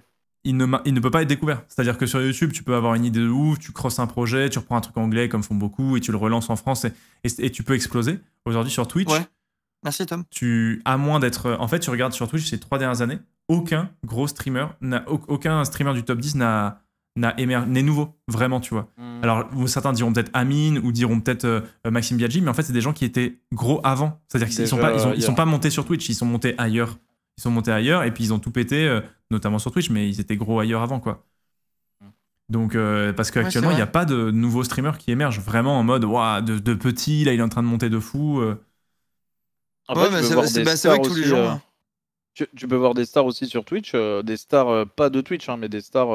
il ne, il ne peut pas être découvert. C'est-à-dire que sur YouTube, tu peux avoir une idée de ouf, tu crosses un projet, tu reprends un truc anglais comme font beaucoup et tu le relances en France et, tu peux exploser. Aujourd'hui sur Twitch, ouais. Merci Tom. Tu, à moins d'être. Euh, en fait, tu regardes sur Twitch ces trois dernières années, aucun gros streamer, aucun streamer du top 10 n'a n'est nouveau, vraiment, tu vois. Hmm. Alors, certains diront peut-être Amine ou diront peut-être euh, euh, Maxime Biaggi, mais en fait, c'est des gens qui étaient gros avant. C'est-à-dire qu'ils ne sont, pas, ils, sont pas montés sur Twitch, ils sont montés ailleurs. Ils sont montés ailleurs et puis ils ont tout pété notamment sur Twitch, mais ils étaient gros ailleurs avant, quoi. Mm. Donc, euh, parce qu'actuellement, il n'y a pas de nouveaux streamers qui émergent vraiment en mode de, de, petit, là il est en train de monter de fou. Euh. Bah, c'est vrai tous les jours. Euh, hein. tu, peux voir des stars aussi sur Twitch, des stars, pas de Twitch, hein, mais des stars,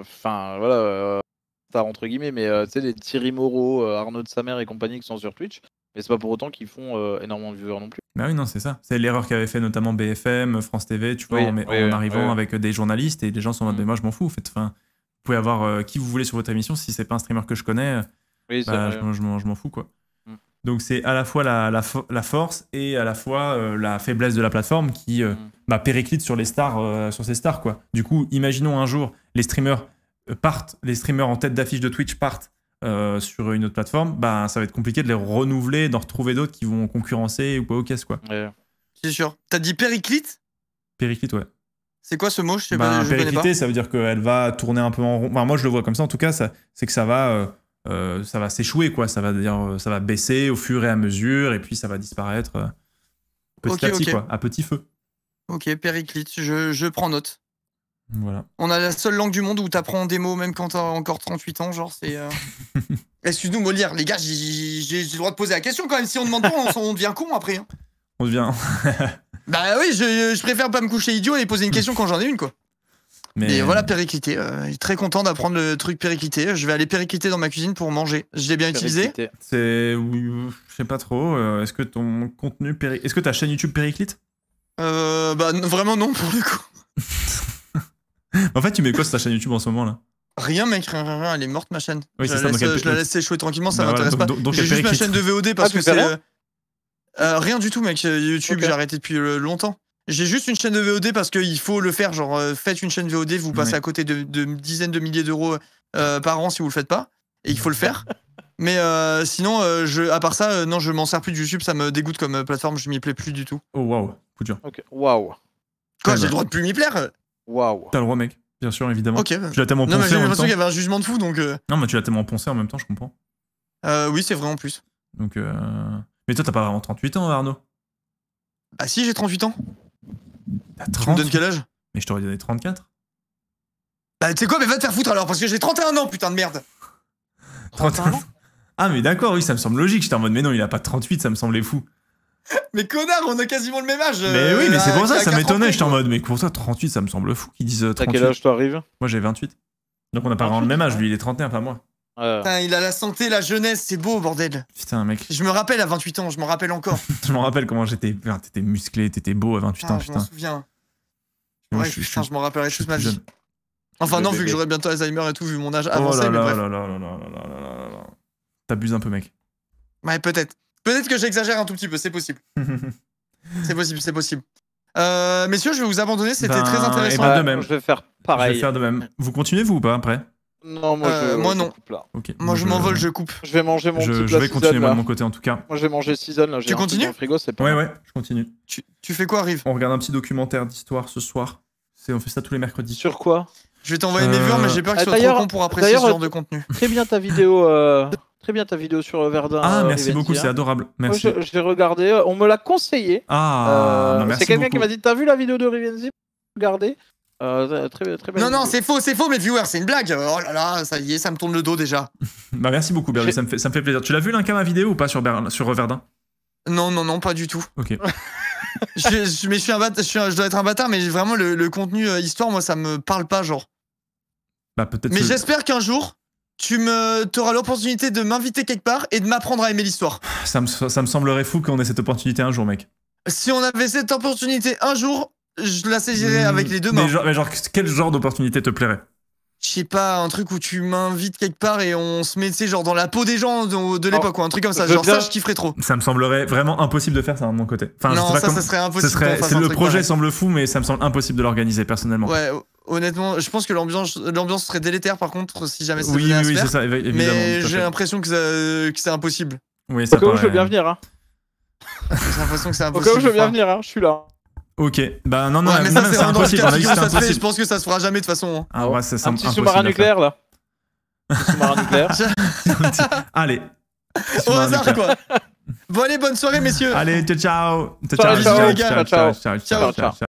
enfin voilà, stars entre guillemets, mais tu sais, les Thierry Moreau, Arnaud de et compagnie qui sont sur Twitch, mais c'est pas pour autant qu'ils font euh, énormément de viewers non plus. Mais bah oui, non, c'est ça. C'est l'erreur qu'avait fait notamment BFM, France TV, tu vois, en, arrivant avec des journalistes et des gens sont en mode, mm. mais moi je m'en fous, en fait. Enfin, vous pouvez avoir euh, qui vous voulez sur votre émission, si c'est pas un streamer que je connais, bah, je, m'en fous, quoi. Mm. Donc c'est à la fois la, la, force et à la fois euh, la faiblesse de la plateforme qui mm. bah, périclite sur les stars, sur ces stars, quoi. Du coup, imaginons un jour, les streamers partent, les streamers en tête d'affiche de Twitch partent, euh, sur une autre plateforme, ben, ça va être compliqué de les renouveler, d'en retrouver d'autres qui vont concurrencer ou quoi au caisse. Quoi. C'est sûr. T'as dit périclite Périclite, ouais. C'est quoi ce mot Je sais ben, pas. périclité, ça veut dire qu'elle va tourner un peu en rond. moi, je le vois comme ça. En tout cas, c'est que ça va, euh, euh, ça va s'échouer, quoi. Ça va dire, ça va baisser au fur et à mesure, et puis ça va disparaître petit à petit, à petit feu. Ok, périclite. je prends note. On a la seule langue du monde où t'apprends des mots même quand t'as encore 38 ans, genre c'est. Euh... Excuse-nous Molière, les gars, j'ai le droit de poser la question quand même. Si on demande pas, on, devient con après. Hein. On devient. bah oui, je, préfère pas me coucher idiot et poser une question quand j'en ai une quoi. Mais et voilà Périclité, euh, très content d'apprendre le truc Périclité. Je vais aller Périclité dans ma cuisine pour manger. Je l'ai bien utilisé. C'est, je sais pas trop. Euh, est-ce que ton contenu, péri... est-ce que ta chaîne YouTube Périclite euh, Bah vraiment non pour le coup. en fait, tu mets quoi sur ta chaîne YouTube en ce moment là Rien, mec, rien, rien, elle est morte ma chaîne. Oui, je, la ça, laisse, donc, euh, je, la laisse, tranquillement, ça bah m'intéresse pas. J'ai juste ma chaîne de VOD ah, parce que c'est. Euh, euh, rien du tout, mec. YouTube, j'ai arrêté depuis longtemps. J'ai juste une chaîne de VOD parce qu'il faut le faire. Genre, faites une chaîne VOD, vous passez à côté de, dizaines de milliers d'euros par an si vous le faites pas. Et il faut le faire. Mais sinon, je, à part ça, non, je m'en sers plus de YouTube. Ça me dégoûte comme plateforme. Je m'y plais plus du tout. Oh, waouh, coup dur. Ok, waouh. Quoi, ah, j'ai bah. le droit de plus m'y plaire Waouh. T'as le droit, mec. Bien sûr, évidemment. Ok. Bah, tu tellement Non, mais j'ai l'impression qu'il y avait un jugement de fou, donc. Euh. Non, mais tu l'as tellement poncé en même temps, je comprends. Euh, oui, c'est vrai en plus. Donc. Euh... Mais toi, t'as pas vraiment 38 ans, Arnaud Ah, si, j'ai 38 ans. T'as 30 Tu donnes quel âge Mais je t'aurais donné 34. Bah, tu sais quoi, mais va te faire foutre alors, parce que j'ai 31 ans, putain de merde 31 ans Ah, mais d'accord, oui, ça me semble logique. J'étais en mode, mais non, il a pas 38, ça me semblait fou. Mais connard, on a quasiment le même âge. Mais oui, mais c'est pour ça, ça m'étonnait. J'étais en mode, mais pour ça, 38, ça me semble fou qu'ils disent 38. À quel âge t'arrives Moi, j'ai 28. Donc, on n'a pas vraiment le même âge. Lui, il est 31, pas moi. Putain, il a la santé, la jeunesse, c'est beau, bordel. Putain, mec. Je me rappelle à 28 ans, je m'en rappelle encore. je m'en rappelle comment j'étais. T'étais musclé, t'étais beau à 28 ans, putain. Je m'en souviens. je, m'en rappellerai toute ma vie. Enfin, non, vu que j'aurai bientôt Alzheimer et tout, vu mon âge avancé, oh là là là là. T'abuses un peu, mec. Ouais, peut-être. Peut-être que j'exagère un tout petit peu, c'est possible. c'est possible, c'est possible. Euh, messieurs, je vais vous abandonner, c'était ben, très intéressant. Eh ben, de même. Je vais faire pareil. Je vais faire de même. Vous continuez, vous ou pas après Non, moi, euh, je, non. là. Moi, je, m'envole, je coupe. Je vais manger mon je, Je vais continuer, moi, de mon côté en tout cas. Moi, je vais manger Season. Là. Tu continues frigo, Ouais, ouais, je continue. Tu, fais quoi, Rive On regarde un petit documentaire d'histoire ce soir. On fait ça tous les mercredis. Sur quoi Je vais t'envoyer mes vues, mais j'ai peur que tu sois trop con pour apprécier ce genre de contenu. Très bien ta vidéo. Euh. très bien ta vidéo sur euh, Verdun. Ah, euh, merci beaucoup, c'est hein. adorable. Merci. Moi, regardé, euh, on me l'a conseillé. Ah, euh, c'est quelqu'un qui m'a dit T'as vu la vidéo de Rivenzi Regardez. très, très non, non, c'est faux, c'est faux, mes viewers, c'est une blague. Oh là là, ça y est, ça me tourne le dos déjà. bah, merci beaucoup, ça me, fait, plaisir. Tu l'as vu, l'un Linka, ma vidéo ou pas sur, Berlin, sur Verdun Non, non, non, pas du tout. Ok. je, mais je, suis je, dois être un bâtard, mais vraiment, le, contenu histoire, moi, ça me parle pas, genre. Bah, peut-être. Mais j'espère qu'un jour, tu me, auras l'opportunité de m'inviter quelque part et de m'apprendre à aimer l'histoire. Ça me, semblerait fou qu'on ait cette opportunité un jour, mec. Si on avait cette opportunité un jour, je la saisirais hmm, avec les deux mains. Mais genre, quel genre d'opportunité te plairait je sais pas, un truc où tu m'invites quelque part et on se met, genre dans la peau des gens de, oh, l'époque, ou un truc comme ça. Genre, ça, je kifferais trop. Ça me semblerait vraiment impossible de faire ça hein, de mon côté. non, ça, ça serait impossible. le projet semble fou, mais ça me semble impossible de l'organiser personnellement. Ouais, Honnêtement, je pense que l'ambiance serait délétère par contre si jamais ça oui, oui, c'est ça, évidemment. Mais j'ai l'impression que, c'est impossible. Oui, ça où je veux bien venir. Hein. j'ai l'impression que c'est impossible. Au je veux bien venir, hein, je suis là. Ok, bah non, non, mais ça, c'est impossible. je pense que ça se fera jamais de toute façon. Hein. Ah ouais, c'est un, un petit sous-marin nucléaire là. sous-marin nucléaire. Allez. Au hasard quoi. Bon allez, bonne soirée messieurs. Allez, ciao. Ciao ciao. Ciao ciao.